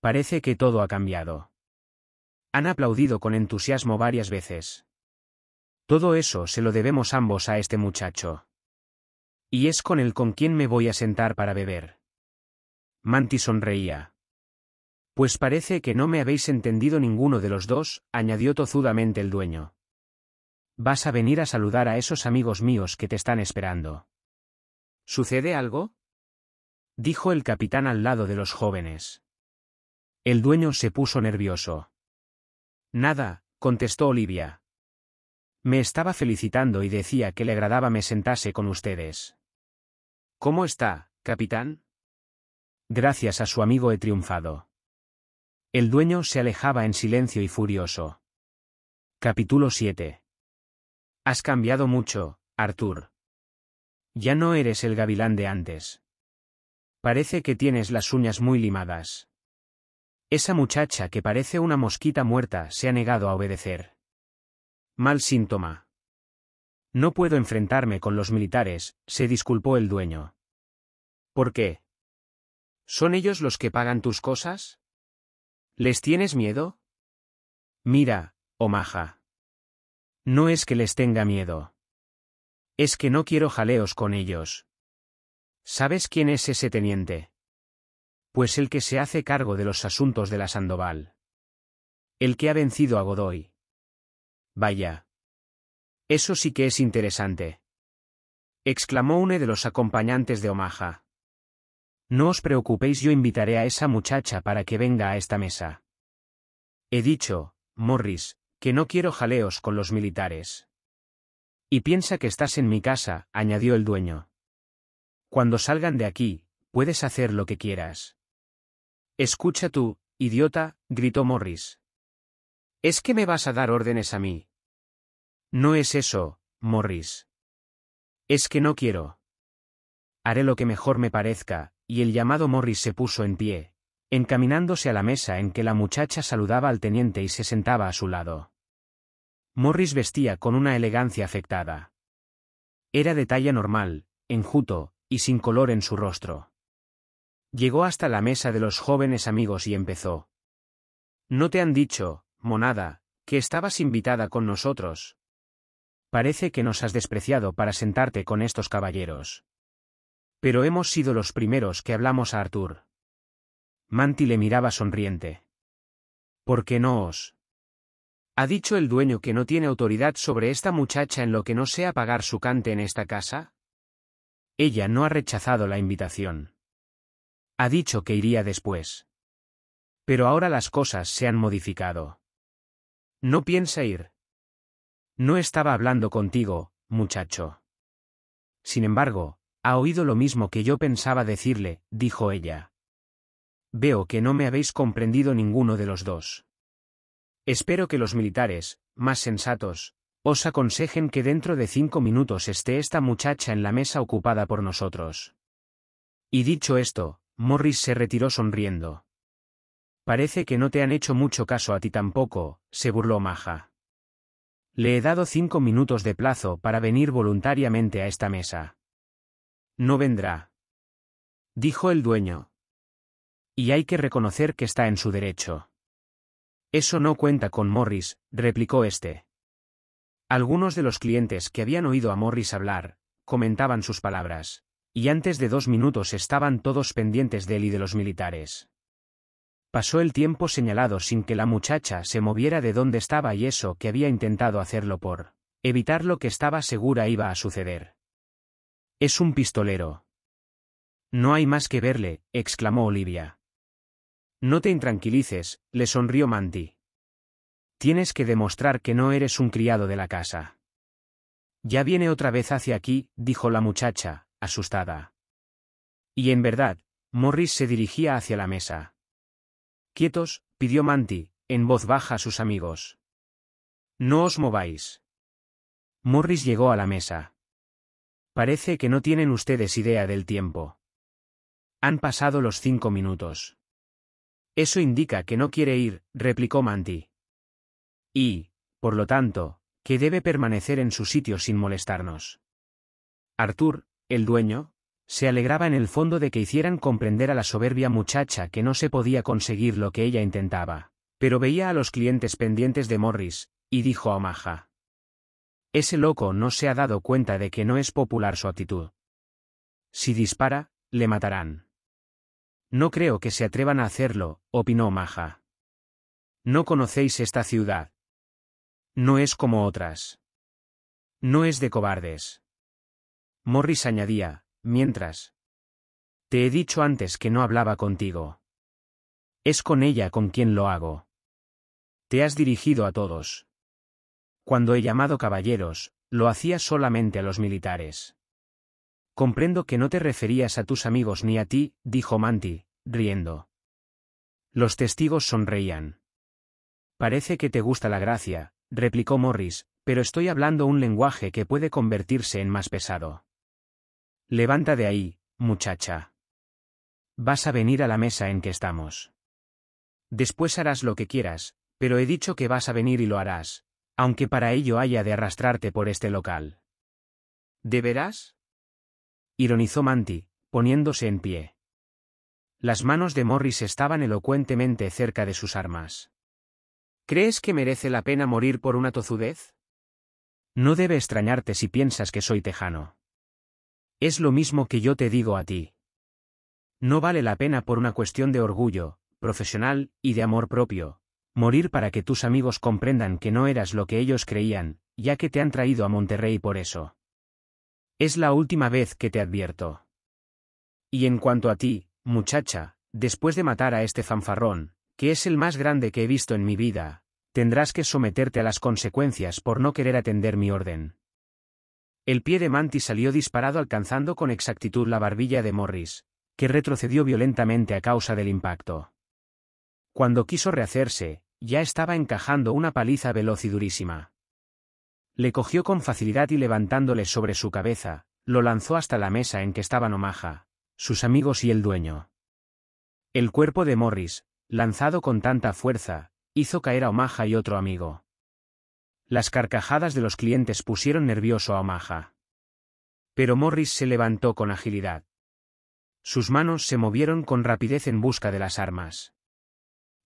Parece que todo ha cambiado. Han aplaudido con entusiasmo varias veces. Todo eso se lo debemos ambos a este muchacho. Y es con el con quien me voy a sentar para beber. Manti sonreía. Pues parece que no me habéis entendido ninguno de los dos, añadió tozudamente el dueño. Vas a venir a saludar a esos amigos míos que te están esperando. ¿Sucede algo? dijo el capitán al lado de los jóvenes. El dueño se puso nervioso. Nada, contestó Olivia. Me estaba felicitando y decía que le agradaba me sentase con ustedes. ¿Cómo está, capitán? Gracias a su amigo he triunfado. El dueño se alejaba en silencio y furioso. Capítulo 7. Has cambiado mucho, Arthur. Ya no eres el gavilán de antes. Parece que tienes las uñas muy limadas. Esa muchacha que parece una mosquita muerta se ha negado a obedecer. Mal síntoma. No puedo enfrentarme con los militares, se disculpó el dueño. ¿Por qué? ¿Son ellos los que pagan tus cosas? ¿Les tienes miedo? Mira, Omaha. Oh no es que les tenga miedo. Es que no quiero jaleos con ellos. ¿Sabes quién es ese teniente? Pues el que se hace cargo de los asuntos de la Sandoval. El que ha vencido a Godoy. Vaya, eso sí que es interesante. Exclamó uno de los acompañantes de Omaha. No os preocupéis, yo invitaré a esa muchacha para que venga a esta mesa. He dicho, Morris, que no quiero jaleos con los militares. Y piensa que estás en mi casa, añadió el dueño. Cuando salgan de aquí, puedes hacer lo que quieras. Escucha tú, idiota, gritó Morris. ¿Es que me vas a dar órdenes a mí, no es eso, Morris. Es que no quiero. Haré lo que mejor me parezca, y el llamado Morris se puso en pie, encaminándose a la mesa en que la muchacha saludaba al teniente y se sentaba a su lado. Morris vestía con una elegancia afectada. Era de talla normal, enjuto, y sin color en su rostro. Llegó hasta la mesa de los jóvenes amigos y empezó. ¿No te han dicho, monada, que estabas invitada con nosotros? parece que nos has despreciado para sentarte con estos caballeros. Pero hemos sido los primeros que hablamos a Artur. Manti le miraba sonriente. ¿Por qué no os? ¿Ha dicho el dueño que no tiene autoridad sobre esta muchacha en lo que no sea pagar su cante en esta casa? Ella no ha rechazado la invitación. Ha dicho que iría después. Pero ahora las cosas se han modificado. No piensa ir. No estaba hablando contigo, muchacho. Sin embargo, ha oído lo mismo que yo pensaba decirle, dijo ella. Veo que no me habéis comprendido ninguno de los dos. Espero que los militares, más sensatos, os aconsejen que dentro de cinco minutos esté esta muchacha en la mesa ocupada por nosotros. Y dicho esto, Morris se retiró sonriendo. Parece que no te han hecho mucho caso a ti tampoco, se burló Maja. Le he dado cinco minutos de plazo para venir voluntariamente a esta mesa. No vendrá. Dijo el dueño. Y hay que reconocer que está en su derecho. Eso no cuenta con Morris, replicó este. Algunos de los clientes que habían oído a Morris hablar, comentaban sus palabras, y antes de dos minutos estaban todos pendientes de él y de los militares. Pasó el tiempo señalado sin que la muchacha se moviera de donde estaba y eso que había intentado hacerlo por evitar lo que estaba segura iba a suceder. Es un pistolero. No hay más que verle, exclamó Olivia. No te intranquilices, le sonrió Mandy. Tienes que demostrar que no eres un criado de la casa. Ya viene otra vez hacia aquí, dijo la muchacha, asustada. Y en verdad, Morris se dirigía hacia la mesa. Quietos, pidió Manti, en voz baja a sus amigos. No os mováis. Morris llegó a la mesa. Parece que no tienen ustedes idea del tiempo. Han pasado los cinco minutos. Eso indica que no quiere ir, replicó Manti. Y, por lo tanto, que debe permanecer en su sitio sin molestarnos. Arthur, el dueño, se alegraba en el fondo de que hicieran comprender a la soberbia muchacha que no se podía conseguir lo que ella intentaba. Pero veía a los clientes pendientes de Morris, y dijo a Omaha. Ese loco no se ha dado cuenta de que no es popular su actitud. Si dispara, le matarán. No creo que se atrevan a hacerlo, opinó Omaha. No conocéis esta ciudad. No es como otras. No es de cobardes. Morris añadía, mientras. Te he dicho antes que no hablaba contigo. Es con ella con quien lo hago. Te has dirigido a todos. Cuando he llamado caballeros, lo hacía solamente a los militares. Comprendo que no te referías a tus amigos ni a ti, dijo Manti, riendo. Los testigos sonreían. Parece que te gusta la gracia, replicó Morris, pero estoy hablando un lenguaje que puede convertirse en más pesado. Levanta de ahí, muchacha. Vas a venir a la mesa en que estamos. Después harás lo que quieras, pero he dicho que vas a venir y lo harás, aunque para ello haya de arrastrarte por este local. ¿De veras? ironizó Manti, poniéndose en pie. Las manos de Morris estaban elocuentemente cerca de sus armas. ¿Crees que merece la pena morir por una tozudez? No debe extrañarte si piensas que soy tejano. Es lo mismo que yo te digo a ti. No vale la pena por una cuestión de orgullo, profesional, y de amor propio, morir para que tus amigos comprendan que no eras lo que ellos creían, ya que te han traído a Monterrey por eso. Es la última vez que te advierto. Y en cuanto a ti, muchacha, después de matar a este fanfarrón, que es el más grande que he visto en mi vida, tendrás que someterte a las consecuencias por no querer atender mi orden. El pie de Mantis salió disparado alcanzando con exactitud la barbilla de Morris, que retrocedió violentamente a causa del impacto. Cuando quiso rehacerse, ya estaba encajando una paliza veloz y durísima. Le cogió con facilidad y levantándole sobre su cabeza, lo lanzó hasta la mesa en que estaban Omaha, sus amigos y el dueño. El cuerpo de Morris, lanzado con tanta fuerza, hizo caer a Omaha y otro amigo. Las carcajadas de los clientes pusieron nervioso a Omaha. Pero Morris se levantó con agilidad. Sus manos se movieron con rapidez en busca de las armas.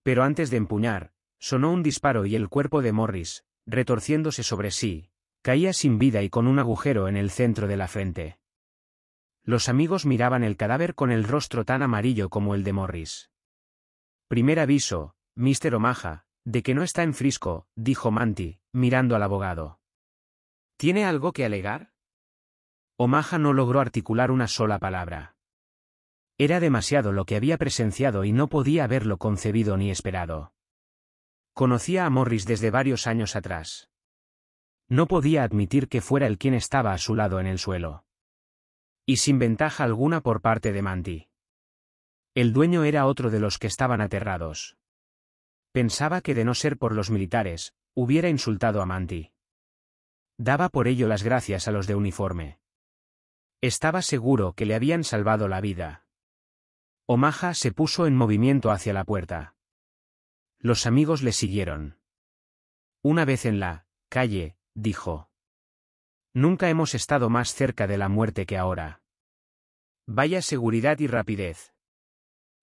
Pero antes de empuñar, sonó un disparo y el cuerpo de Morris, retorciéndose sobre sí, caía sin vida y con un agujero en el centro de la frente. Los amigos miraban el cadáver con el rostro tan amarillo como el de Morris. Primer aviso, Mr. Omaha, de que no está en Frisco, dijo Manti, mirando al abogado. ¿Tiene algo que alegar? Omaha no logró articular una sola palabra. Era demasiado lo que había presenciado y no podía haberlo concebido ni esperado. Conocía a Morris desde varios años atrás. No podía admitir que fuera el quien estaba a su lado en el suelo. Y sin ventaja alguna por parte de Manti. El dueño era otro de los que estaban aterrados. Pensaba que de no ser por los militares, hubiera insultado a Manti. Daba por ello las gracias a los de uniforme. Estaba seguro que le habían salvado la vida. Omaha se puso en movimiento hacia la puerta. Los amigos le siguieron. Una vez en la calle, dijo. Nunca hemos estado más cerca de la muerte que ahora. Vaya seguridad y rapidez.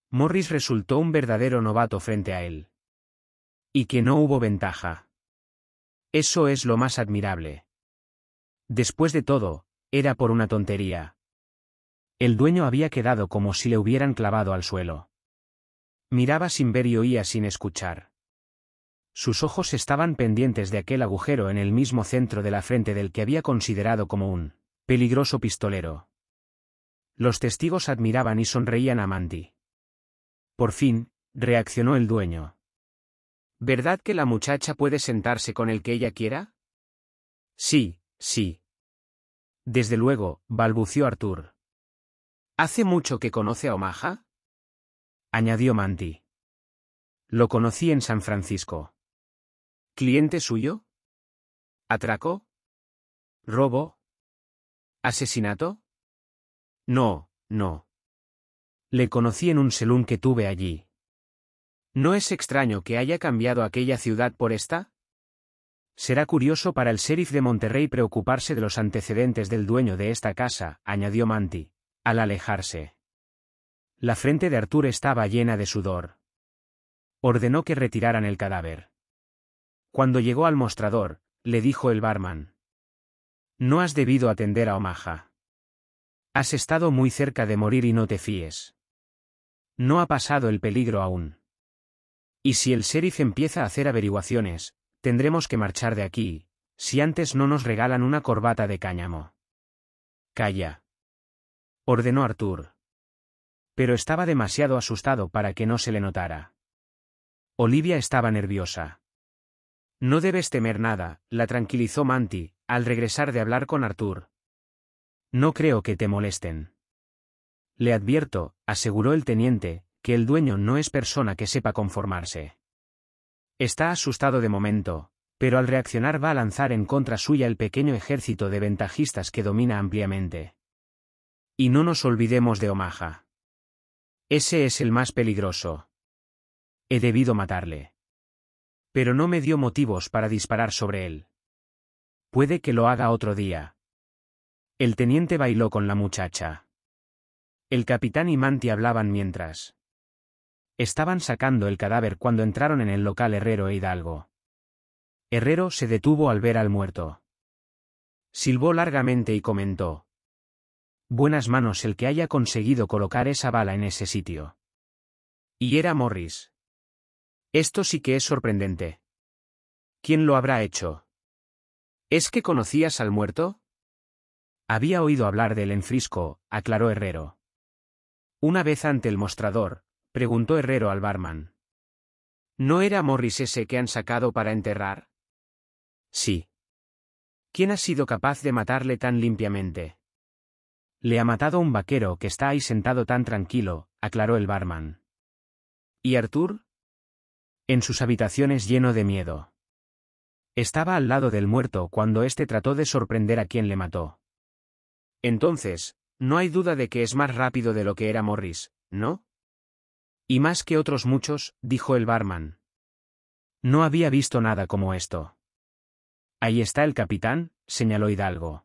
Morris resultó un verdadero novato frente a él. Y que no hubo ventaja. Eso es lo más admirable. Después de todo, era por una tontería. El dueño había quedado como si le hubieran clavado al suelo. Miraba sin ver y oía sin escuchar. Sus ojos estaban pendientes de aquel agujero en el mismo centro de la frente del que había considerado como un peligroso pistolero. Los testigos admiraban y sonreían a Mandy. Por fin, reaccionó el dueño. ¿Verdad que la muchacha puede sentarse con el que ella quiera? Sí, sí. Desde luego, balbució Artur. ¿Hace mucho que conoce a Omaha? añadió Mandy. Lo conocí en San Francisco. ¿Cliente suyo? ¿Atraco? ¿Robo? ¿Asesinato? No, no. Le conocí en un salón que tuve allí. ¿No es extraño que haya cambiado aquella ciudad por esta? Será curioso para el sheriff de Monterrey preocuparse de los antecedentes del dueño de esta casa, añadió Manti, al alejarse. La frente de Artur estaba llena de sudor. Ordenó que retiraran el cadáver. Cuando llegó al mostrador, le dijo el barman. No has debido atender a Omaha. Has estado muy cerca de morir y no te fíes. No ha pasado el peligro aún. Y si el sheriff empieza a hacer averiguaciones, tendremos que marchar de aquí, si antes no nos regalan una corbata de cáñamo. Calla. Ordenó Arthur. Pero estaba demasiado asustado para que no se le notara. Olivia estaba nerviosa. No debes temer nada, la tranquilizó Manti, al regresar de hablar con Arthur. No creo que te molesten. Le advierto, aseguró el teniente, que el dueño no es persona que sepa conformarse. Está asustado de momento, pero al reaccionar va a lanzar en contra suya el pequeño ejército de ventajistas que domina ampliamente. Y no nos olvidemos de Omaha. Ese es el más peligroso. He debido matarle. Pero no me dio motivos para disparar sobre él. Puede que lo haga otro día. El teniente bailó con la muchacha. El capitán y Manti hablaban mientras. Estaban sacando el cadáver cuando entraron en el local Herrero e Hidalgo. Herrero se detuvo al ver al muerto. Silbó largamente y comentó. Buenas manos el que haya conseguido colocar esa bala en ese sitio. Y era Morris. Esto sí que es sorprendente. ¿Quién lo habrá hecho? ¿Es que conocías al muerto? Había oído hablar del enfrisco, aclaró Herrero. Una vez ante el mostrador, preguntó Herrero al barman. ¿No era Morris ese que han sacado para enterrar? Sí. ¿Quién ha sido capaz de matarle tan limpiamente? Le ha matado un vaquero que está ahí sentado tan tranquilo, aclaró el barman. ¿Y Arthur? En sus habitaciones lleno de miedo. Estaba al lado del muerto cuando éste trató de sorprender a quien le mató. Entonces, no hay duda de que es más rápido de lo que era Morris, ¿no? Y más que otros muchos, dijo el barman. No había visto nada como esto. Ahí está el capitán, señaló Hidalgo.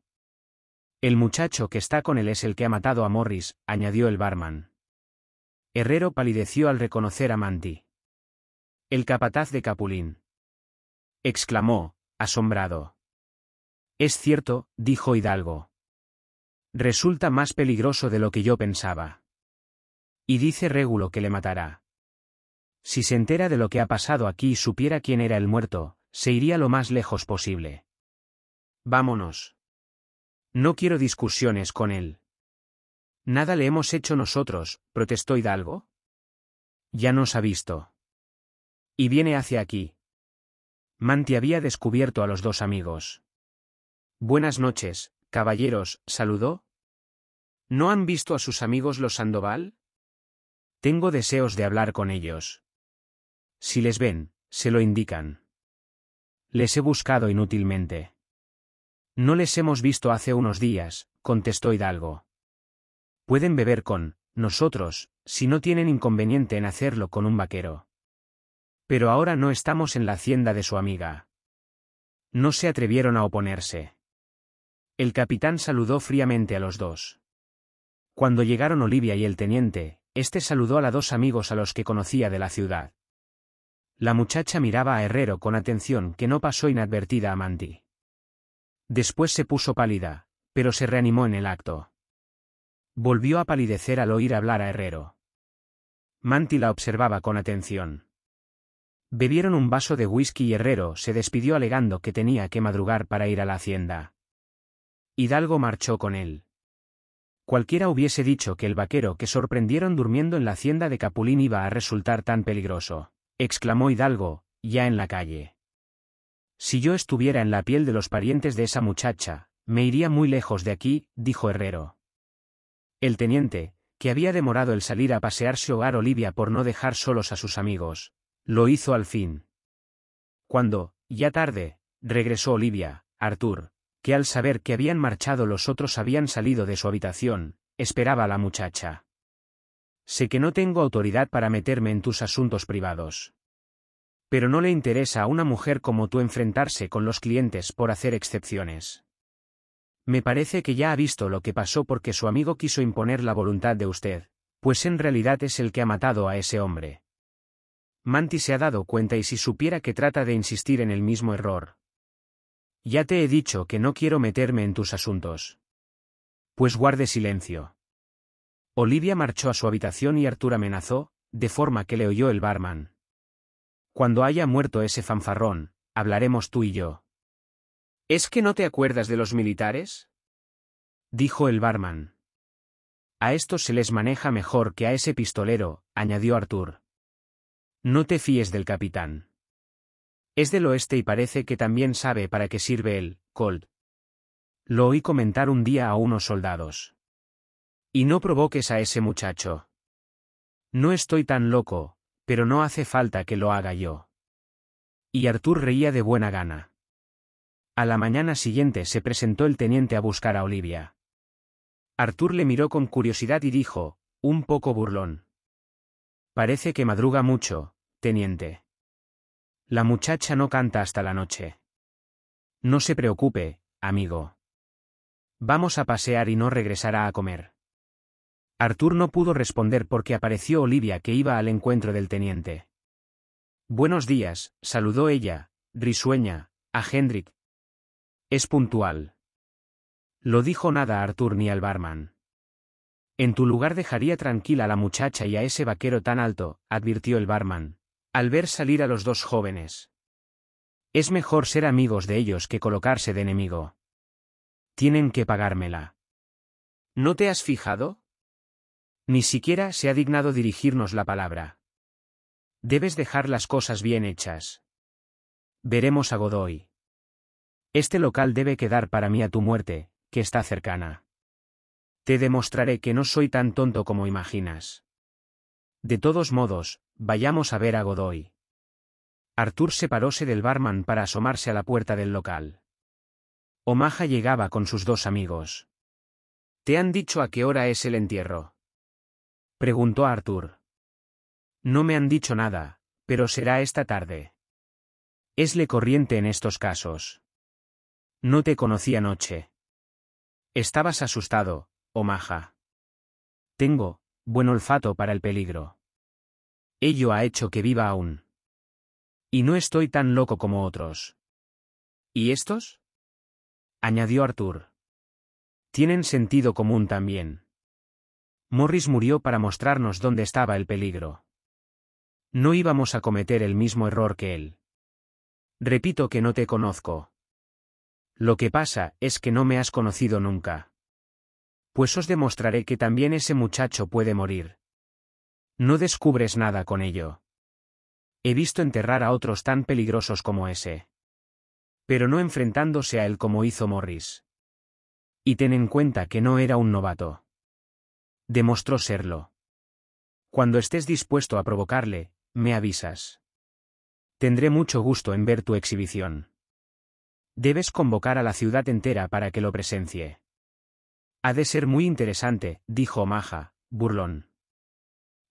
El muchacho que está con él es el que ha matado a Morris, añadió el barman. Herrero palideció al reconocer a Manti. El capataz de Capulín. exclamó, asombrado. Es cierto, dijo Hidalgo. Resulta más peligroso de lo que yo pensaba. Y dice Régulo que le matará. Si se entera de lo que ha pasado aquí y supiera quién era el muerto, se iría lo más lejos posible. Vámonos. No quiero discusiones con él. Nada le hemos hecho nosotros, protestó Hidalgo. Ya nos ha visto. Y viene hacia aquí. Manti había descubierto a los dos amigos. Buenas noches, caballeros, saludó. ¿No han visto a sus amigos los Sandoval? Tengo deseos de hablar con ellos. Si les ven, se lo indican. Les he buscado inútilmente. No les hemos visto hace unos días, contestó Hidalgo. Pueden beber con nosotros, si no tienen inconveniente en hacerlo con un vaquero. Pero ahora no estamos en la hacienda de su amiga. No se atrevieron a oponerse. El capitán saludó fríamente a los dos. Cuando llegaron Olivia y el teniente, este saludó a los dos amigos a los que conocía de la ciudad. La muchacha miraba a Herrero con atención que no pasó inadvertida a Manti. Después se puso pálida, pero se reanimó en el acto. Volvió a palidecer al oír hablar a Herrero. Manti la observaba con atención. Bebieron un vaso de whisky y Herrero se despidió alegando que tenía que madrugar para ir a la hacienda. Hidalgo marchó con él. Cualquiera hubiese dicho que el vaquero que sorprendieron durmiendo en la hacienda de Capulín iba a resultar tan peligroso, exclamó Hidalgo, ya en la calle. Si yo estuviera en la piel de los parientes de esa muchacha, me iría muy lejos de aquí, dijo Herrero. El teniente, que había demorado el salir a pasearse hogar Olivia por no dejar solos a sus amigos, lo hizo al fin. Cuando, ya tarde, regresó Olivia, Artur, que al saber que habían marchado los otros habían salido de su habitación, esperaba a la muchacha. Sé que no tengo autoridad para meterme en tus asuntos privados. Pero no le interesa a una mujer como tú enfrentarse con los clientes por hacer excepciones. Me parece que ya ha visto lo que pasó porque su amigo quiso imponer la voluntad de usted, pues en realidad es el que ha matado a ese hombre. Manti se ha dado cuenta y si supiera que trata de insistir en el mismo error, ya te he dicho que no quiero meterme en tus asuntos. Pues guarde silencio. Olivia marchó a su habitación y Artur amenazó, de forma que le oyó el barman. Cuando haya muerto ese fanfarrón, hablaremos tú y yo. ¿Es que no te acuerdas de los militares? dijo el barman. A estos se les maneja mejor que a ese pistolero, añadió Artur. No te fíes del capitán. Es del oeste y parece que también sabe para qué sirve él. cold. Lo oí comentar un día a unos soldados. Y no provoques a ese muchacho. No estoy tan loco, pero no hace falta que lo haga yo. Y Artur reía de buena gana. A la mañana siguiente se presentó el teniente a buscar a Olivia. Artur le miró con curiosidad y dijo, un poco burlón. Parece que madruga mucho, teniente. La muchacha no canta hasta la noche. No se preocupe, amigo. Vamos a pasear y no regresará a comer. Artur no pudo responder porque apareció Olivia que iba al encuentro del teniente. Buenos días, saludó ella, risueña, a Hendrik. Es puntual. Lo dijo nada a Artur ni al barman. En tu lugar dejaría tranquila a la muchacha y a ese vaquero tan alto, advirtió el barman, al ver salir a los dos jóvenes. Es mejor ser amigos de ellos que colocarse de enemigo. Tienen que pagármela. ¿No te has fijado? Ni siquiera se ha dignado dirigirnos la palabra. Debes dejar las cosas bien hechas. Veremos a Godoy. Este local debe quedar para mí a tu muerte, que está cercana. Te demostraré que no soy tan tonto como imaginas. De todos modos, vayamos a ver a Godoy. Artur separóse del barman para asomarse a la puerta del local. Omaha llegaba con sus dos amigos. ¿Te han dicho a qué hora es el entierro? Preguntó Artur. Arthur. No me han dicho nada, pero será esta tarde. Esle corriente en estos casos. No te conocí anoche. Estabas asustado, Omaha. Tengo, buen olfato para el peligro. Ello ha hecho que viva aún. Y no estoy tan loco como otros. ¿Y estos? añadió Arthur. Tienen sentido común también. Morris murió para mostrarnos dónde estaba el peligro. No íbamos a cometer el mismo error que él. Repito que no te conozco. Lo que pasa es que no me has conocido nunca pues os demostraré que también ese muchacho puede morir. No descubres nada con ello. He visto enterrar a otros tan peligrosos como ese. Pero no enfrentándose a él como hizo Morris. Y ten en cuenta que no era un novato. Demostró serlo. Cuando estés dispuesto a provocarle, me avisas. Tendré mucho gusto en ver tu exhibición. Debes convocar a la ciudad entera para que lo presencie. Ha de ser muy interesante, dijo Omaha, burlón.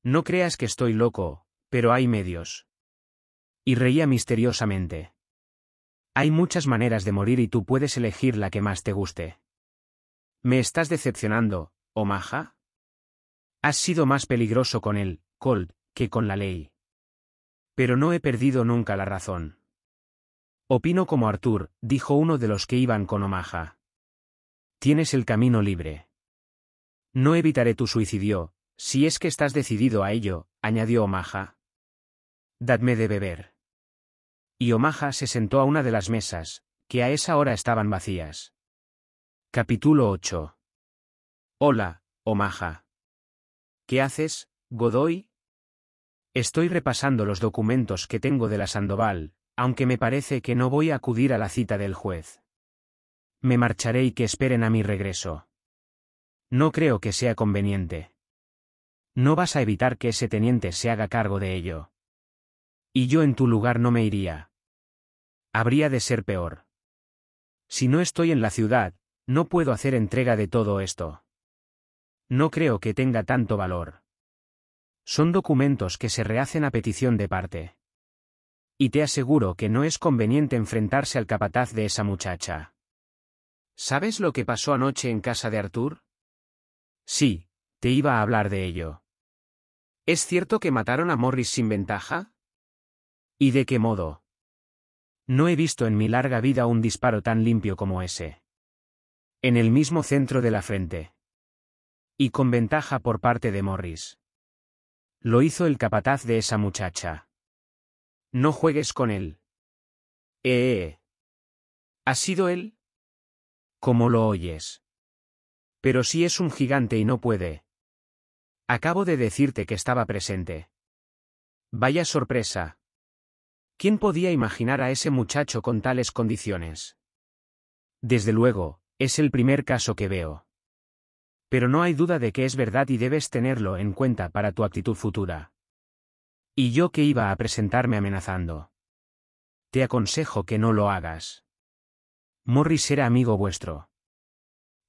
No creas que estoy loco, pero hay medios. Y reía misteriosamente. Hay muchas maneras de morir y tú puedes elegir la que más te guste. ¿Me estás decepcionando, Omaha? Oh Has sido más peligroso con él, Colt que con la ley. Pero no he perdido nunca la razón. Opino como Arthur, dijo uno de los que iban con Omaha. Tienes el camino libre. No evitaré tu suicidio, si es que estás decidido a ello, añadió Omaha. Dadme de beber. Y Omaha se sentó a una de las mesas, que a esa hora estaban vacías. Capítulo 8. Hola, Omaha. ¿Qué haces, Godoy? Estoy repasando los documentos que tengo de la Sandoval, aunque me parece que no voy a acudir a la cita del juez me marcharé y que esperen a mi regreso. No creo que sea conveniente. No vas a evitar que ese teniente se haga cargo de ello. Y yo en tu lugar no me iría. Habría de ser peor. Si no estoy en la ciudad, no puedo hacer entrega de todo esto. No creo que tenga tanto valor. Son documentos que se rehacen a petición de parte. Y te aseguro que no es conveniente enfrentarse al capataz de esa muchacha. ¿Sabes lo que pasó anoche en casa de Arthur? Sí, te iba a hablar de ello. ¿Es cierto que mataron a Morris sin ventaja? ¿Y de qué modo? No he visto en mi larga vida un disparo tan limpio como ese. En el mismo centro de la frente. Y con ventaja por parte de Morris. Lo hizo el capataz de esa muchacha. No juegues con él. Eh. eh, eh. ¿Ha sido él? como lo oyes. Pero si es un gigante y no puede. Acabo de decirte que estaba presente. Vaya sorpresa. ¿Quién podía imaginar a ese muchacho con tales condiciones? Desde luego, es el primer caso que veo. Pero no hay duda de que es verdad y debes tenerlo en cuenta para tu actitud futura. Y yo que iba a presentarme amenazando. Te aconsejo que no lo hagas. Morris era amigo vuestro.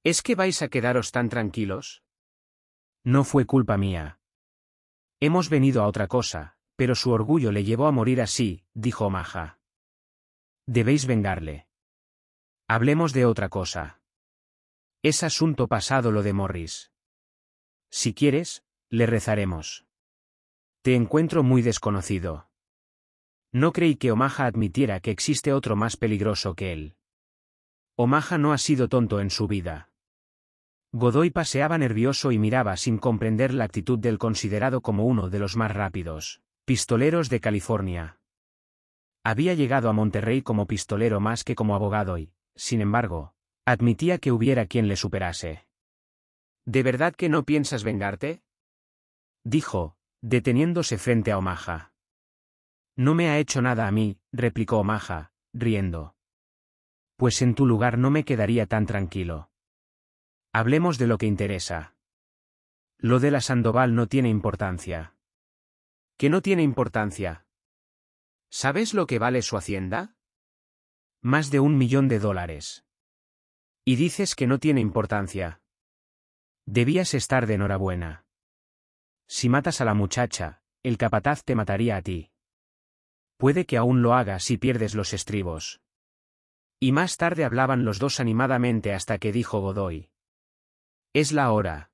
¿Es que vais a quedaros tan tranquilos? No fue culpa mía. Hemos venido a otra cosa, pero su orgullo le llevó a morir así, dijo Omaha. Debéis vengarle. Hablemos de otra cosa. Es asunto pasado lo de Morris. Si quieres, le rezaremos. Te encuentro muy desconocido. No creí que Omaha admitiera que existe otro más peligroso que él. Omaha no ha sido tonto en su vida. Godoy paseaba nervioso y miraba sin comprender la actitud del considerado como uno de los más rápidos, pistoleros de California. Había llegado a Monterrey como pistolero más que como abogado y, sin embargo, admitía que hubiera quien le superase. ¿De verdad que no piensas vengarte? dijo, deteniéndose frente a Omaha. No me ha hecho nada a mí, replicó Omaha, riendo pues en tu lugar no me quedaría tan tranquilo. Hablemos de lo que interesa. Lo de la Sandoval no tiene importancia. ¿Que no tiene importancia? ¿Sabes lo que vale su hacienda? Más de un millón de dólares. Y dices que no tiene importancia. Debías estar de enhorabuena. Si matas a la muchacha, el capataz te mataría a ti. Puede que aún lo haga si pierdes los estribos. Y más tarde hablaban los dos animadamente hasta que dijo Godoy. Es la hora.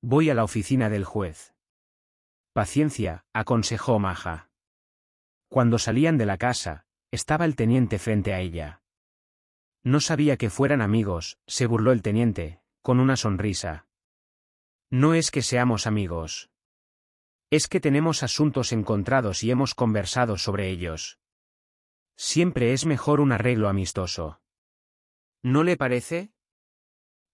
Voy a la oficina del juez. Paciencia, aconsejó Maja. Cuando salían de la casa, estaba el teniente frente a ella. No sabía que fueran amigos, se burló el teniente, con una sonrisa. No es que seamos amigos. Es que tenemos asuntos encontrados y hemos conversado sobre ellos. Siempre es mejor un arreglo amistoso. ¿No le parece?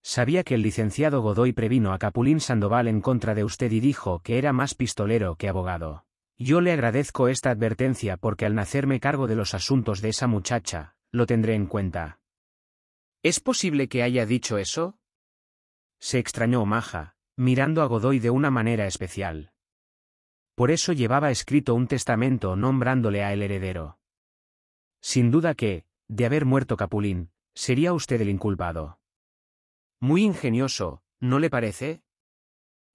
Sabía que el licenciado Godoy previno a Capulín Sandoval en contra de usted y dijo que era más pistolero que abogado. Yo le agradezco esta advertencia porque al nacerme cargo de los asuntos de esa muchacha, lo tendré en cuenta. ¿Es posible que haya dicho eso? Se extrañó Maja, mirando a Godoy de una manera especial. Por eso llevaba escrito un testamento nombrándole a el heredero. Sin duda que, de haber muerto Capulín, sería usted el inculpado. Muy ingenioso, ¿no le parece?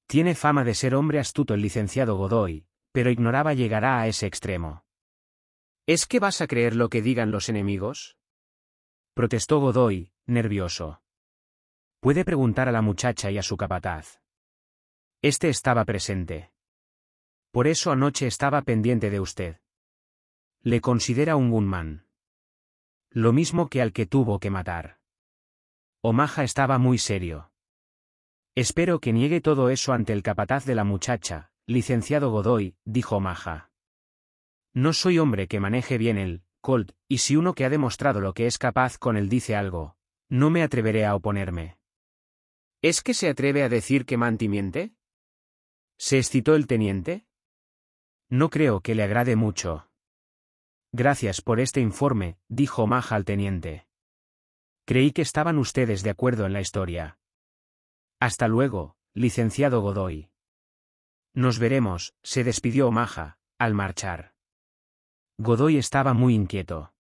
Tiene fama de ser hombre astuto el licenciado Godoy, pero ignoraba llegará a ese extremo. ¿Es que vas a creer lo que digan los enemigos? protestó Godoy, nervioso. Puede preguntar a la muchacha y a su capataz. Este estaba presente. Por eso anoche estaba pendiente de usted le considera un gunman. Lo mismo que al que tuvo que matar. Omaha estaba muy serio. Espero que niegue todo eso ante el capataz de la muchacha, licenciado Godoy, dijo Omaha. No soy hombre que maneje bien el Colt, y si uno que ha demostrado lo que es capaz con él dice algo, no me atreveré a oponerme. ¿Es que se atreve a decir que Manti miente? ¿Se excitó el teniente? No creo que le agrade mucho. Gracias por este informe, dijo Omaha al teniente. Creí que estaban ustedes de acuerdo en la historia. Hasta luego, licenciado Godoy. Nos veremos, se despidió Maja, al marchar. Godoy estaba muy inquieto.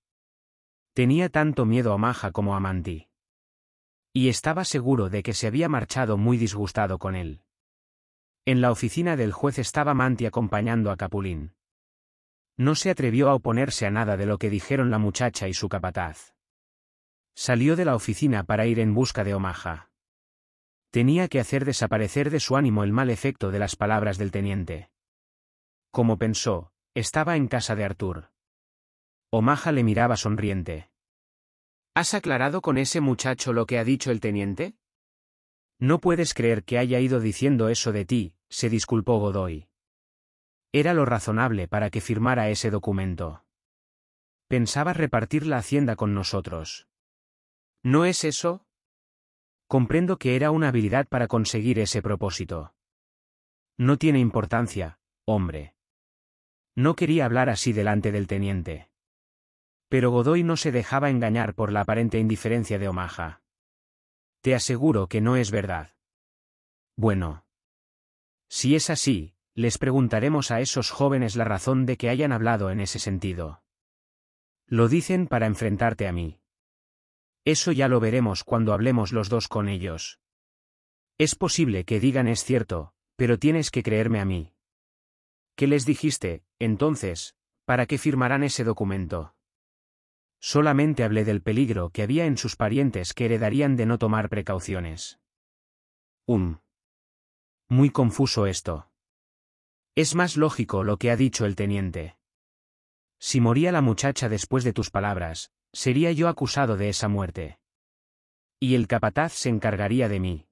Tenía tanto miedo a Maja como a Manti. Y estaba seguro de que se había marchado muy disgustado con él. En la oficina del juez estaba Manti acompañando a Capulín. No se atrevió a oponerse a nada de lo que dijeron la muchacha y su capataz. Salió de la oficina para ir en busca de Omaha. Tenía que hacer desaparecer de su ánimo el mal efecto de las palabras del teniente. Como pensó, estaba en casa de Artur. Omaha le miraba sonriente. ¿Has aclarado con ese muchacho lo que ha dicho el teniente? No puedes creer que haya ido diciendo eso de ti, se disculpó Godoy. Era lo razonable para que firmara ese documento. Pensaba repartir la hacienda con nosotros. ¿No es eso? Comprendo que era una habilidad para conseguir ese propósito. No tiene importancia, hombre. No quería hablar así delante del teniente. Pero Godoy no se dejaba engañar por la aparente indiferencia de Omaha. Te aseguro que no es verdad. Bueno. Si es así, les preguntaremos a esos jóvenes la razón de que hayan hablado en ese sentido. Lo dicen para enfrentarte a mí. Eso ya lo veremos cuando hablemos los dos con ellos. Es posible que digan es cierto, pero tienes que creerme a mí. ¿Qué les dijiste, entonces, para qué firmarán ese documento? Solamente hablé del peligro que había en sus parientes que heredarían de no tomar precauciones. Um. Muy confuso esto. Es más lógico lo que ha dicho el teniente. Si moría la muchacha después de tus palabras, sería yo acusado de esa muerte. Y el capataz se encargaría de mí.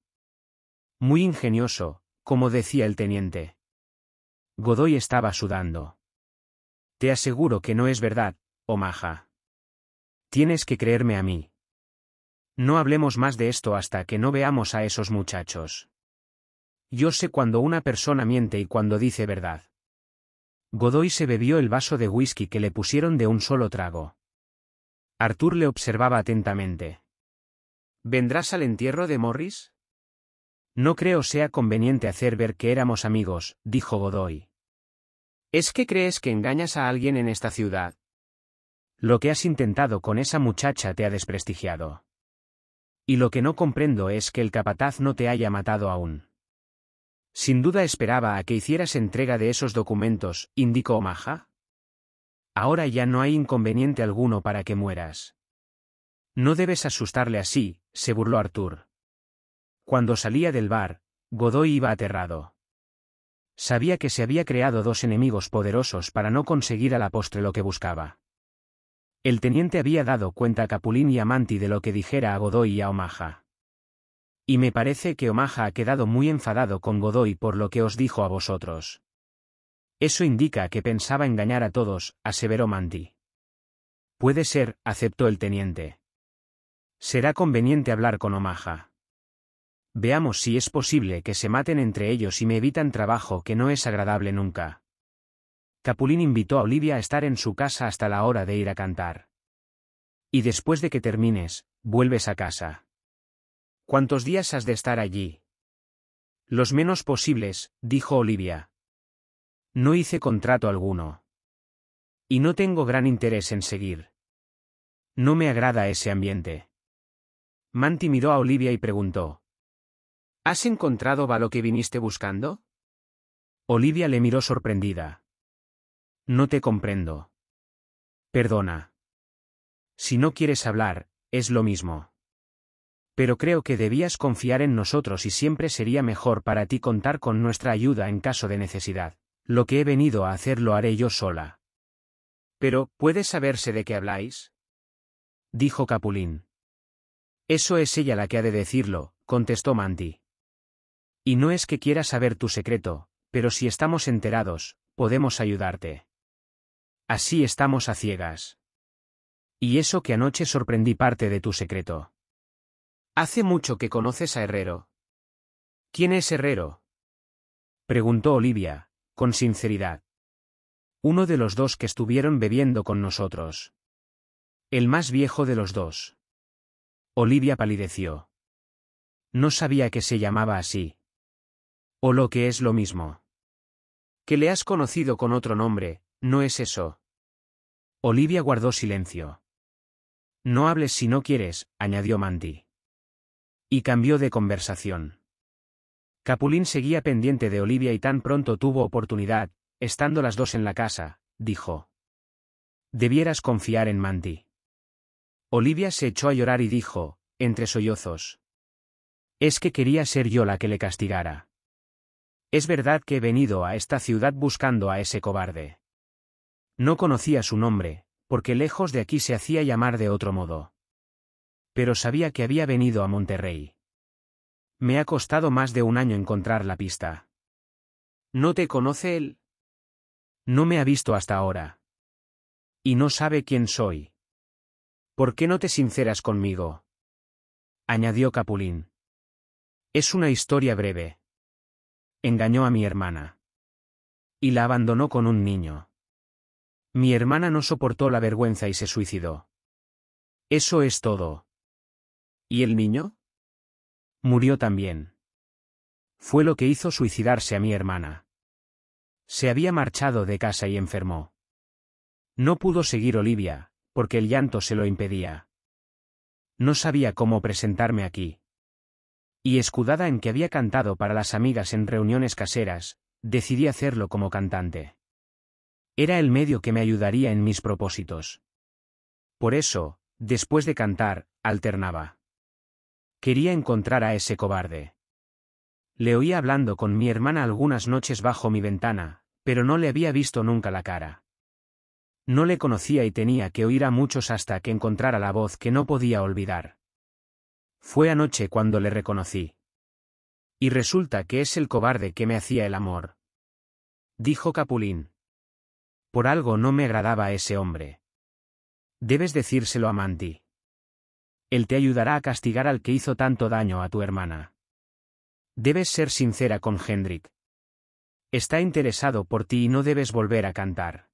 Muy ingenioso, como decía el teniente. Godoy estaba sudando. Te aseguro que no es verdad, Omaha. Oh Tienes que creerme a mí. No hablemos más de esto hasta que no veamos a esos muchachos. Yo sé cuando una persona miente y cuando dice verdad. Godoy se bebió el vaso de whisky que le pusieron de un solo trago. Arthur le observaba atentamente. ¿Vendrás al entierro de Morris? No creo sea conveniente hacer ver que éramos amigos, dijo Godoy. ¿Es que crees que engañas a alguien en esta ciudad? Lo que has intentado con esa muchacha te ha desprestigiado. Y lo que no comprendo es que el capataz no te haya matado aún. Sin duda esperaba a que hicieras entrega de esos documentos, indicó Omaha. Ahora ya no hay inconveniente alguno para que mueras. No debes asustarle así, se burló artur Cuando salía del bar, Godoy iba aterrado. Sabía que se había creado dos enemigos poderosos para no conseguir a la postre lo que buscaba. El teniente había dado cuenta a Capulín y a Manti de lo que dijera a Godoy y a Omaha. Y me parece que Omaha ha quedado muy enfadado con Godoy por lo que os dijo a vosotros. Eso indica que pensaba engañar a todos, aseveró Manti. Puede ser, aceptó el teniente. Será conveniente hablar con Omaha. Veamos si es posible que se maten entre ellos y me evitan trabajo que no es agradable nunca. Capulín invitó a Olivia a estar en su casa hasta la hora de ir a cantar. Y después de que termines, vuelves a casa. ¿Cuántos días has de estar allí? Los menos posibles, dijo Olivia. No hice contrato alguno. Y no tengo gran interés en seguir. No me agrada ese ambiente. Manti miró a Olivia y preguntó. ¿Has encontrado a lo que viniste buscando? Olivia le miró sorprendida. No te comprendo. Perdona. Si no quieres hablar, es lo mismo pero creo que debías confiar en nosotros y siempre sería mejor para ti contar con nuestra ayuda en caso de necesidad. Lo que he venido a hacer lo haré yo sola. Pero, ¿puede saberse de qué habláis? dijo Capulín. Eso es ella la que ha de decirlo, contestó Mandy. Y no es que quiera saber tu secreto, pero si estamos enterados, podemos ayudarte. Así estamos a ciegas. Y eso que anoche sorprendí parte de tu secreto. Hace mucho que conoces a Herrero. ¿Quién es Herrero? preguntó Olivia, con sinceridad. Uno de los dos que estuvieron bebiendo con nosotros. El más viejo de los dos. Olivia palideció. No sabía que se llamaba así. O lo que es lo mismo. Que le has conocido con otro nombre, no es eso. Olivia guardó silencio. No hables si no quieres, añadió Mandy. Y cambió de conversación. Capulín seguía pendiente de Olivia y tan pronto tuvo oportunidad, estando las dos en la casa, dijo. Debieras confiar en Manti. Olivia se echó a llorar y dijo, entre sollozos. Es que quería ser yo la que le castigara. Es verdad que he venido a esta ciudad buscando a ese cobarde. No conocía su nombre, porque lejos de aquí se hacía llamar de otro modo pero sabía que había venido a Monterrey. Me ha costado más de un año encontrar la pista. ¿No te conoce él? No me ha visto hasta ahora. Y no sabe quién soy. ¿Por qué no te sinceras conmigo? añadió Capulín. Es una historia breve. Engañó a mi hermana. Y la abandonó con un niño. Mi hermana no soportó la vergüenza y se suicidó. Eso es todo. ¿Y el niño? Murió también. Fue lo que hizo suicidarse a mi hermana. Se había marchado de casa y enfermó. No pudo seguir Olivia, porque el llanto se lo impedía. No sabía cómo presentarme aquí. Y escudada en que había cantado para las amigas en reuniones caseras, decidí hacerlo como cantante. Era el medio que me ayudaría en mis propósitos. Por eso, después de cantar, alternaba. Quería encontrar a ese cobarde. Le oía hablando con mi hermana algunas noches bajo mi ventana, pero no le había visto nunca la cara. No le conocía y tenía que oír a muchos hasta que encontrara la voz que no podía olvidar. Fue anoche cuando le reconocí. Y resulta que es el cobarde que me hacía el amor. Dijo Capulín. Por algo no me agradaba ese hombre. Debes decírselo a Manti. Él te ayudará a castigar al que hizo tanto daño a tu hermana. Debes ser sincera con Hendrik. Está interesado por ti y no debes volver a cantar.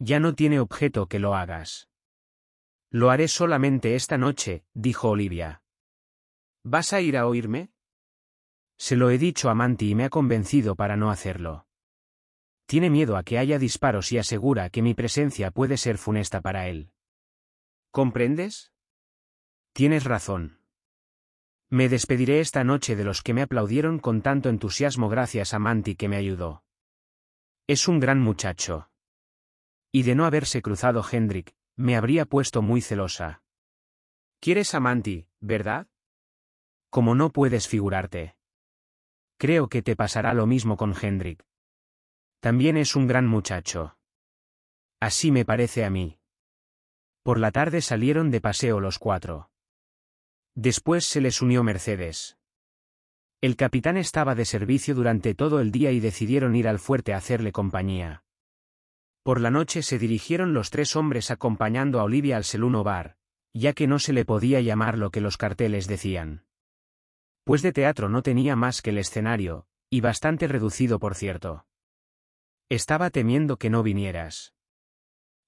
Ya no tiene objeto que lo hagas. Lo haré solamente esta noche, dijo Olivia. ¿Vas a ir a oírme? Se lo he dicho a Manti y me ha convencido para no hacerlo. Tiene miedo a que haya disparos y asegura que mi presencia puede ser funesta para él. ¿Comprendes? Tienes razón. Me despediré esta noche de los que me aplaudieron con tanto entusiasmo gracias a Manti que me ayudó. Es un gran muchacho. Y de no haberse cruzado Hendrik, me habría puesto muy celosa. Quieres a Manti, ¿verdad? Como no puedes figurarte. Creo que te pasará lo mismo con Hendrik. También es un gran muchacho. Así me parece a mí. Por la tarde salieron de paseo los cuatro. Después se les unió Mercedes. El capitán estaba de servicio durante todo el día y decidieron ir al fuerte a hacerle compañía. Por la noche se dirigieron los tres hombres acompañando a Olivia al Seluno Bar, ya que no se le podía llamar lo que los carteles decían. Pues de teatro no tenía más que el escenario, y bastante reducido por cierto. Estaba temiendo que no vinieras.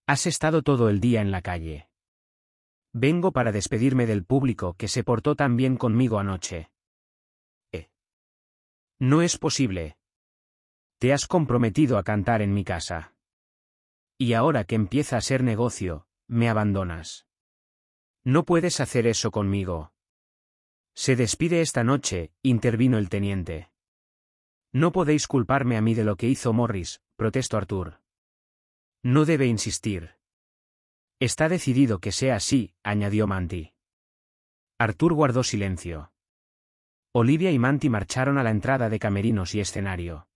Has estado todo el día en la calle. Vengo para despedirme del público que se portó tan bien conmigo anoche. Eh. No es posible. Te has comprometido a cantar en mi casa. Y ahora que empieza a ser negocio, me abandonas. No puedes hacer eso conmigo. Se despide esta noche, intervino el teniente. No podéis culparme a mí de lo que hizo Morris, protestó Arthur. No debe insistir. Está decidido que sea así, añadió Manti. Artur guardó silencio. Olivia y Manti marcharon a la entrada de camerinos y escenario.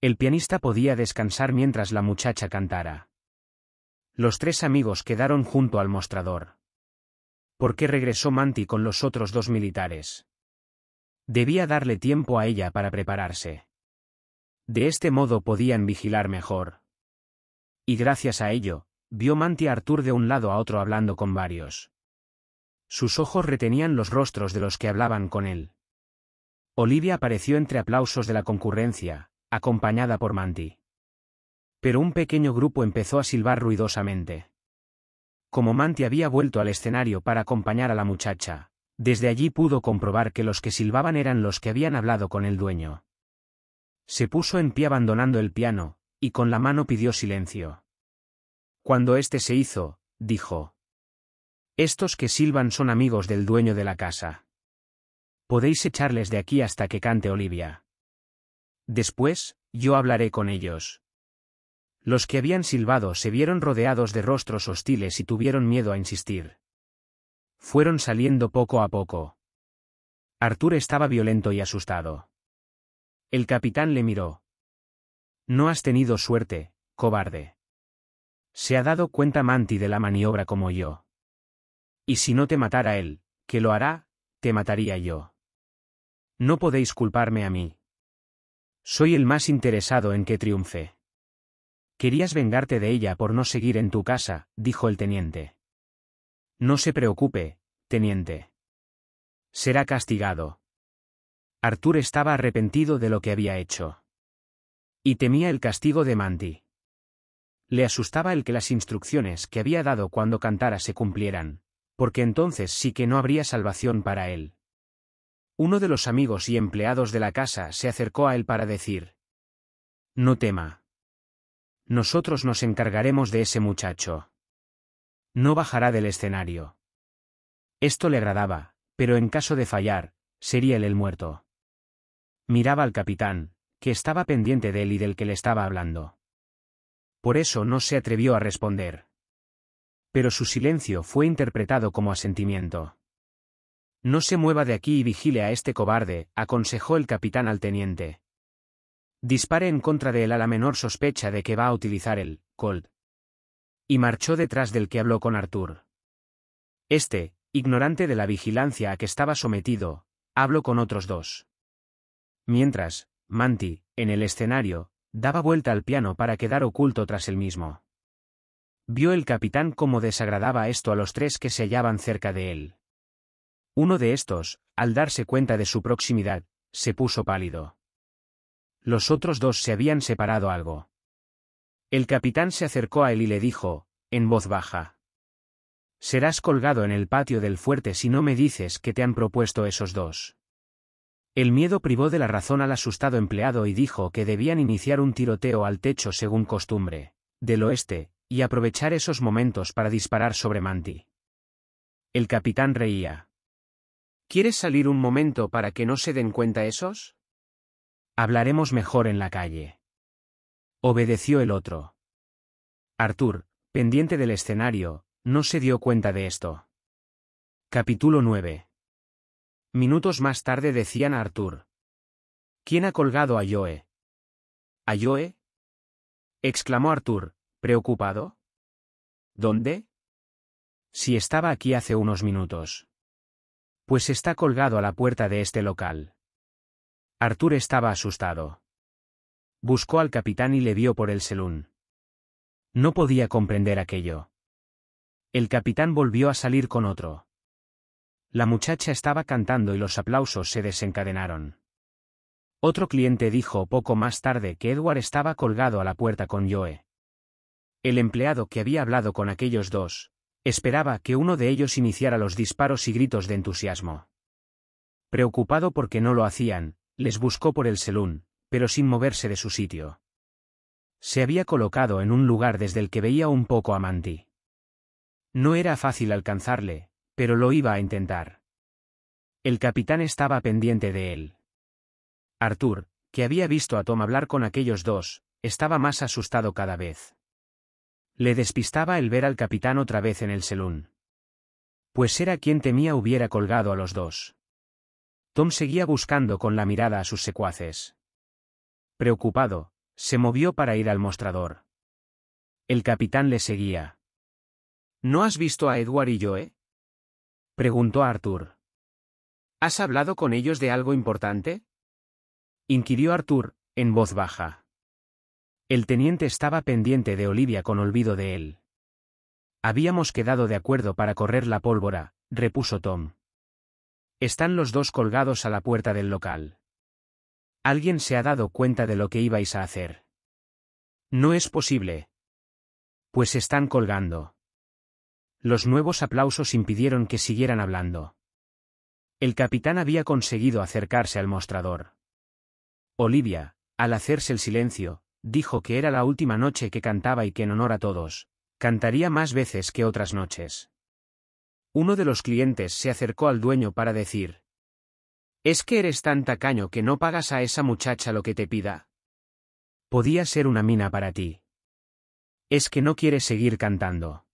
El pianista podía descansar mientras la muchacha cantara. Los tres amigos quedaron junto al mostrador. ¿Por qué regresó Manti con los otros dos militares? Debía darle tiempo a ella para prepararse. De este modo podían vigilar mejor. Y gracias a ello, Vio Manti a Arthur de un lado a otro hablando con varios. Sus ojos retenían los rostros de los que hablaban con él. Olivia apareció entre aplausos de la concurrencia, acompañada por Manti. Pero un pequeño grupo empezó a silbar ruidosamente. Como Manti había vuelto al escenario para acompañar a la muchacha, desde allí pudo comprobar que los que silbaban eran los que habían hablado con el dueño. Se puso en pie abandonando el piano, y con la mano pidió silencio. Cuando éste se hizo, dijo. Estos que silban son amigos del dueño de la casa. Podéis echarles de aquí hasta que cante Olivia. Después, yo hablaré con ellos. Los que habían silbado se vieron rodeados de rostros hostiles y tuvieron miedo a insistir. Fueron saliendo poco a poco. Artur estaba violento y asustado. El capitán le miró. No has tenido suerte, cobarde. Se ha dado cuenta Manti de la maniobra como yo. Y si no te matara él, que lo hará, te mataría yo. No podéis culparme a mí. Soy el más interesado en que triunfe. Querías vengarte de ella por no seguir en tu casa, dijo el teniente. No se preocupe, teniente. Será castigado. Artur estaba arrepentido de lo que había hecho. Y temía el castigo de Manti. Le asustaba el que las instrucciones que había dado cuando cantara se cumplieran, porque entonces sí que no habría salvación para él. Uno de los amigos y empleados de la casa se acercó a él para decir, No tema. Nosotros nos encargaremos de ese muchacho. No bajará del escenario. Esto le agradaba, pero en caso de fallar, sería él el muerto. Miraba al capitán, que estaba pendiente de él y del que le estaba hablando por eso no se atrevió a responder. Pero su silencio fue interpretado como asentimiento. No se mueva de aquí y vigile a este cobarde, aconsejó el capitán al teniente. Dispare en contra de él a la menor sospecha de que va a utilizar el Colt. Y marchó detrás del que habló con Arthur. Este, ignorante de la vigilancia a que estaba sometido, habló con otros dos. Mientras, Manti, en el escenario, Daba vuelta al piano para quedar oculto tras el mismo. Vio el capitán cómo desagradaba esto a los tres que se hallaban cerca de él. Uno de estos, al darse cuenta de su proximidad, se puso pálido. Los otros dos se habían separado algo. El capitán se acercó a él y le dijo, en voz baja. Serás colgado en el patio del fuerte si no me dices que te han propuesto esos dos. El miedo privó de la razón al asustado empleado y dijo que debían iniciar un tiroteo al techo según costumbre, del oeste, y aprovechar esos momentos para disparar sobre Manti. El capitán reía. ¿Quieres salir un momento para que no se den cuenta esos? Hablaremos mejor en la calle. Obedeció el otro. Arthur, pendiente del escenario, no se dio cuenta de esto. Capítulo 9. Minutos más tarde decían a Arthur. ¿Quién ha colgado a Joe? ¿A Joe? exclamó Arthur, preocupado. ¿Dónde? Si estaba aquí hace unos minutos. Pues está colgado a la puerta de este local. Arthur estaba asustado. Buscó al capitán y le vio por el selún. No podía comprender aquello. El capitán volvió a salir con otro. La muchacha estaba cantando y los aplausos se desencadenaron. Otro cliente dijo poco más tarde que Edward estaba colgado a la puerta con Joe. El empleado que había hablado con aquellos dos, esperaba que uno de ellos iniciara los disparos y gritos de entusiasmo. Preocupado porque no lo hacían, les buscó por el salón, pero sin moverse de su sitio. Se había colocado en un lugar desde el que veía un poco a Manti. No era fácil alcanzarle, pero lo iba a intentar. El capitán estaba pendiente de él. Arthur, que había visto a Tom hablar con aquellos dos, estaba más asustado cada vez. Le despistaba el ver al capitán otra vez en el salón. Pues era quien temía hubiera colgado a los dos. Tom seguía buscando con la mirada a sus secuaces. Preocupado, se movió para ir al mostrador. El capitán le seguía. ¿No has visto a Edward y yo, eh? Preguntó Arthur. ¿Has hablado con ellos de algo importante? Inquirió Arthur, en voz baja. El teniente estaba pendiente de Olivia con olvido de él. Habíamos quedado de acuerdo para correr la pólvora, repuso Tom. Están los dos colgados a la puerta del local. Alguien se ha dado cuenta de lo que ibais a hacer. No es posible. Pues están colgando. Los nuevos aplausos impidieron que siguieran hablando. El capitán había conseguido acercarse al mostrador. Olivia, al hacerse el silencio, dijo que era la última noche que cantaba y que en honor a todos, cantaría más veces que otras noches. Uno de los clientes se acercó al dueño para decir, ¿Es que eres tan tacaño que no pagas a esa muchacha lo que te pida? Podía ser una mina para ti. Es que no quieres seguir cantando.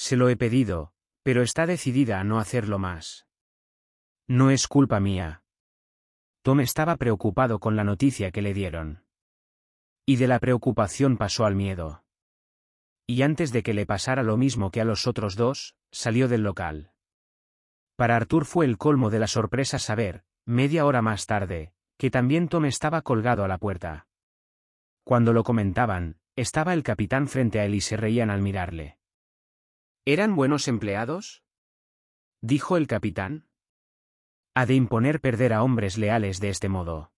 Se lo he pedido, pero está decidida a no hacerlo más. No es culpa mía. Tom estaba preocupado con la noticia que le dieron. Y de la preocupación pasó al miedo. Y antes de que le pasara lo mismo que a los otros dos, salió del local. Para Arthur fue el colmo de la sorpresa saber, media hora más tarde, que también Tom estaba colgado a la puerta. Cuando lo comentaban, estaba el capitán frente a él y se reían al mirarle. ¿Eran buenos empleados? dijo el capitán. Ha de imponer perder a hombres leales de este modo.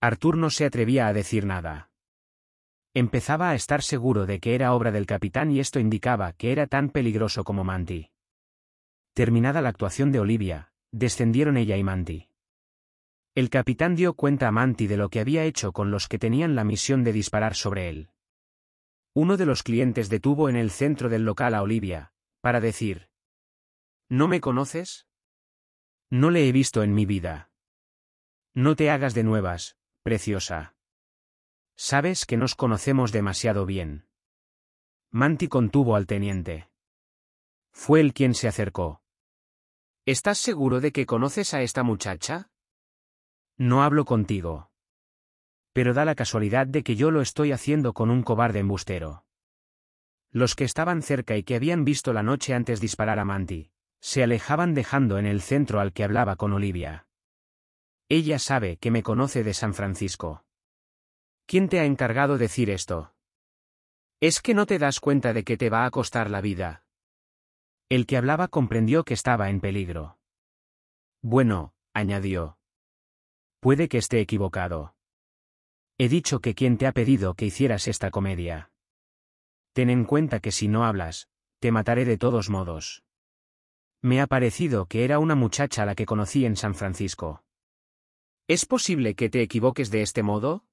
Artur no se atrevía a decir nada. Empezaba a estar seguro de que era obra del capitán y esto indicaba que era tan peligroso como Manti. Terminada la actuación de Olivia, descendieron ella y Manti. El capitán dio cuenta a Manti de lo que había hecho con los que tenían la misión de disparar sobre él. Uno de los clientes detuvo en el centro del local a Olivia, para decir, ¿No me conoces? No le he visto en mi vida. No te hagas de nuevas, preciosa. Sabes que nos conocemos demasiado bien. Manti contuvo al teniente. Fue él quien se acercó. ¿Estás seguro de que conoces a esta muchacha? No hablo contigo pero da la casualidad de que yo lo estoy haciendo con un cobarde embustero. Los que estaban cerca y que habían visto la noche antes disparar a Manti, se alejaban dejando en el centro al que hablaba con Olivia. Ella sabe que me conoce de San Francisco. ¿Quién te ha encargado decir esto? ¿Es que no te das cuenta de que te va a costar la vida? El que hablaba comprendió que estaba en peligro. Bueno, añadió. Puede que esté equivocado. He dicho que quien te ha pedido que hicieras esta comedia. Ten en cuenta que si no hablas, te mataré de todos modos. Me ha parecido que era una muchacha la que conocí en San Francisco. ¿Es posible que te equivoques de este modo?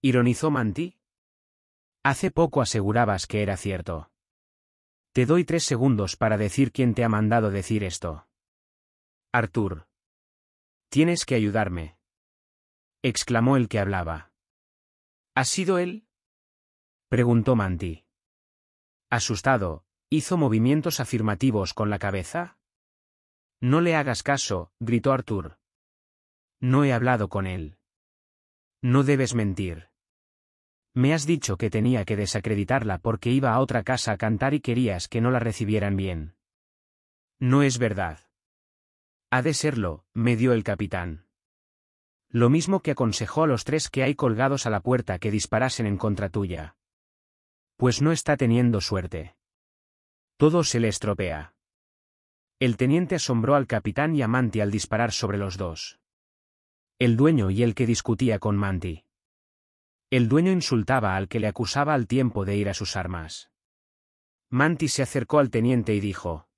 ironizó Manti. Hace poco asegurabas que era cierto. Te doy tres segundos para decir quién te ha mandado decir esto. Artur. Tienes que ayudarme exclamó el que hablaba. ¿Ha sido él? preguntó Manti. Asustado, hizo movimientos afirmativos con la cabeza. No le hagas caso, gritó Arthur. No he hablado con él. No debes mentir. Me has dicho que tenía que desacreditarla porque iba a otra casa a cantar y querías que no la recibieran bien. No es verdad. Ha de serlo, me dio el capitán lo mismo que aconsejó a los tres que hay colgados a la puerta que disparasen en contra tuya. Pues no está teniendo suerte. Todo se le estropea. El teniente asombró al capitán y a Manti al disparar sobre los dos. El dueño y el que discutía con Manti. El dueño insultaba al que le acusaba al tiempo de ir a sus armas. Manti se acercó al teniente y dijo.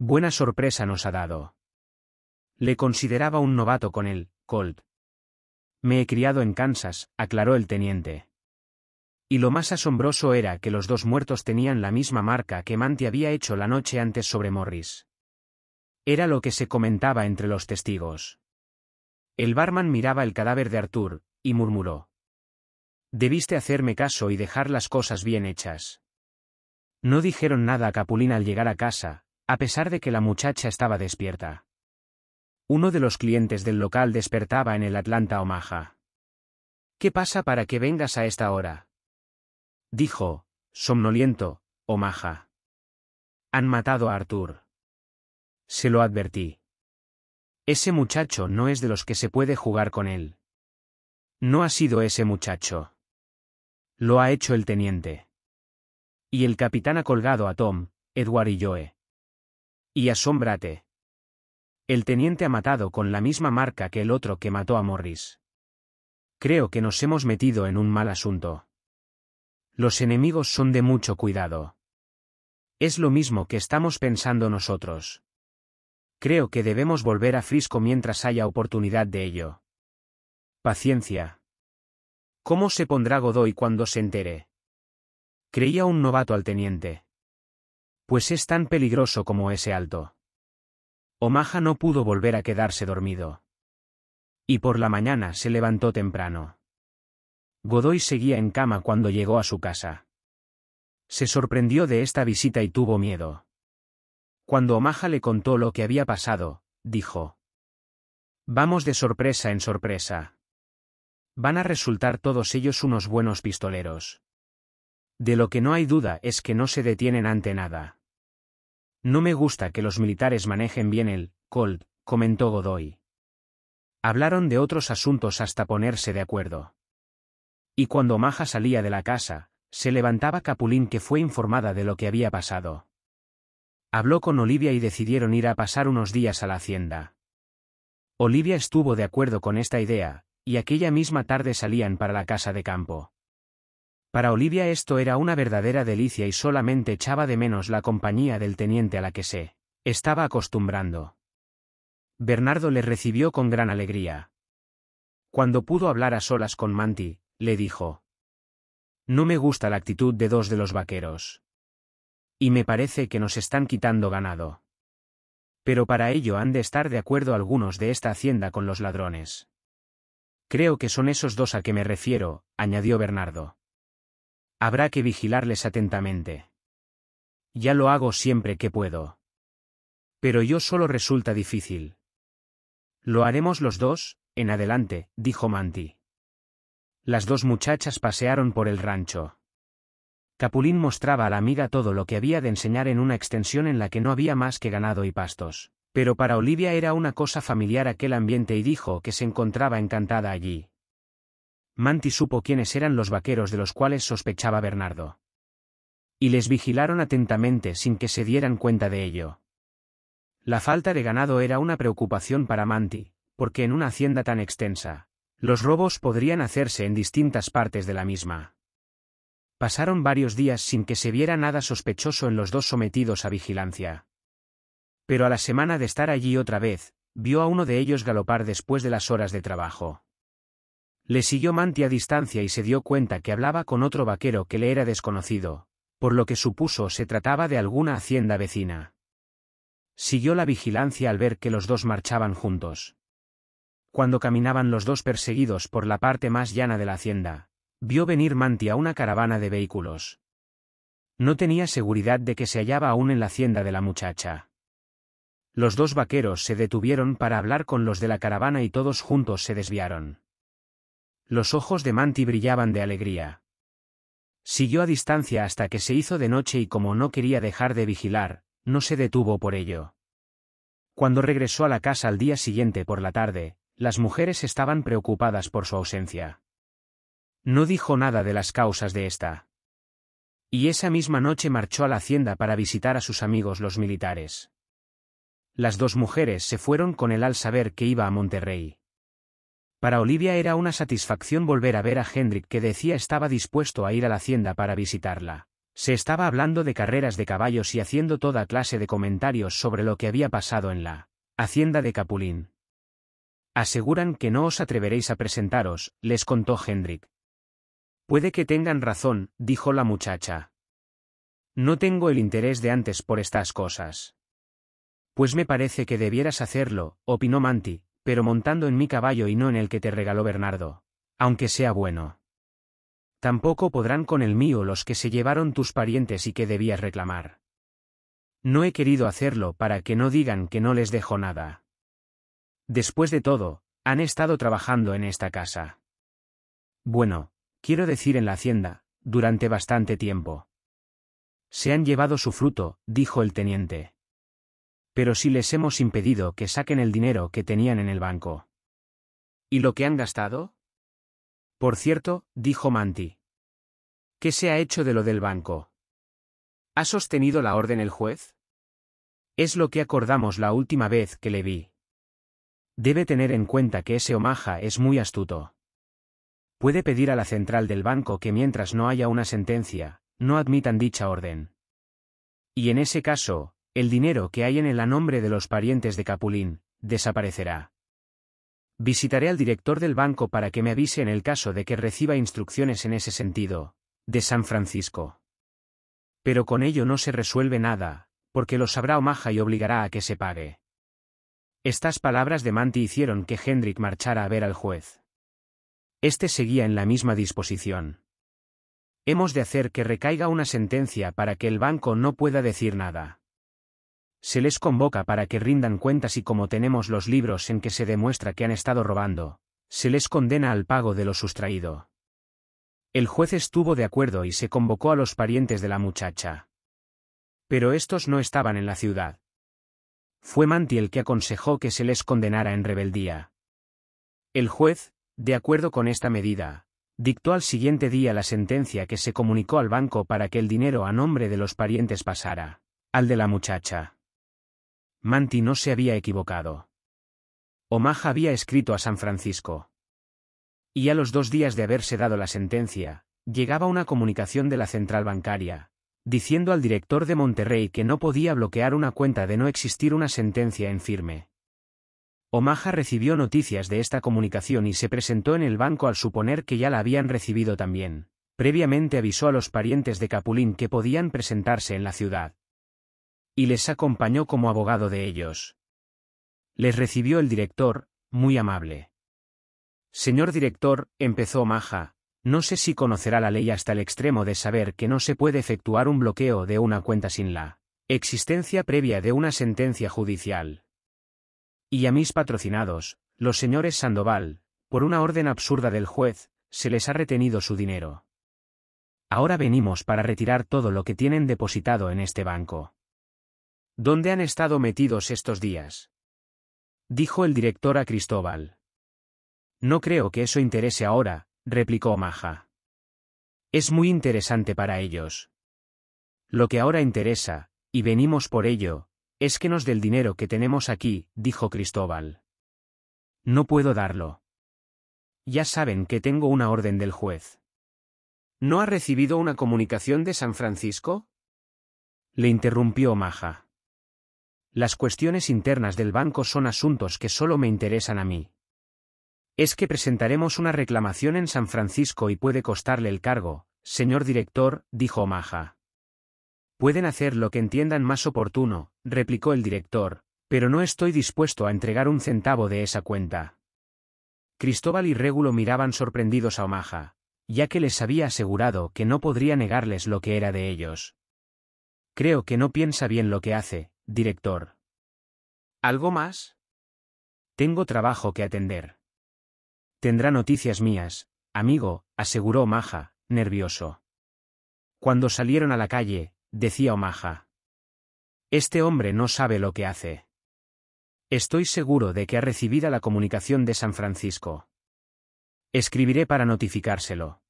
Buena sorpresa nos ha dado. Le consideraba un novato con él, Colt. Me he criado en Kansas, aclaró el teniente. Y lo más asombroso era que los dos muertos tenían la misma marca que Manti había hecho la noche antes sobre Morris. Era lo que se comentaba entre los testigos. El barman miraba el cadáver de Arthur, y murmuró. Debiste hacerme caso y dejar las cosas bien hechas. No dijeron nada a Capulín al llegar a casa, a pesar de que la muchacha estaba despierta. Uno de los clientes del local despertaba en el Atlanta Omaha. ¿Qué pasa para que vengas a esta hora? Dijo, somnoliento, Omaha. Han matado a Arthur. Se lo advertí. Ese muchacho no es de los que se puede jugar con él. No ha sido ese muchacho. Lo ha hecho el teniente. Y el capitán ha colgado a Tom, Edward y Joe. Y asómbrate. El teniente ha matado con la misma marca que el otro que mató a Morris. Creo que nos hemos metido en un mal asunto. Los enemigos son de mucho cuidado. Es lo mismo que estamos pensando nosotros. Creo que debemos volver a Frisco mientras haya oportunidad de ello. Paciencia. ¿Cómo se pondrá Godoy cuando se entere? Creía un novato al teniente. Pues es tan peligroso como ese alto. Omaha no pudo volver a quedarse dormido. Y por la mañana se levantó temprano. Godoy seguía en cama cuando llegó a su casa. Se sorprendió de esta visita y tuvo miedo. Cuando Omaha le contó lo que había pasado, dijo. Vamos de sorpresa en sorpresa. Van a resultar todos ellos unos buenos pistoleros. De lo que no hay duda es que no se detienen ante nada. No me gusta que los militares manejen bien el Colt, comentó Godoy. Hablaron de otros asuntos hasta ponerse de acuerdo. Y cuando Maja salía de la casa, se levantaba Capulín que fue informada de lo que había pasado. Habló con Olivia y decidieron ir a pasar unos días a la hacienda. Olivia estuvo de acuerdo con esta idea, y aquella misma tarde salían para la casa de campo. Para Olivia esto era una verdadera delicia y solamente echaba de menos la compañía del teniente a la que se estaba acostumbrando. Bernardo le recibió con gran alegría. Cuando pudo hablar a solas con Manti, le dijo. No me gusta la actitud de dos de los vaqueros. Y me parece que nos están quitando ganado. Pero para ello han de estar de acuerdo algunos de esta hacienda con los ladrones. Creo que son esos dos a que me refiero, añadió Bernardo. Habrá que vigilarles atentamente. Ya lo hago siempre que puedo. Pero yo solo resulta difícil. Lo haremos los dos, en adelante, dijo Manti. Las dos muchachas pasearon por el rancho. Capulín mostraba a la amiga todo lo que había de enseñar en una extensión en la que no había más que ganado y pastos. Pero para Olivia era una cosa familiar aquel ambiente y dijo que se encontraba encantada allí. Manti supo quiénes eran los vaqueros de los cuales sospechaba Bernardo. Y les vigilaron atentamente sin que se dieran cuenta de ello. La falta de ganado era una preocupación para Manti, porque en una hacienda tan extensa, los robos podrían hacerse en distintas partes de la misma. Pasaron varios días sin que se viera nada sospechoso en los dos sometidos a vigilancia. Pero a la semana de estar allí otra vez, vio a uno de ellos galopar después de las horas de trabajo. Le siguió Manti a distancia y se dio cuenta que hablaba con otro vaquero que le era desconocido, por lo que supuso se trataba de alguna hacienda vecina. Siguió la vigilancia al ver que los dos marchaban juntos. Cuando caminaban los dos perseguidos por la parte más llana de la hacienda, vio venir Manti a una caravana de vehículos. No tenía seguridad de que se hallaba aún en la hacienda de la muchacha. Los dos vaqueros se detuvieron para hablar con los de la caravana y todos juntos se desviaron. Los ojos de Manti brillaban de alegría. Siguió a distancia hasta que se hizo de noche y como no quería dejar de vigilar, no se detuvo por ello. Cuando regresó a la casa al día siguiente por la tarde, las mujeres estaban preocupadas por su ausencia. No dijo nada de las causas de esta. Y esa misma noche marchó a la hacienda para visitar a sus amigos los militares. Las dos mujeres se fueron con él al saber que iba a Monterrey. Para Olivia era una satisfacción volver a ver a Hendrik que decía estaba dispuesto a ir a la hacienda para visitarla. Se estaba hablando de carreras de caballos y haciendo toda clase de comentarios sobre lo que había pasado en la hacienda de Capulín. Aseguran que no os atreveréis a presentaros, les contó Hendrik. Puede que tengan razón, dijo la muchacha. No tengo el interés de antes por estas cosas. Pues me parece que debieras hacerlo, opinó Manti, pero montando en mi caballo y no en el que te regaló Bernardo, aunque sea bueno. Tampoco podrán con el mío los que se llevaron tus parientes y que debías reclamar. No he querido hacerlo para que no digan que no les dejo nada. Después de todo, han estado trabajando en esta casa. Bueno, quiero decir en la hacienda, durante bastante tiempo. Se han llevado su fruto, dijo el teniente. Pero si les hemos impedido que saquen el dinero que tenían en el banco. ¿Y lo que han gastado? Por cierto, dijo Manti. ¿Qué se ha hecho de lo del banco? ¿Ha sostenido la orden el juez? Es lo que acordamos la última vez que le vi. Debe tener en cuenta que ese Omaha es muy astuto. Puede pedir a la central del banco que mientras no haya una sentencia, no admitan dicha orden. Y en ese caso, el dinero que hay en el a nombre de los parientes de Capulín, desaparecerá. Visitaré al director del banco para que me avise en el caso de que reciba instrucciones en ese sentido, de San Francisco. Pero con ello no se resuelve nada, porque lo sabrá Omaha y obligará a que se pague. Estas palabras de Manti hicieron que Hendrik marchara a ver al juez. Este seguía en la misma disposición. Hemos de hacer que recaiga una sentencia para que el banco no pueda decir nada se les convoca para que rindan cuentas y como tenemos los libros en que se demuestra que han estado robando, se les condena al pago de lo sustraído. El juez estuvo de acuerdo y se convocó a los parientes de la muchacha. Pero estos no estaban en la ciudad. Fue Manti el que aconsejó que se les condenara en rebeldía. El juez, de acuerdo con esta medida, dictó al siguiente día la sentencia que se comunicó al banco para que el dinero a nombre de los parientes pasara, al de la muchacha. Manti no se había equivocado. Omaha había escrito a San Francisco. Y a los dos días de haberse dado la sentencia, llegaba una comunicación de la central bancaria, diciendo al director de Monterrey que no podía bloquear una cuenta de no existir una sentencia en firme. Omaha recibió noticias de esta comunicación y se presentó en el banco al suponer que ya la habían recibido también. Previamente avisó a los parientes de Capulín que podían presentarse en la ciudad y les acompañó como abogado de ellos. Les recibió el director, muy amable. Señor director, empezó Maja, no sé si conocerá la ley hasta el extremo de saber que no se puede efectuar un bloqueo de una cuenta sin la existencia previa de una sentencia judicial. Y a mis patrocinados, los señores Sandoval, por una orden absurda del juez, se les ha retenido su dinero. Ahora venimos para retirar todo lo que tienen depositado en este banco. ¿Dónde han estado metidos estos días? Dijo el director a Cristóbal. No creo que eso interese ahora, replicó Maja. Es muy interesante para ellos. Lo que ahora interesa, y venimos por ello, es que nos del dinero que tenemos aquí, dijo Cristóbal. No puedo darlo. Ya saben que tengo una orden del juez. ¿No ha recibido una comunicación de San Francisco? Le interrumpió Maja. Las cuestiones internas del banco son asuntos que solo me interesan a mí. Es que presentaremos una reclamación en San Francisco y puede costarle el cargo, señor director, dijo Omaha. Pueden hacer lo que entiendan más oportuno, replicó el director, pero no estoy dispuesto a entregar un centavo de esa cuenta. Cristóbal y Régulo miraban sorprendidos a Omaha, ya que les había asegurado que no podría negarles lo que era de ellos. Creo que no piensa bien lo que hace, Director. ¿Algo más? Tengo trabajo que atender. Tendrá noticias mías, amigo, aseguró Omaha, nervioso. Cuando salieron a la calle, decía Omaha. Este hombre no sabe lo que hace. Estoy seguro de que ha recibido la comunicación de San Francisco. Escribiré para notificárselo.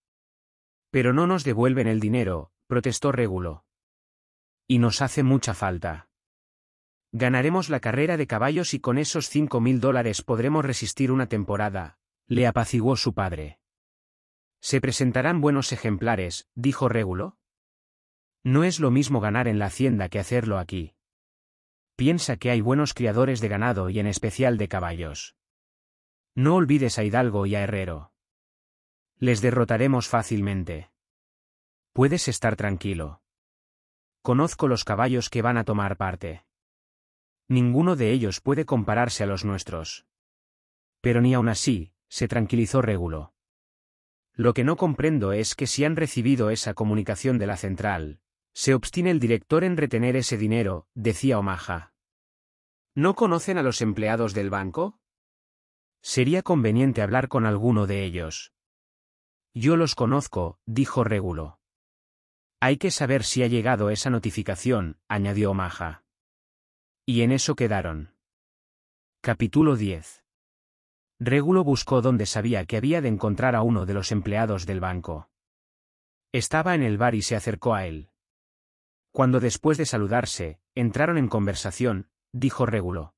Pero no nos devuelven el dinero, protestó Regulo. Y nos hace mucha falta. Ganaremos la carrera de caballos y con esos cinco mil dólares podremos resistir una temporada, le apaciguó su padre. Se presentarán buenos ejemplares, dijo Régulo. No es lo mismo ganar en la hacienda que hacerlo aquí. Piensa que hay buenos criadores de ganado y en especial de caballos. No olvides a Hidalgo y a Herrero. Les derrotaremos fácilmente. Puedes estar tranquilo. Conozco los caballos que van a tomar parte. Ninguno de ellos puede compararse a los nuestros. Pero ni aun así, se tranquilizó Régulo. Lo que no comprendo es que si han recibido esa comunicación de la central, se obstina el director en retener ese dinero, decía Omaha. ¿No conocen a los empleados del banco? Sería conveniente hablar con alguno de ellos. Yo los conozco, dijo Régulo. Hay que saber si ha llegado esa notificación, añadió Omaha. Y en eso quedaron. Capítulo 10. Régulo buscó donde sabía que había de encontrar a uno de los empleados del banco. Estaba en el bar y se acercó a él. Cuando después de saludarse, entraron en conversación, dijo Régulo.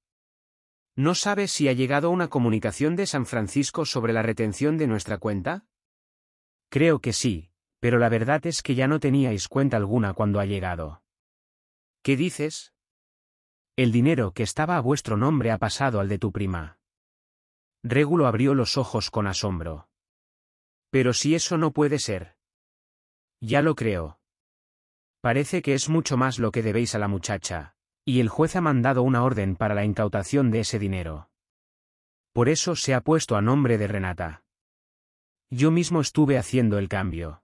¿No sabes si ha llegado una comunicación de San Francisco sobre la retención de nuestra cuenta? Creo que sí, pero la verdad es que ya no teníais cuenta alguna cuando ha llegado. ¿Qué dices? El dinero que estaba a vuestro nombre ha pasado al de tu prima. Régulo abrió los ojos con asombro. Pero si eso no puede ser. Ya lo creo. Parece que es mucho más lo que debéis a la muchacha, y el juez ha mandado una orden para la incautación de ese dinero. Por eso se ha puesto a nombre de Renata. Yo mismo estuve haciendo el cambio.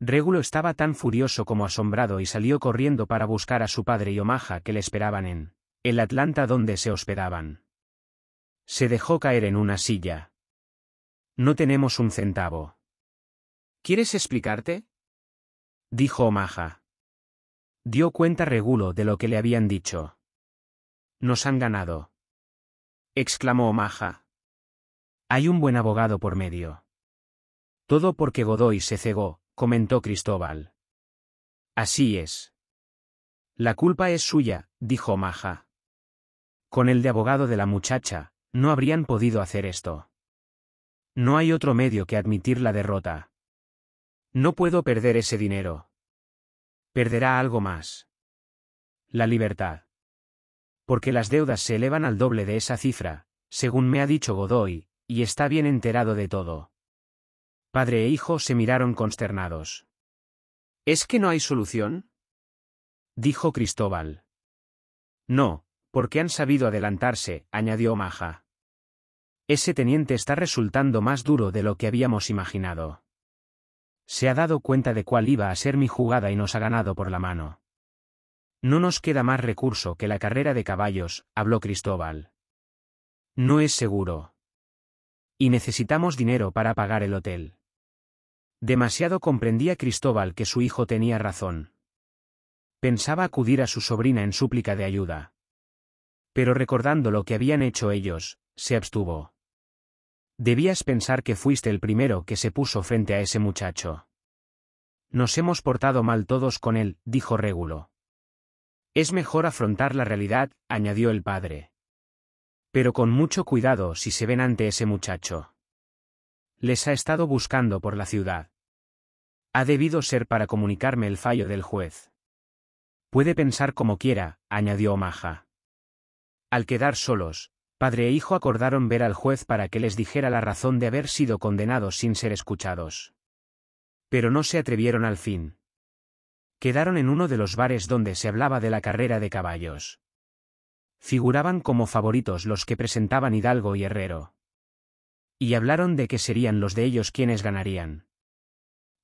Regulo estaba tan furioso como asombrado y salió corriendo para buscar a su padre y Omaha que le esperaban en el Atlanta donde se hospedaban. Se dejó caer en una silla. No tenemos un centavo. ¿Quieres explicarte? dijo Omaha. Dio cuenta Regulo de lo que le habían dicho. Nos han ganado. exclamó Omaha. Hay un buen abogado por medio. Todo porque Godoy se cegó, comentó Cristóbal. Así es. La culpa es suya, dijo Maja. Con el de abogado de la muchacha, no habrían podido hacer esto. No hay otro medio que admitir la derrota. No puedo perder ese dinero. Perderá algo más. La libertad. Porque las deudas se elevan al doble de esa cifra, según me ha dicho Godoy, y está bien enterado de todo. Padre e hijo se miraron consternados. ¿Es que no hay solución? dijo Cristóbal. No, porque han sabido adelantarse, añadió Maja. Ese teniente está resultando más duro de lo que habíamos imaginado. Se ha dado cuenta de cuál iba a ser mi jugada y nos ha ganado por la mano. No nos queda más recurso que la carrera de caballos, habló Cristóbal. No es seguro. Y necesitamos dinero para pagar el hotel. Demasiado comprendía Cristóbal que su hijo tenía razón. Pensaba acudir a su sobrina en súplica de ayuda. Pero recordando lo que habían hecho ellos, se abstuvo. Debías pensar que fuiste el primero que se puso frente a ese muchacho. Nos hemos portado mal todos con él, dijo Régulo. Es mejor afrontar la realidad, añadió el padre. Pero con mucho cuidado si se ven ante ese muchacho. Les ha estado buscando por la ciudad. Ha debido ser para comunicarme el fallo del juez. Puede pensar como quiera, añadió Omaha. Al quedar solos, padre e hijo acordaron ver al juez para que les dijera la razón de haber sido condenados sin ser escuchados. Pero no se atrevieron al fin. Quedaron en uno de los bares donde se hablaba de la carrera de caballos. Figuraban como favoritos los que presentaban Hidalgo y Herrero y hablaron de que serían los de ellos quienes ganarían.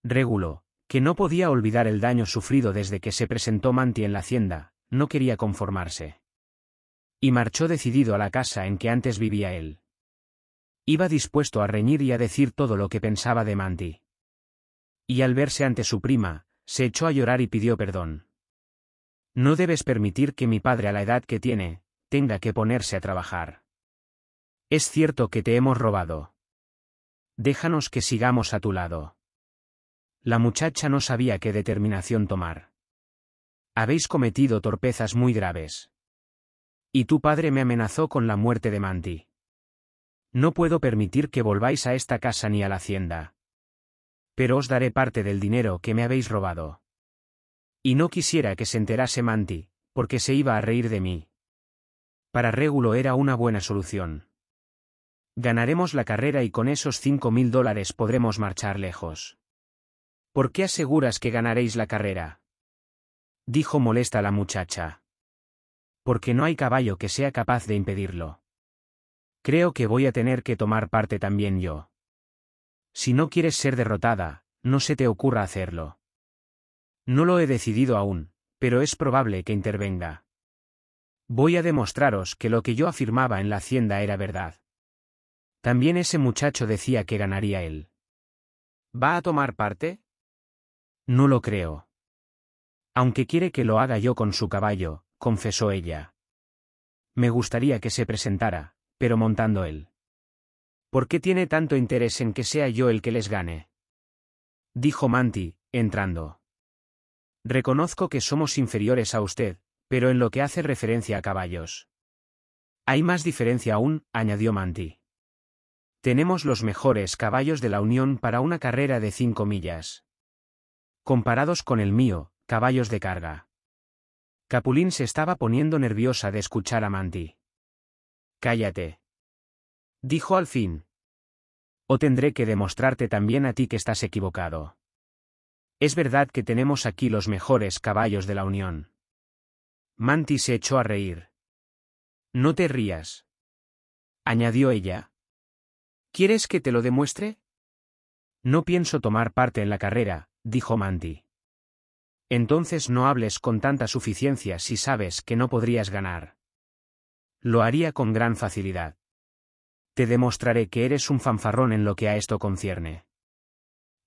Régulo, que no podía olvidar el daño sufrido desde que se presentó Manti en la hacienda, no quería conformarse. Y marchó decidido a la casa en que antes vivía él. Iba dispuesto a reñir y a decir todo lo que pensaba de Manti. Y al verse ante su prima, se echó a llorar y pidió perdón. No debes permitir que mi padre a la edad que tiene, tenga que ponerse a trabajar. Es cierto que te hemos robado. Déjanos que sigamos a tu lado. La muchacha no sabía qué determinación tomar. Habéis cometido torpezas muy graves. Y tu padre me amenazó con la muerte de Manti. No puedo permitir que volváis a esta casa ni a la hacienda. Pero os daré parte del dinero que me habéis robado. Y no quisiera que se enterase Manti, porque se iba a reír de mí. Para Régulo era una buena solución. Ganaremos la carrera y con esos cinco mil dólares podremos marchar lejos. ¿Por qué aseguras que ganaréis la carrera? Dijo molesta la muchacha. Porque no hay caballo que sea capaz de impedirlo. Creo que voy a tener que tomar parte también yo. Si no quieres ser derrotada, no se te ocurra hacerlo. No lo he decidido aún, pero es probable que intervenga. Voy a demostraros que lo que yo afirmaba en la hacienda era verdad. También ese muchacho decía que ganaría él. ¿Va a tomar parte? No lo creo. Aunque quiere que lo haga yo con su caballo, confesó ella. Me gustaría que se presentara, pero montando él. ¿Por qué tiene tanto interés en que sea yo el que les gane? Dijo Manti, entrando. Reconozco que somos inferiores a usted, pero en lo que hace referencia a caballos. Hay más diferencia aún, añadió Manti. Tenemos los mejores caballos de la Unión para una carrera de cinco millas. Comparados con el mío, caballos de carga. Capulín se estaba poniendo nerviosa de escuchar a Manti. Cállate. Dijo al fin. O tendré que demostrarte también a ti que estás equivocado. Es verdad que tenemos aquí los mejores caballos de la Unión. Manti se echó a reír. No te rías. Añadió ella, ¿Quieres que te lo demuestre? No pienso tomar parte en la carrera, dijo Mandy. Entonces no hables con tanta suficiencia si sabes que no podrías ganar. Lo haría con gran facilidad. Te demostraré que eres un fanfarrón en lo que a esto concierne.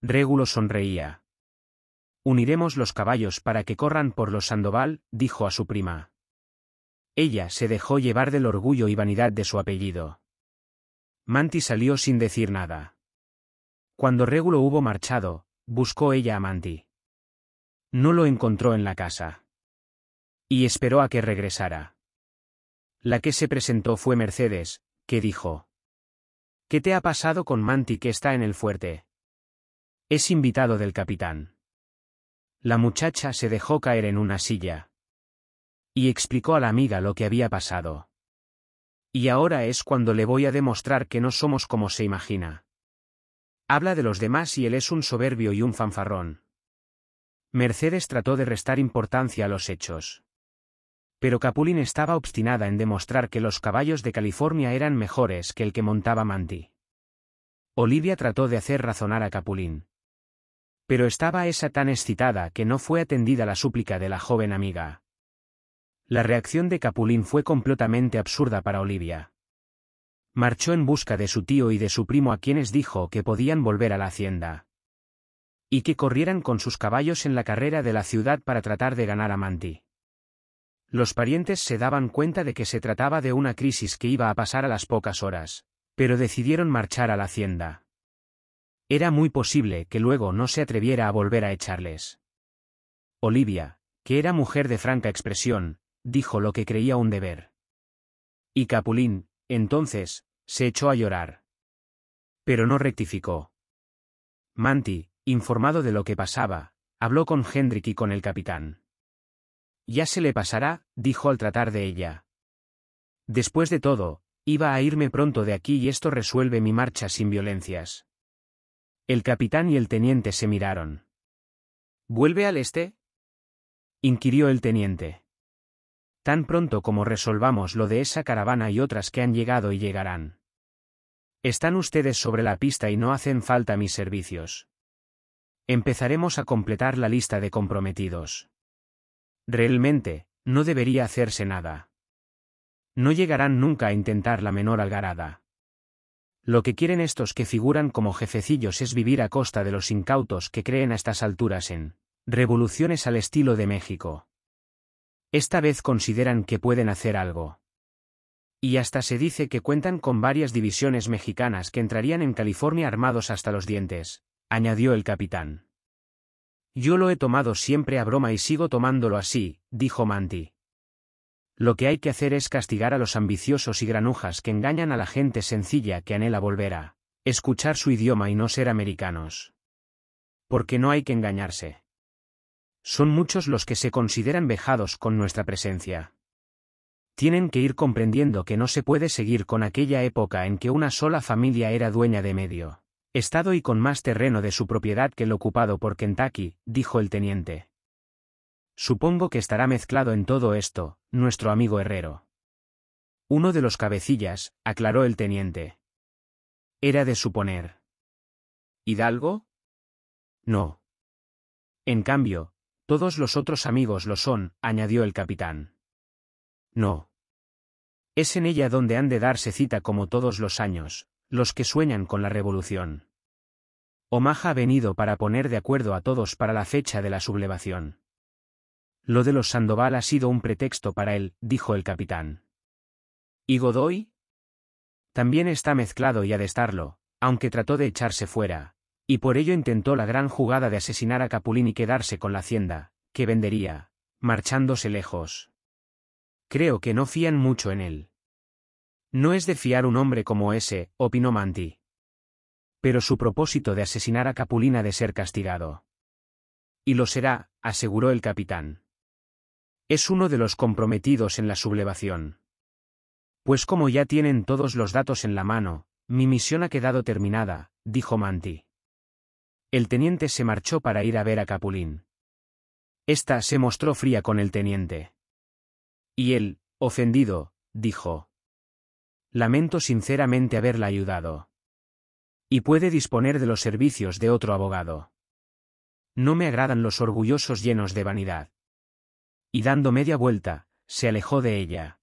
Régulo sonreía. Uniremos los caballos para que corran por los Sandoval, dijo a su prima. Ella se dejó llevar del orgullo y vanidad de su apellido. Manti salió sin decir nada. Cuando Régulo hubo marchado, buscó ella a Manti. No lo encontró en la casa. Y esperó a que regresara. La que se presentó fue Mercedes, que dijo. ¿Qué te ha pasado con Manti que está en el fuerte? Es invitado del capitán. La muchacha se dejó caer en una silla. Y explicó a la amiga lo que había pasado. Y ahora es cuando le voy a demostrar que no somos como se imagina. Habla de los demás y él es un soberbio y un fanfarrón. Mercedes trató de restar importancia a los hechos. Pero Capulín estaba obstinada en demostrar que los caballos de California eran mejores que el que montaba Manti. Olivia trató de hacer razonar a Capulín. Pero estaba esa tan excitada que no fue atendida la súplica de la joven amiga. La reacción de Capulín fue completamente absurda para Olivia. Marchó en busca de su tío y de su primo a quienes dijo que podían volver a la hacienda. Y que corrieran con sus caballos en la carrera de la ciudad para tratar de ganar a Manti. Los parientes se daban cuenta de que se trataba de una crisis que iba a pasar a las pocas horas, pero decidieron marchar a la hacienda. Era muy posible que luego no se atreviera a volver a echarles. Olivia, que era mujer de franca expresión, dijo lo que creía un deber. Y Capulín, entonces, se echó a llorar. Pero no rectificó. Manti, informado de lo que pasaba, habló con Hendrik y con el capitán. Ya se le pasará, dijo al tratar de ella. Después de todo, iba a irme pronto de aquí y esto resuelve mi marcha sin violencias. El capitán y el teniente se miraron. ¿Vuelve al este? inquirió el teniente tan pronto como resolvamos lo de esa caravana y otras que han llegado y llegarán. Están ustedes sobre la pista y no hacen falta mis servicios. Empezaremos a completar la lista de comprometidos. Realmente, no debería hacerse nada. No llegarán nunca a intentar la menor algarada. Lo que quieren estos que figuran como jefecillos es vivir a costa de los incautos que creen a estas alturas en revoluciones al estilo de México. Esta vez consideran que pueden hacer algo. Y hasta se dice que cuentan con varias divisiones mexicanas que entrarían en California armados hasta los dientes, añadió el capitán. Yo lo he tomado siempre a broma y sigo tomándolo así, dijo Manti. Lo que hay que hacer es castigar a los ambiciosos y granujas que engañan a la gente sencilla que anhela volver a escuchar su idioma y no ser americanos. Porque no hay que engañarse. Son muchos los que se consideran vejados con nuestra presencia. Tienen que ir comprendiendo que no se puede seguir con aquella época en que una sola familia era dueña de medio. Estado y con más terreno de su propiedad que el ocupado por Kentucky, dijo el teniente. Supongo que estará mezclado en todo esto, nuestro amigo Herrero. Uno de los cabecillas, aclaró el teniente. Era de suponer. ¿Hidalgo? No. En cambio, todos los otros amigos lo son, añadió el capitán. No. Es en ella donde han de darse cita como todos los años, los que sueñan con la revolución. Omaha ha venido para poner de acuerdo a todos para la fecha de la sublevación. Lo de los Sandoval ha sido un pretexto para él, dijo el capitán. ¿Y Godoy? También está mezclado y ha de estarlo, aunque trató de echarse fuera, y por ello intentó la gran jugada de asesinar a Capulín y quedarse con la hacienda, que vendería, marchándose lejos. Creo que no fían mucho en él. No es de fiar un hombre como ese, opinó Manti. Pero su propósito de asesinar a Capulín ha de ser castigado. Y lo será, aseguró el capitán. Es uno de los comprometidos en la sublevación. Pues como ya tienen todos los datos en la mano, mi misión ha quedado terminada, dijo Manti. El teniente se marchó para ir a ver a Capulín. Esta se mostró fría con el teniente. Y él, ofendido, dijo. Lamento sinceramente haberla ayudado. Y puede disponer de los servicios de otro abogado. No me agradan los orgullosos llenos de vanidad. Y dando media vuelta, se alejó de ella.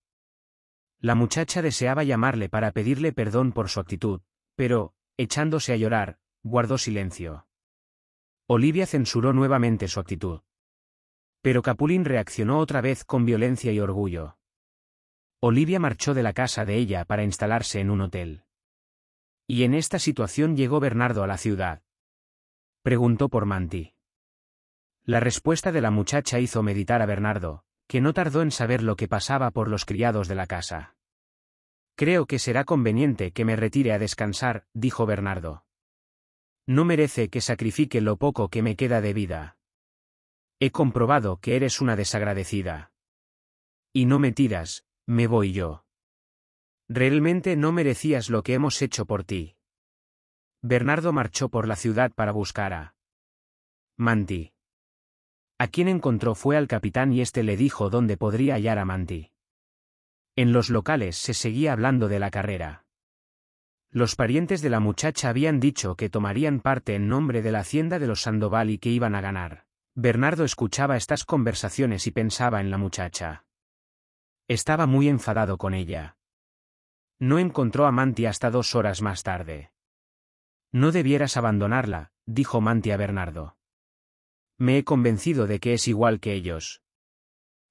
La muchacha deseaba llamarle para pedirle perdón por su actitud, pero, echándose a llorar, guardó silencio. Olivia censuró nuevamente su actitud. Pero Capulín reaccionó otra vez con violencia y orgullo. Olivia marchó de la casa de ella para instalarse en un hotel. Y en esta situación llegó Bernardo a la ciudad. Preguntó por Manti. La respuesta de la muchacha hizo meditar a Bernardo, que no tardó en saber lo que pasaba por los criados de la casa. Creo que será conveniente que me retire a descansar, dijo Bernardo no merece que sacrifique lo poco que me queda de vida. He comprobado que eres una desagradecida. Y no me tiras, me voy yo. Realmente no merecías lo que hemos hecho por ti. Bernardo marchó por la ciudad para buscar a Manti. A quien encontró fue al capitán y éste le dijo dónde podría hallar a Manti. En los locales se seguía hablando de la carrera. Los parientes de la muchacha habían dicho que tomarían parte en nombre de la hacienda de los Sandoval y que iban a ganar. Bernardo escuchaba estas conversaciones y pensaba en la muchacha. Estaba muy enfadado con ella. No encontró a Manti hasta dos horas más tarde. No debieras abandonarla, dijo Manti a Bernardo. Me he convencido de que es igual que ellos.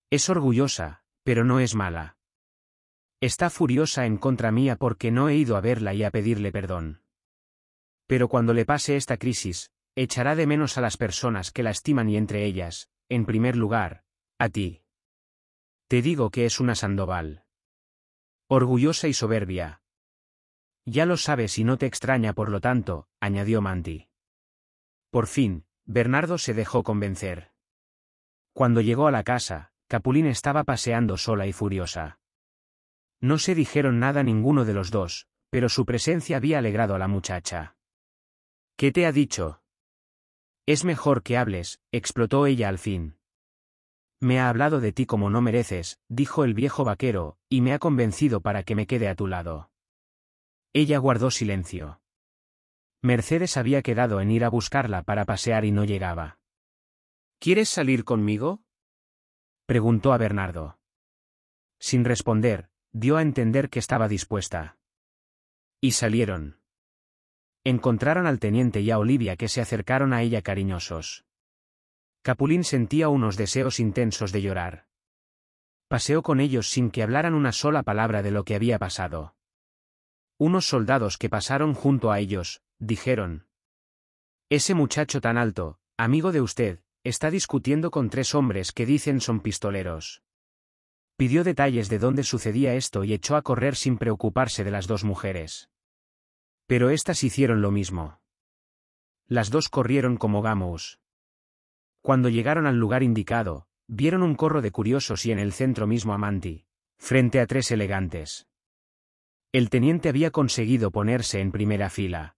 Es orgullosa, pero no es mala. Está furiosa en contra mía porque no he ido a verla y a pedirle perdón. Pero cuando le pase esta crisis, echará de menos a las personas que la estiman y entre ellas, en primer lugar, a ti. Te digo que es una Sandoval. Orgullosa y soberbia. Ya lo sabes y no te extraña por lo tanto, añadió Manti. Por fin, Bernardo se dejó convencer. Cuando llegó a la casa, Capulín estaba paseando sola y furiosa. No se dijeron nada ninguno de los dos, pero su presencia había alegrado a la muchacha. ¿Qué te ha dicho? Es mejor que hables, explotó ella al fin. Me ha hablado de ti como no mereces, dijo el viejo vaquero, y me ha convencido para que me quede a tu lado. Ella guardó silencio. Mercedes había quedado en ir a buscarla para pasear y no llegaba. ¿Quieres salir conmigo? preguntó a Bernardo. Sin responder, dio a entender que estaba dispuesta. Y salieron. Encontraron al teniente y a Olivia que se acercaron a ella cariñosos. Capulín sentía unos deseos intensos de llorar. Paseó con ellos sin que hablaran una sola palabra de lo que había pasado. Unos soldados que pasaron junto a ellos, dijeron. Ese muchacho tan alto, amigo de usted, está discutiendo con tres hombres que dicen son pistoleros pidió detalles de dónde sucedía esto y echó a correr sin preocuparse de las dos mujeres. Pero éstas hicieron lo mismo. Las dos corrieron como gamos. Cuando llegaron al lugar indicado, vieron un corro de curiosos y en el centro mismo a Manti, frente a tres elegantes. El teniente había conseguido ponerse en primera fila.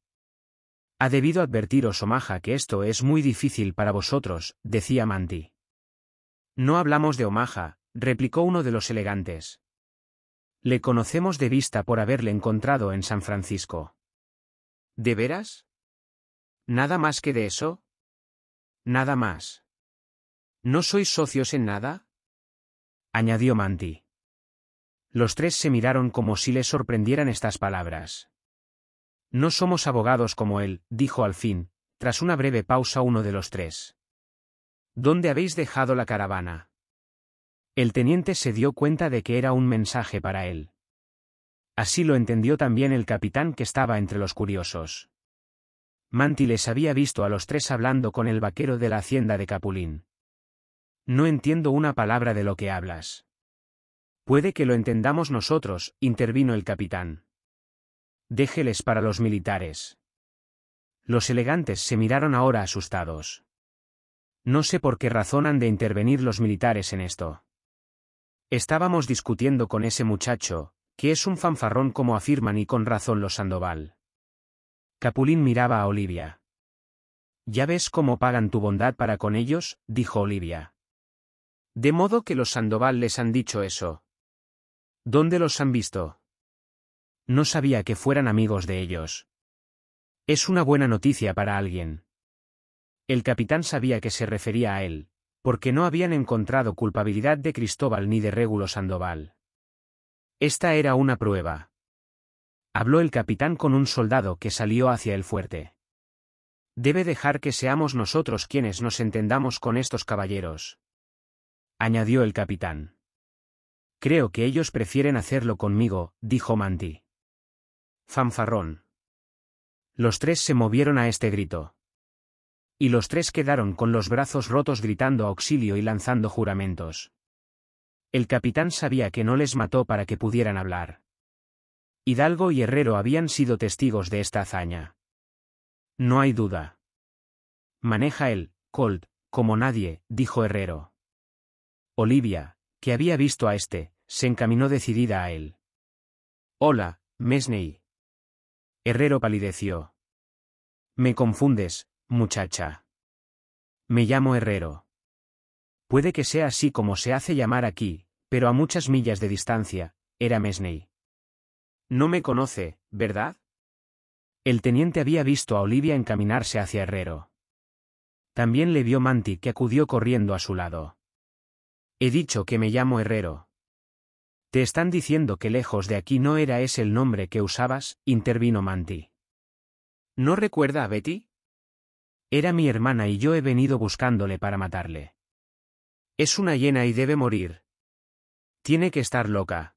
Ha debido advertiros Omaha que esto es muy difícil para vosotros, decía Manti. No hablamos de Omaha, replicó uno de los elegantes. Le conocemos de vista por haberle encontrado en San Francisco. ¿De veras? ¿Nada más que de eso? Nada más. ¿No sois socios en nada? añadió Manti. Los tres se miraron como si les sorprendieran estas palabras. No somos abogados como él, dijo al fin, tras una breve pausa uno de los tres. ¿Dónde habéis dejado la caravana? El teniente se dio cuenta de que era un mensaje para él. Así lo entendió también el capitán que estaba entre los curiosos. Manti les había visto a los tres hablando con el vaquero de la hacienda de Capulín. No entiendo una palabra de lo que hablas. Puede que lo entendamos nosotros, intervino el capitán. Déjeles para los militares. Los elegantes se miraron ahora asustados. No sé por qué razonan de intervenir los militares en esto. Estábamos discutiendo con ese muchacho, que es un fanfarrón como afirman y con razón los Sandoval. Capulín miraba a Olivia. Ya ves cómo pagan tu bondad para con ellos, dijo Olivia. De modo que los Sandoval les han dicho eso. ¿Dónde los han visto? No sabía que fueran amigos de ellos. Es una buena noticia para alguien. El capitán sabía que se refería a él, porque no habían encontrado culpabilidad de Cristóbal ni de Régulo Sandoval. Esta era una prueba. Habló el capitán con un soldado que salió hacia el fuerte. Debe dejar que seamos nosotros quienes nos entendamos con estos caballeros. Añadió el capitán. Creo que ellos prefieren hacerlo conmigo, dijo Manti. Fanfarrón. Los tres se movieron a este grito y los tres quedaron con los brazos rotos gritando auxilio y lanzando juramentos. El capitán sabía que no les mató para que pudieran hablar. Hidalgo y Herrero habían sido testigos de esta hazaña. No hay duda. Maneja él, Colt como nadie, dijo Herrero. Olivia, que había visto a este, se encaminó decidida a él. Hola, Mesney. Herrero palideció. Me confundes, Muchacha. Me llamo Herrero. Puede que sea así como se hace llamar aquí, pero a muchas millas de distancia, era Mesney. No me conoce, ¿verdad? El teniente había visto a Olivia encaminarse hacia Herrero. También le vio Manti que acudió corriendo a su lado. He dicho que me llamo Herrero. Te están diciendo que lejos de aquí no era ese el nombre que usabas, intervino Manti. ¿No recuerda a Betty? Era mi hermana y yo he venido buscándole para matarle. Es una hiena y debe morir. Tiene que estar loca.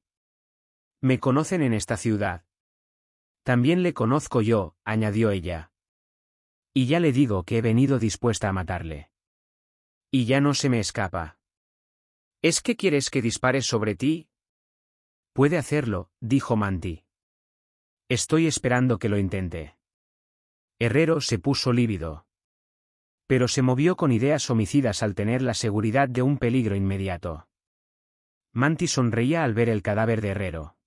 Me conocen en esta ciudad. También le conozco yo, añadió ella. Y ya le digo que he venido dispuesta a matarle. Y ya no se me escapa. ¿Es que quieres que dispare sobre ti? Puede hacerlo, dijo Manti. Estoy esperando que lo intente. Herrero se puso lívido pero se movió con ideas homicidas al tener la seguridad de un peligro inmediato. Manti sonreía al ver el cadáver de Herrero.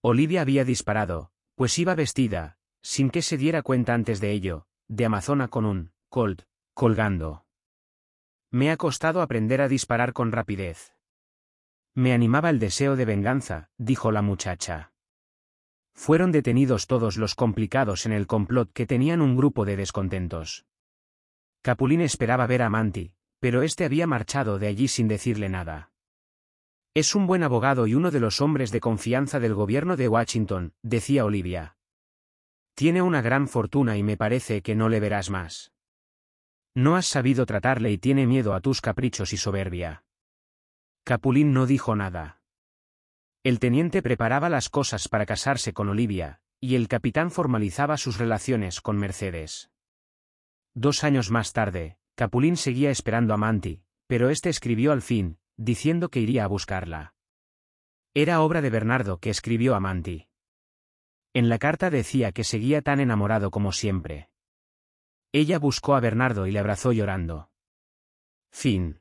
Olivia había disparado, pues iba vestida, sin que se diera cuenta antes de ello, de Amazona con un colt colgando. Me ha costado aprender a disparar con rapidez. Me animaba el deseo de venganza, dijo la muchacha. Fueron detenidos todos los complicados en el complot que tenían un grupo de descontentos. Capulín esperaba ver a Manti, pero este había marchado de allí sin decirle nada. Es un buen abogado y uno de los hombres de confianza del gobierno de Washington, decía Olivia. Tiene una gran fortuna y me parece que no le verás más. No has sabido tratarle y tiene miedo a tus caprichos y soberbia. Capulín no dijo nada. El teniente preparaba las cosas para casarse con Olivia, y el capitán formalizaba sus relaciones con Mercedes. Dos años más tarde, Capulín seguía esperando a Manti, pero este escribió al fin, diciendo que iría a buscarla. Era obra de Bernardo que escribió a Manti. En la carta decía que seguía tan enamorado como siempre. Ella buscó a Bernardo y le abrazó llorando. Fin.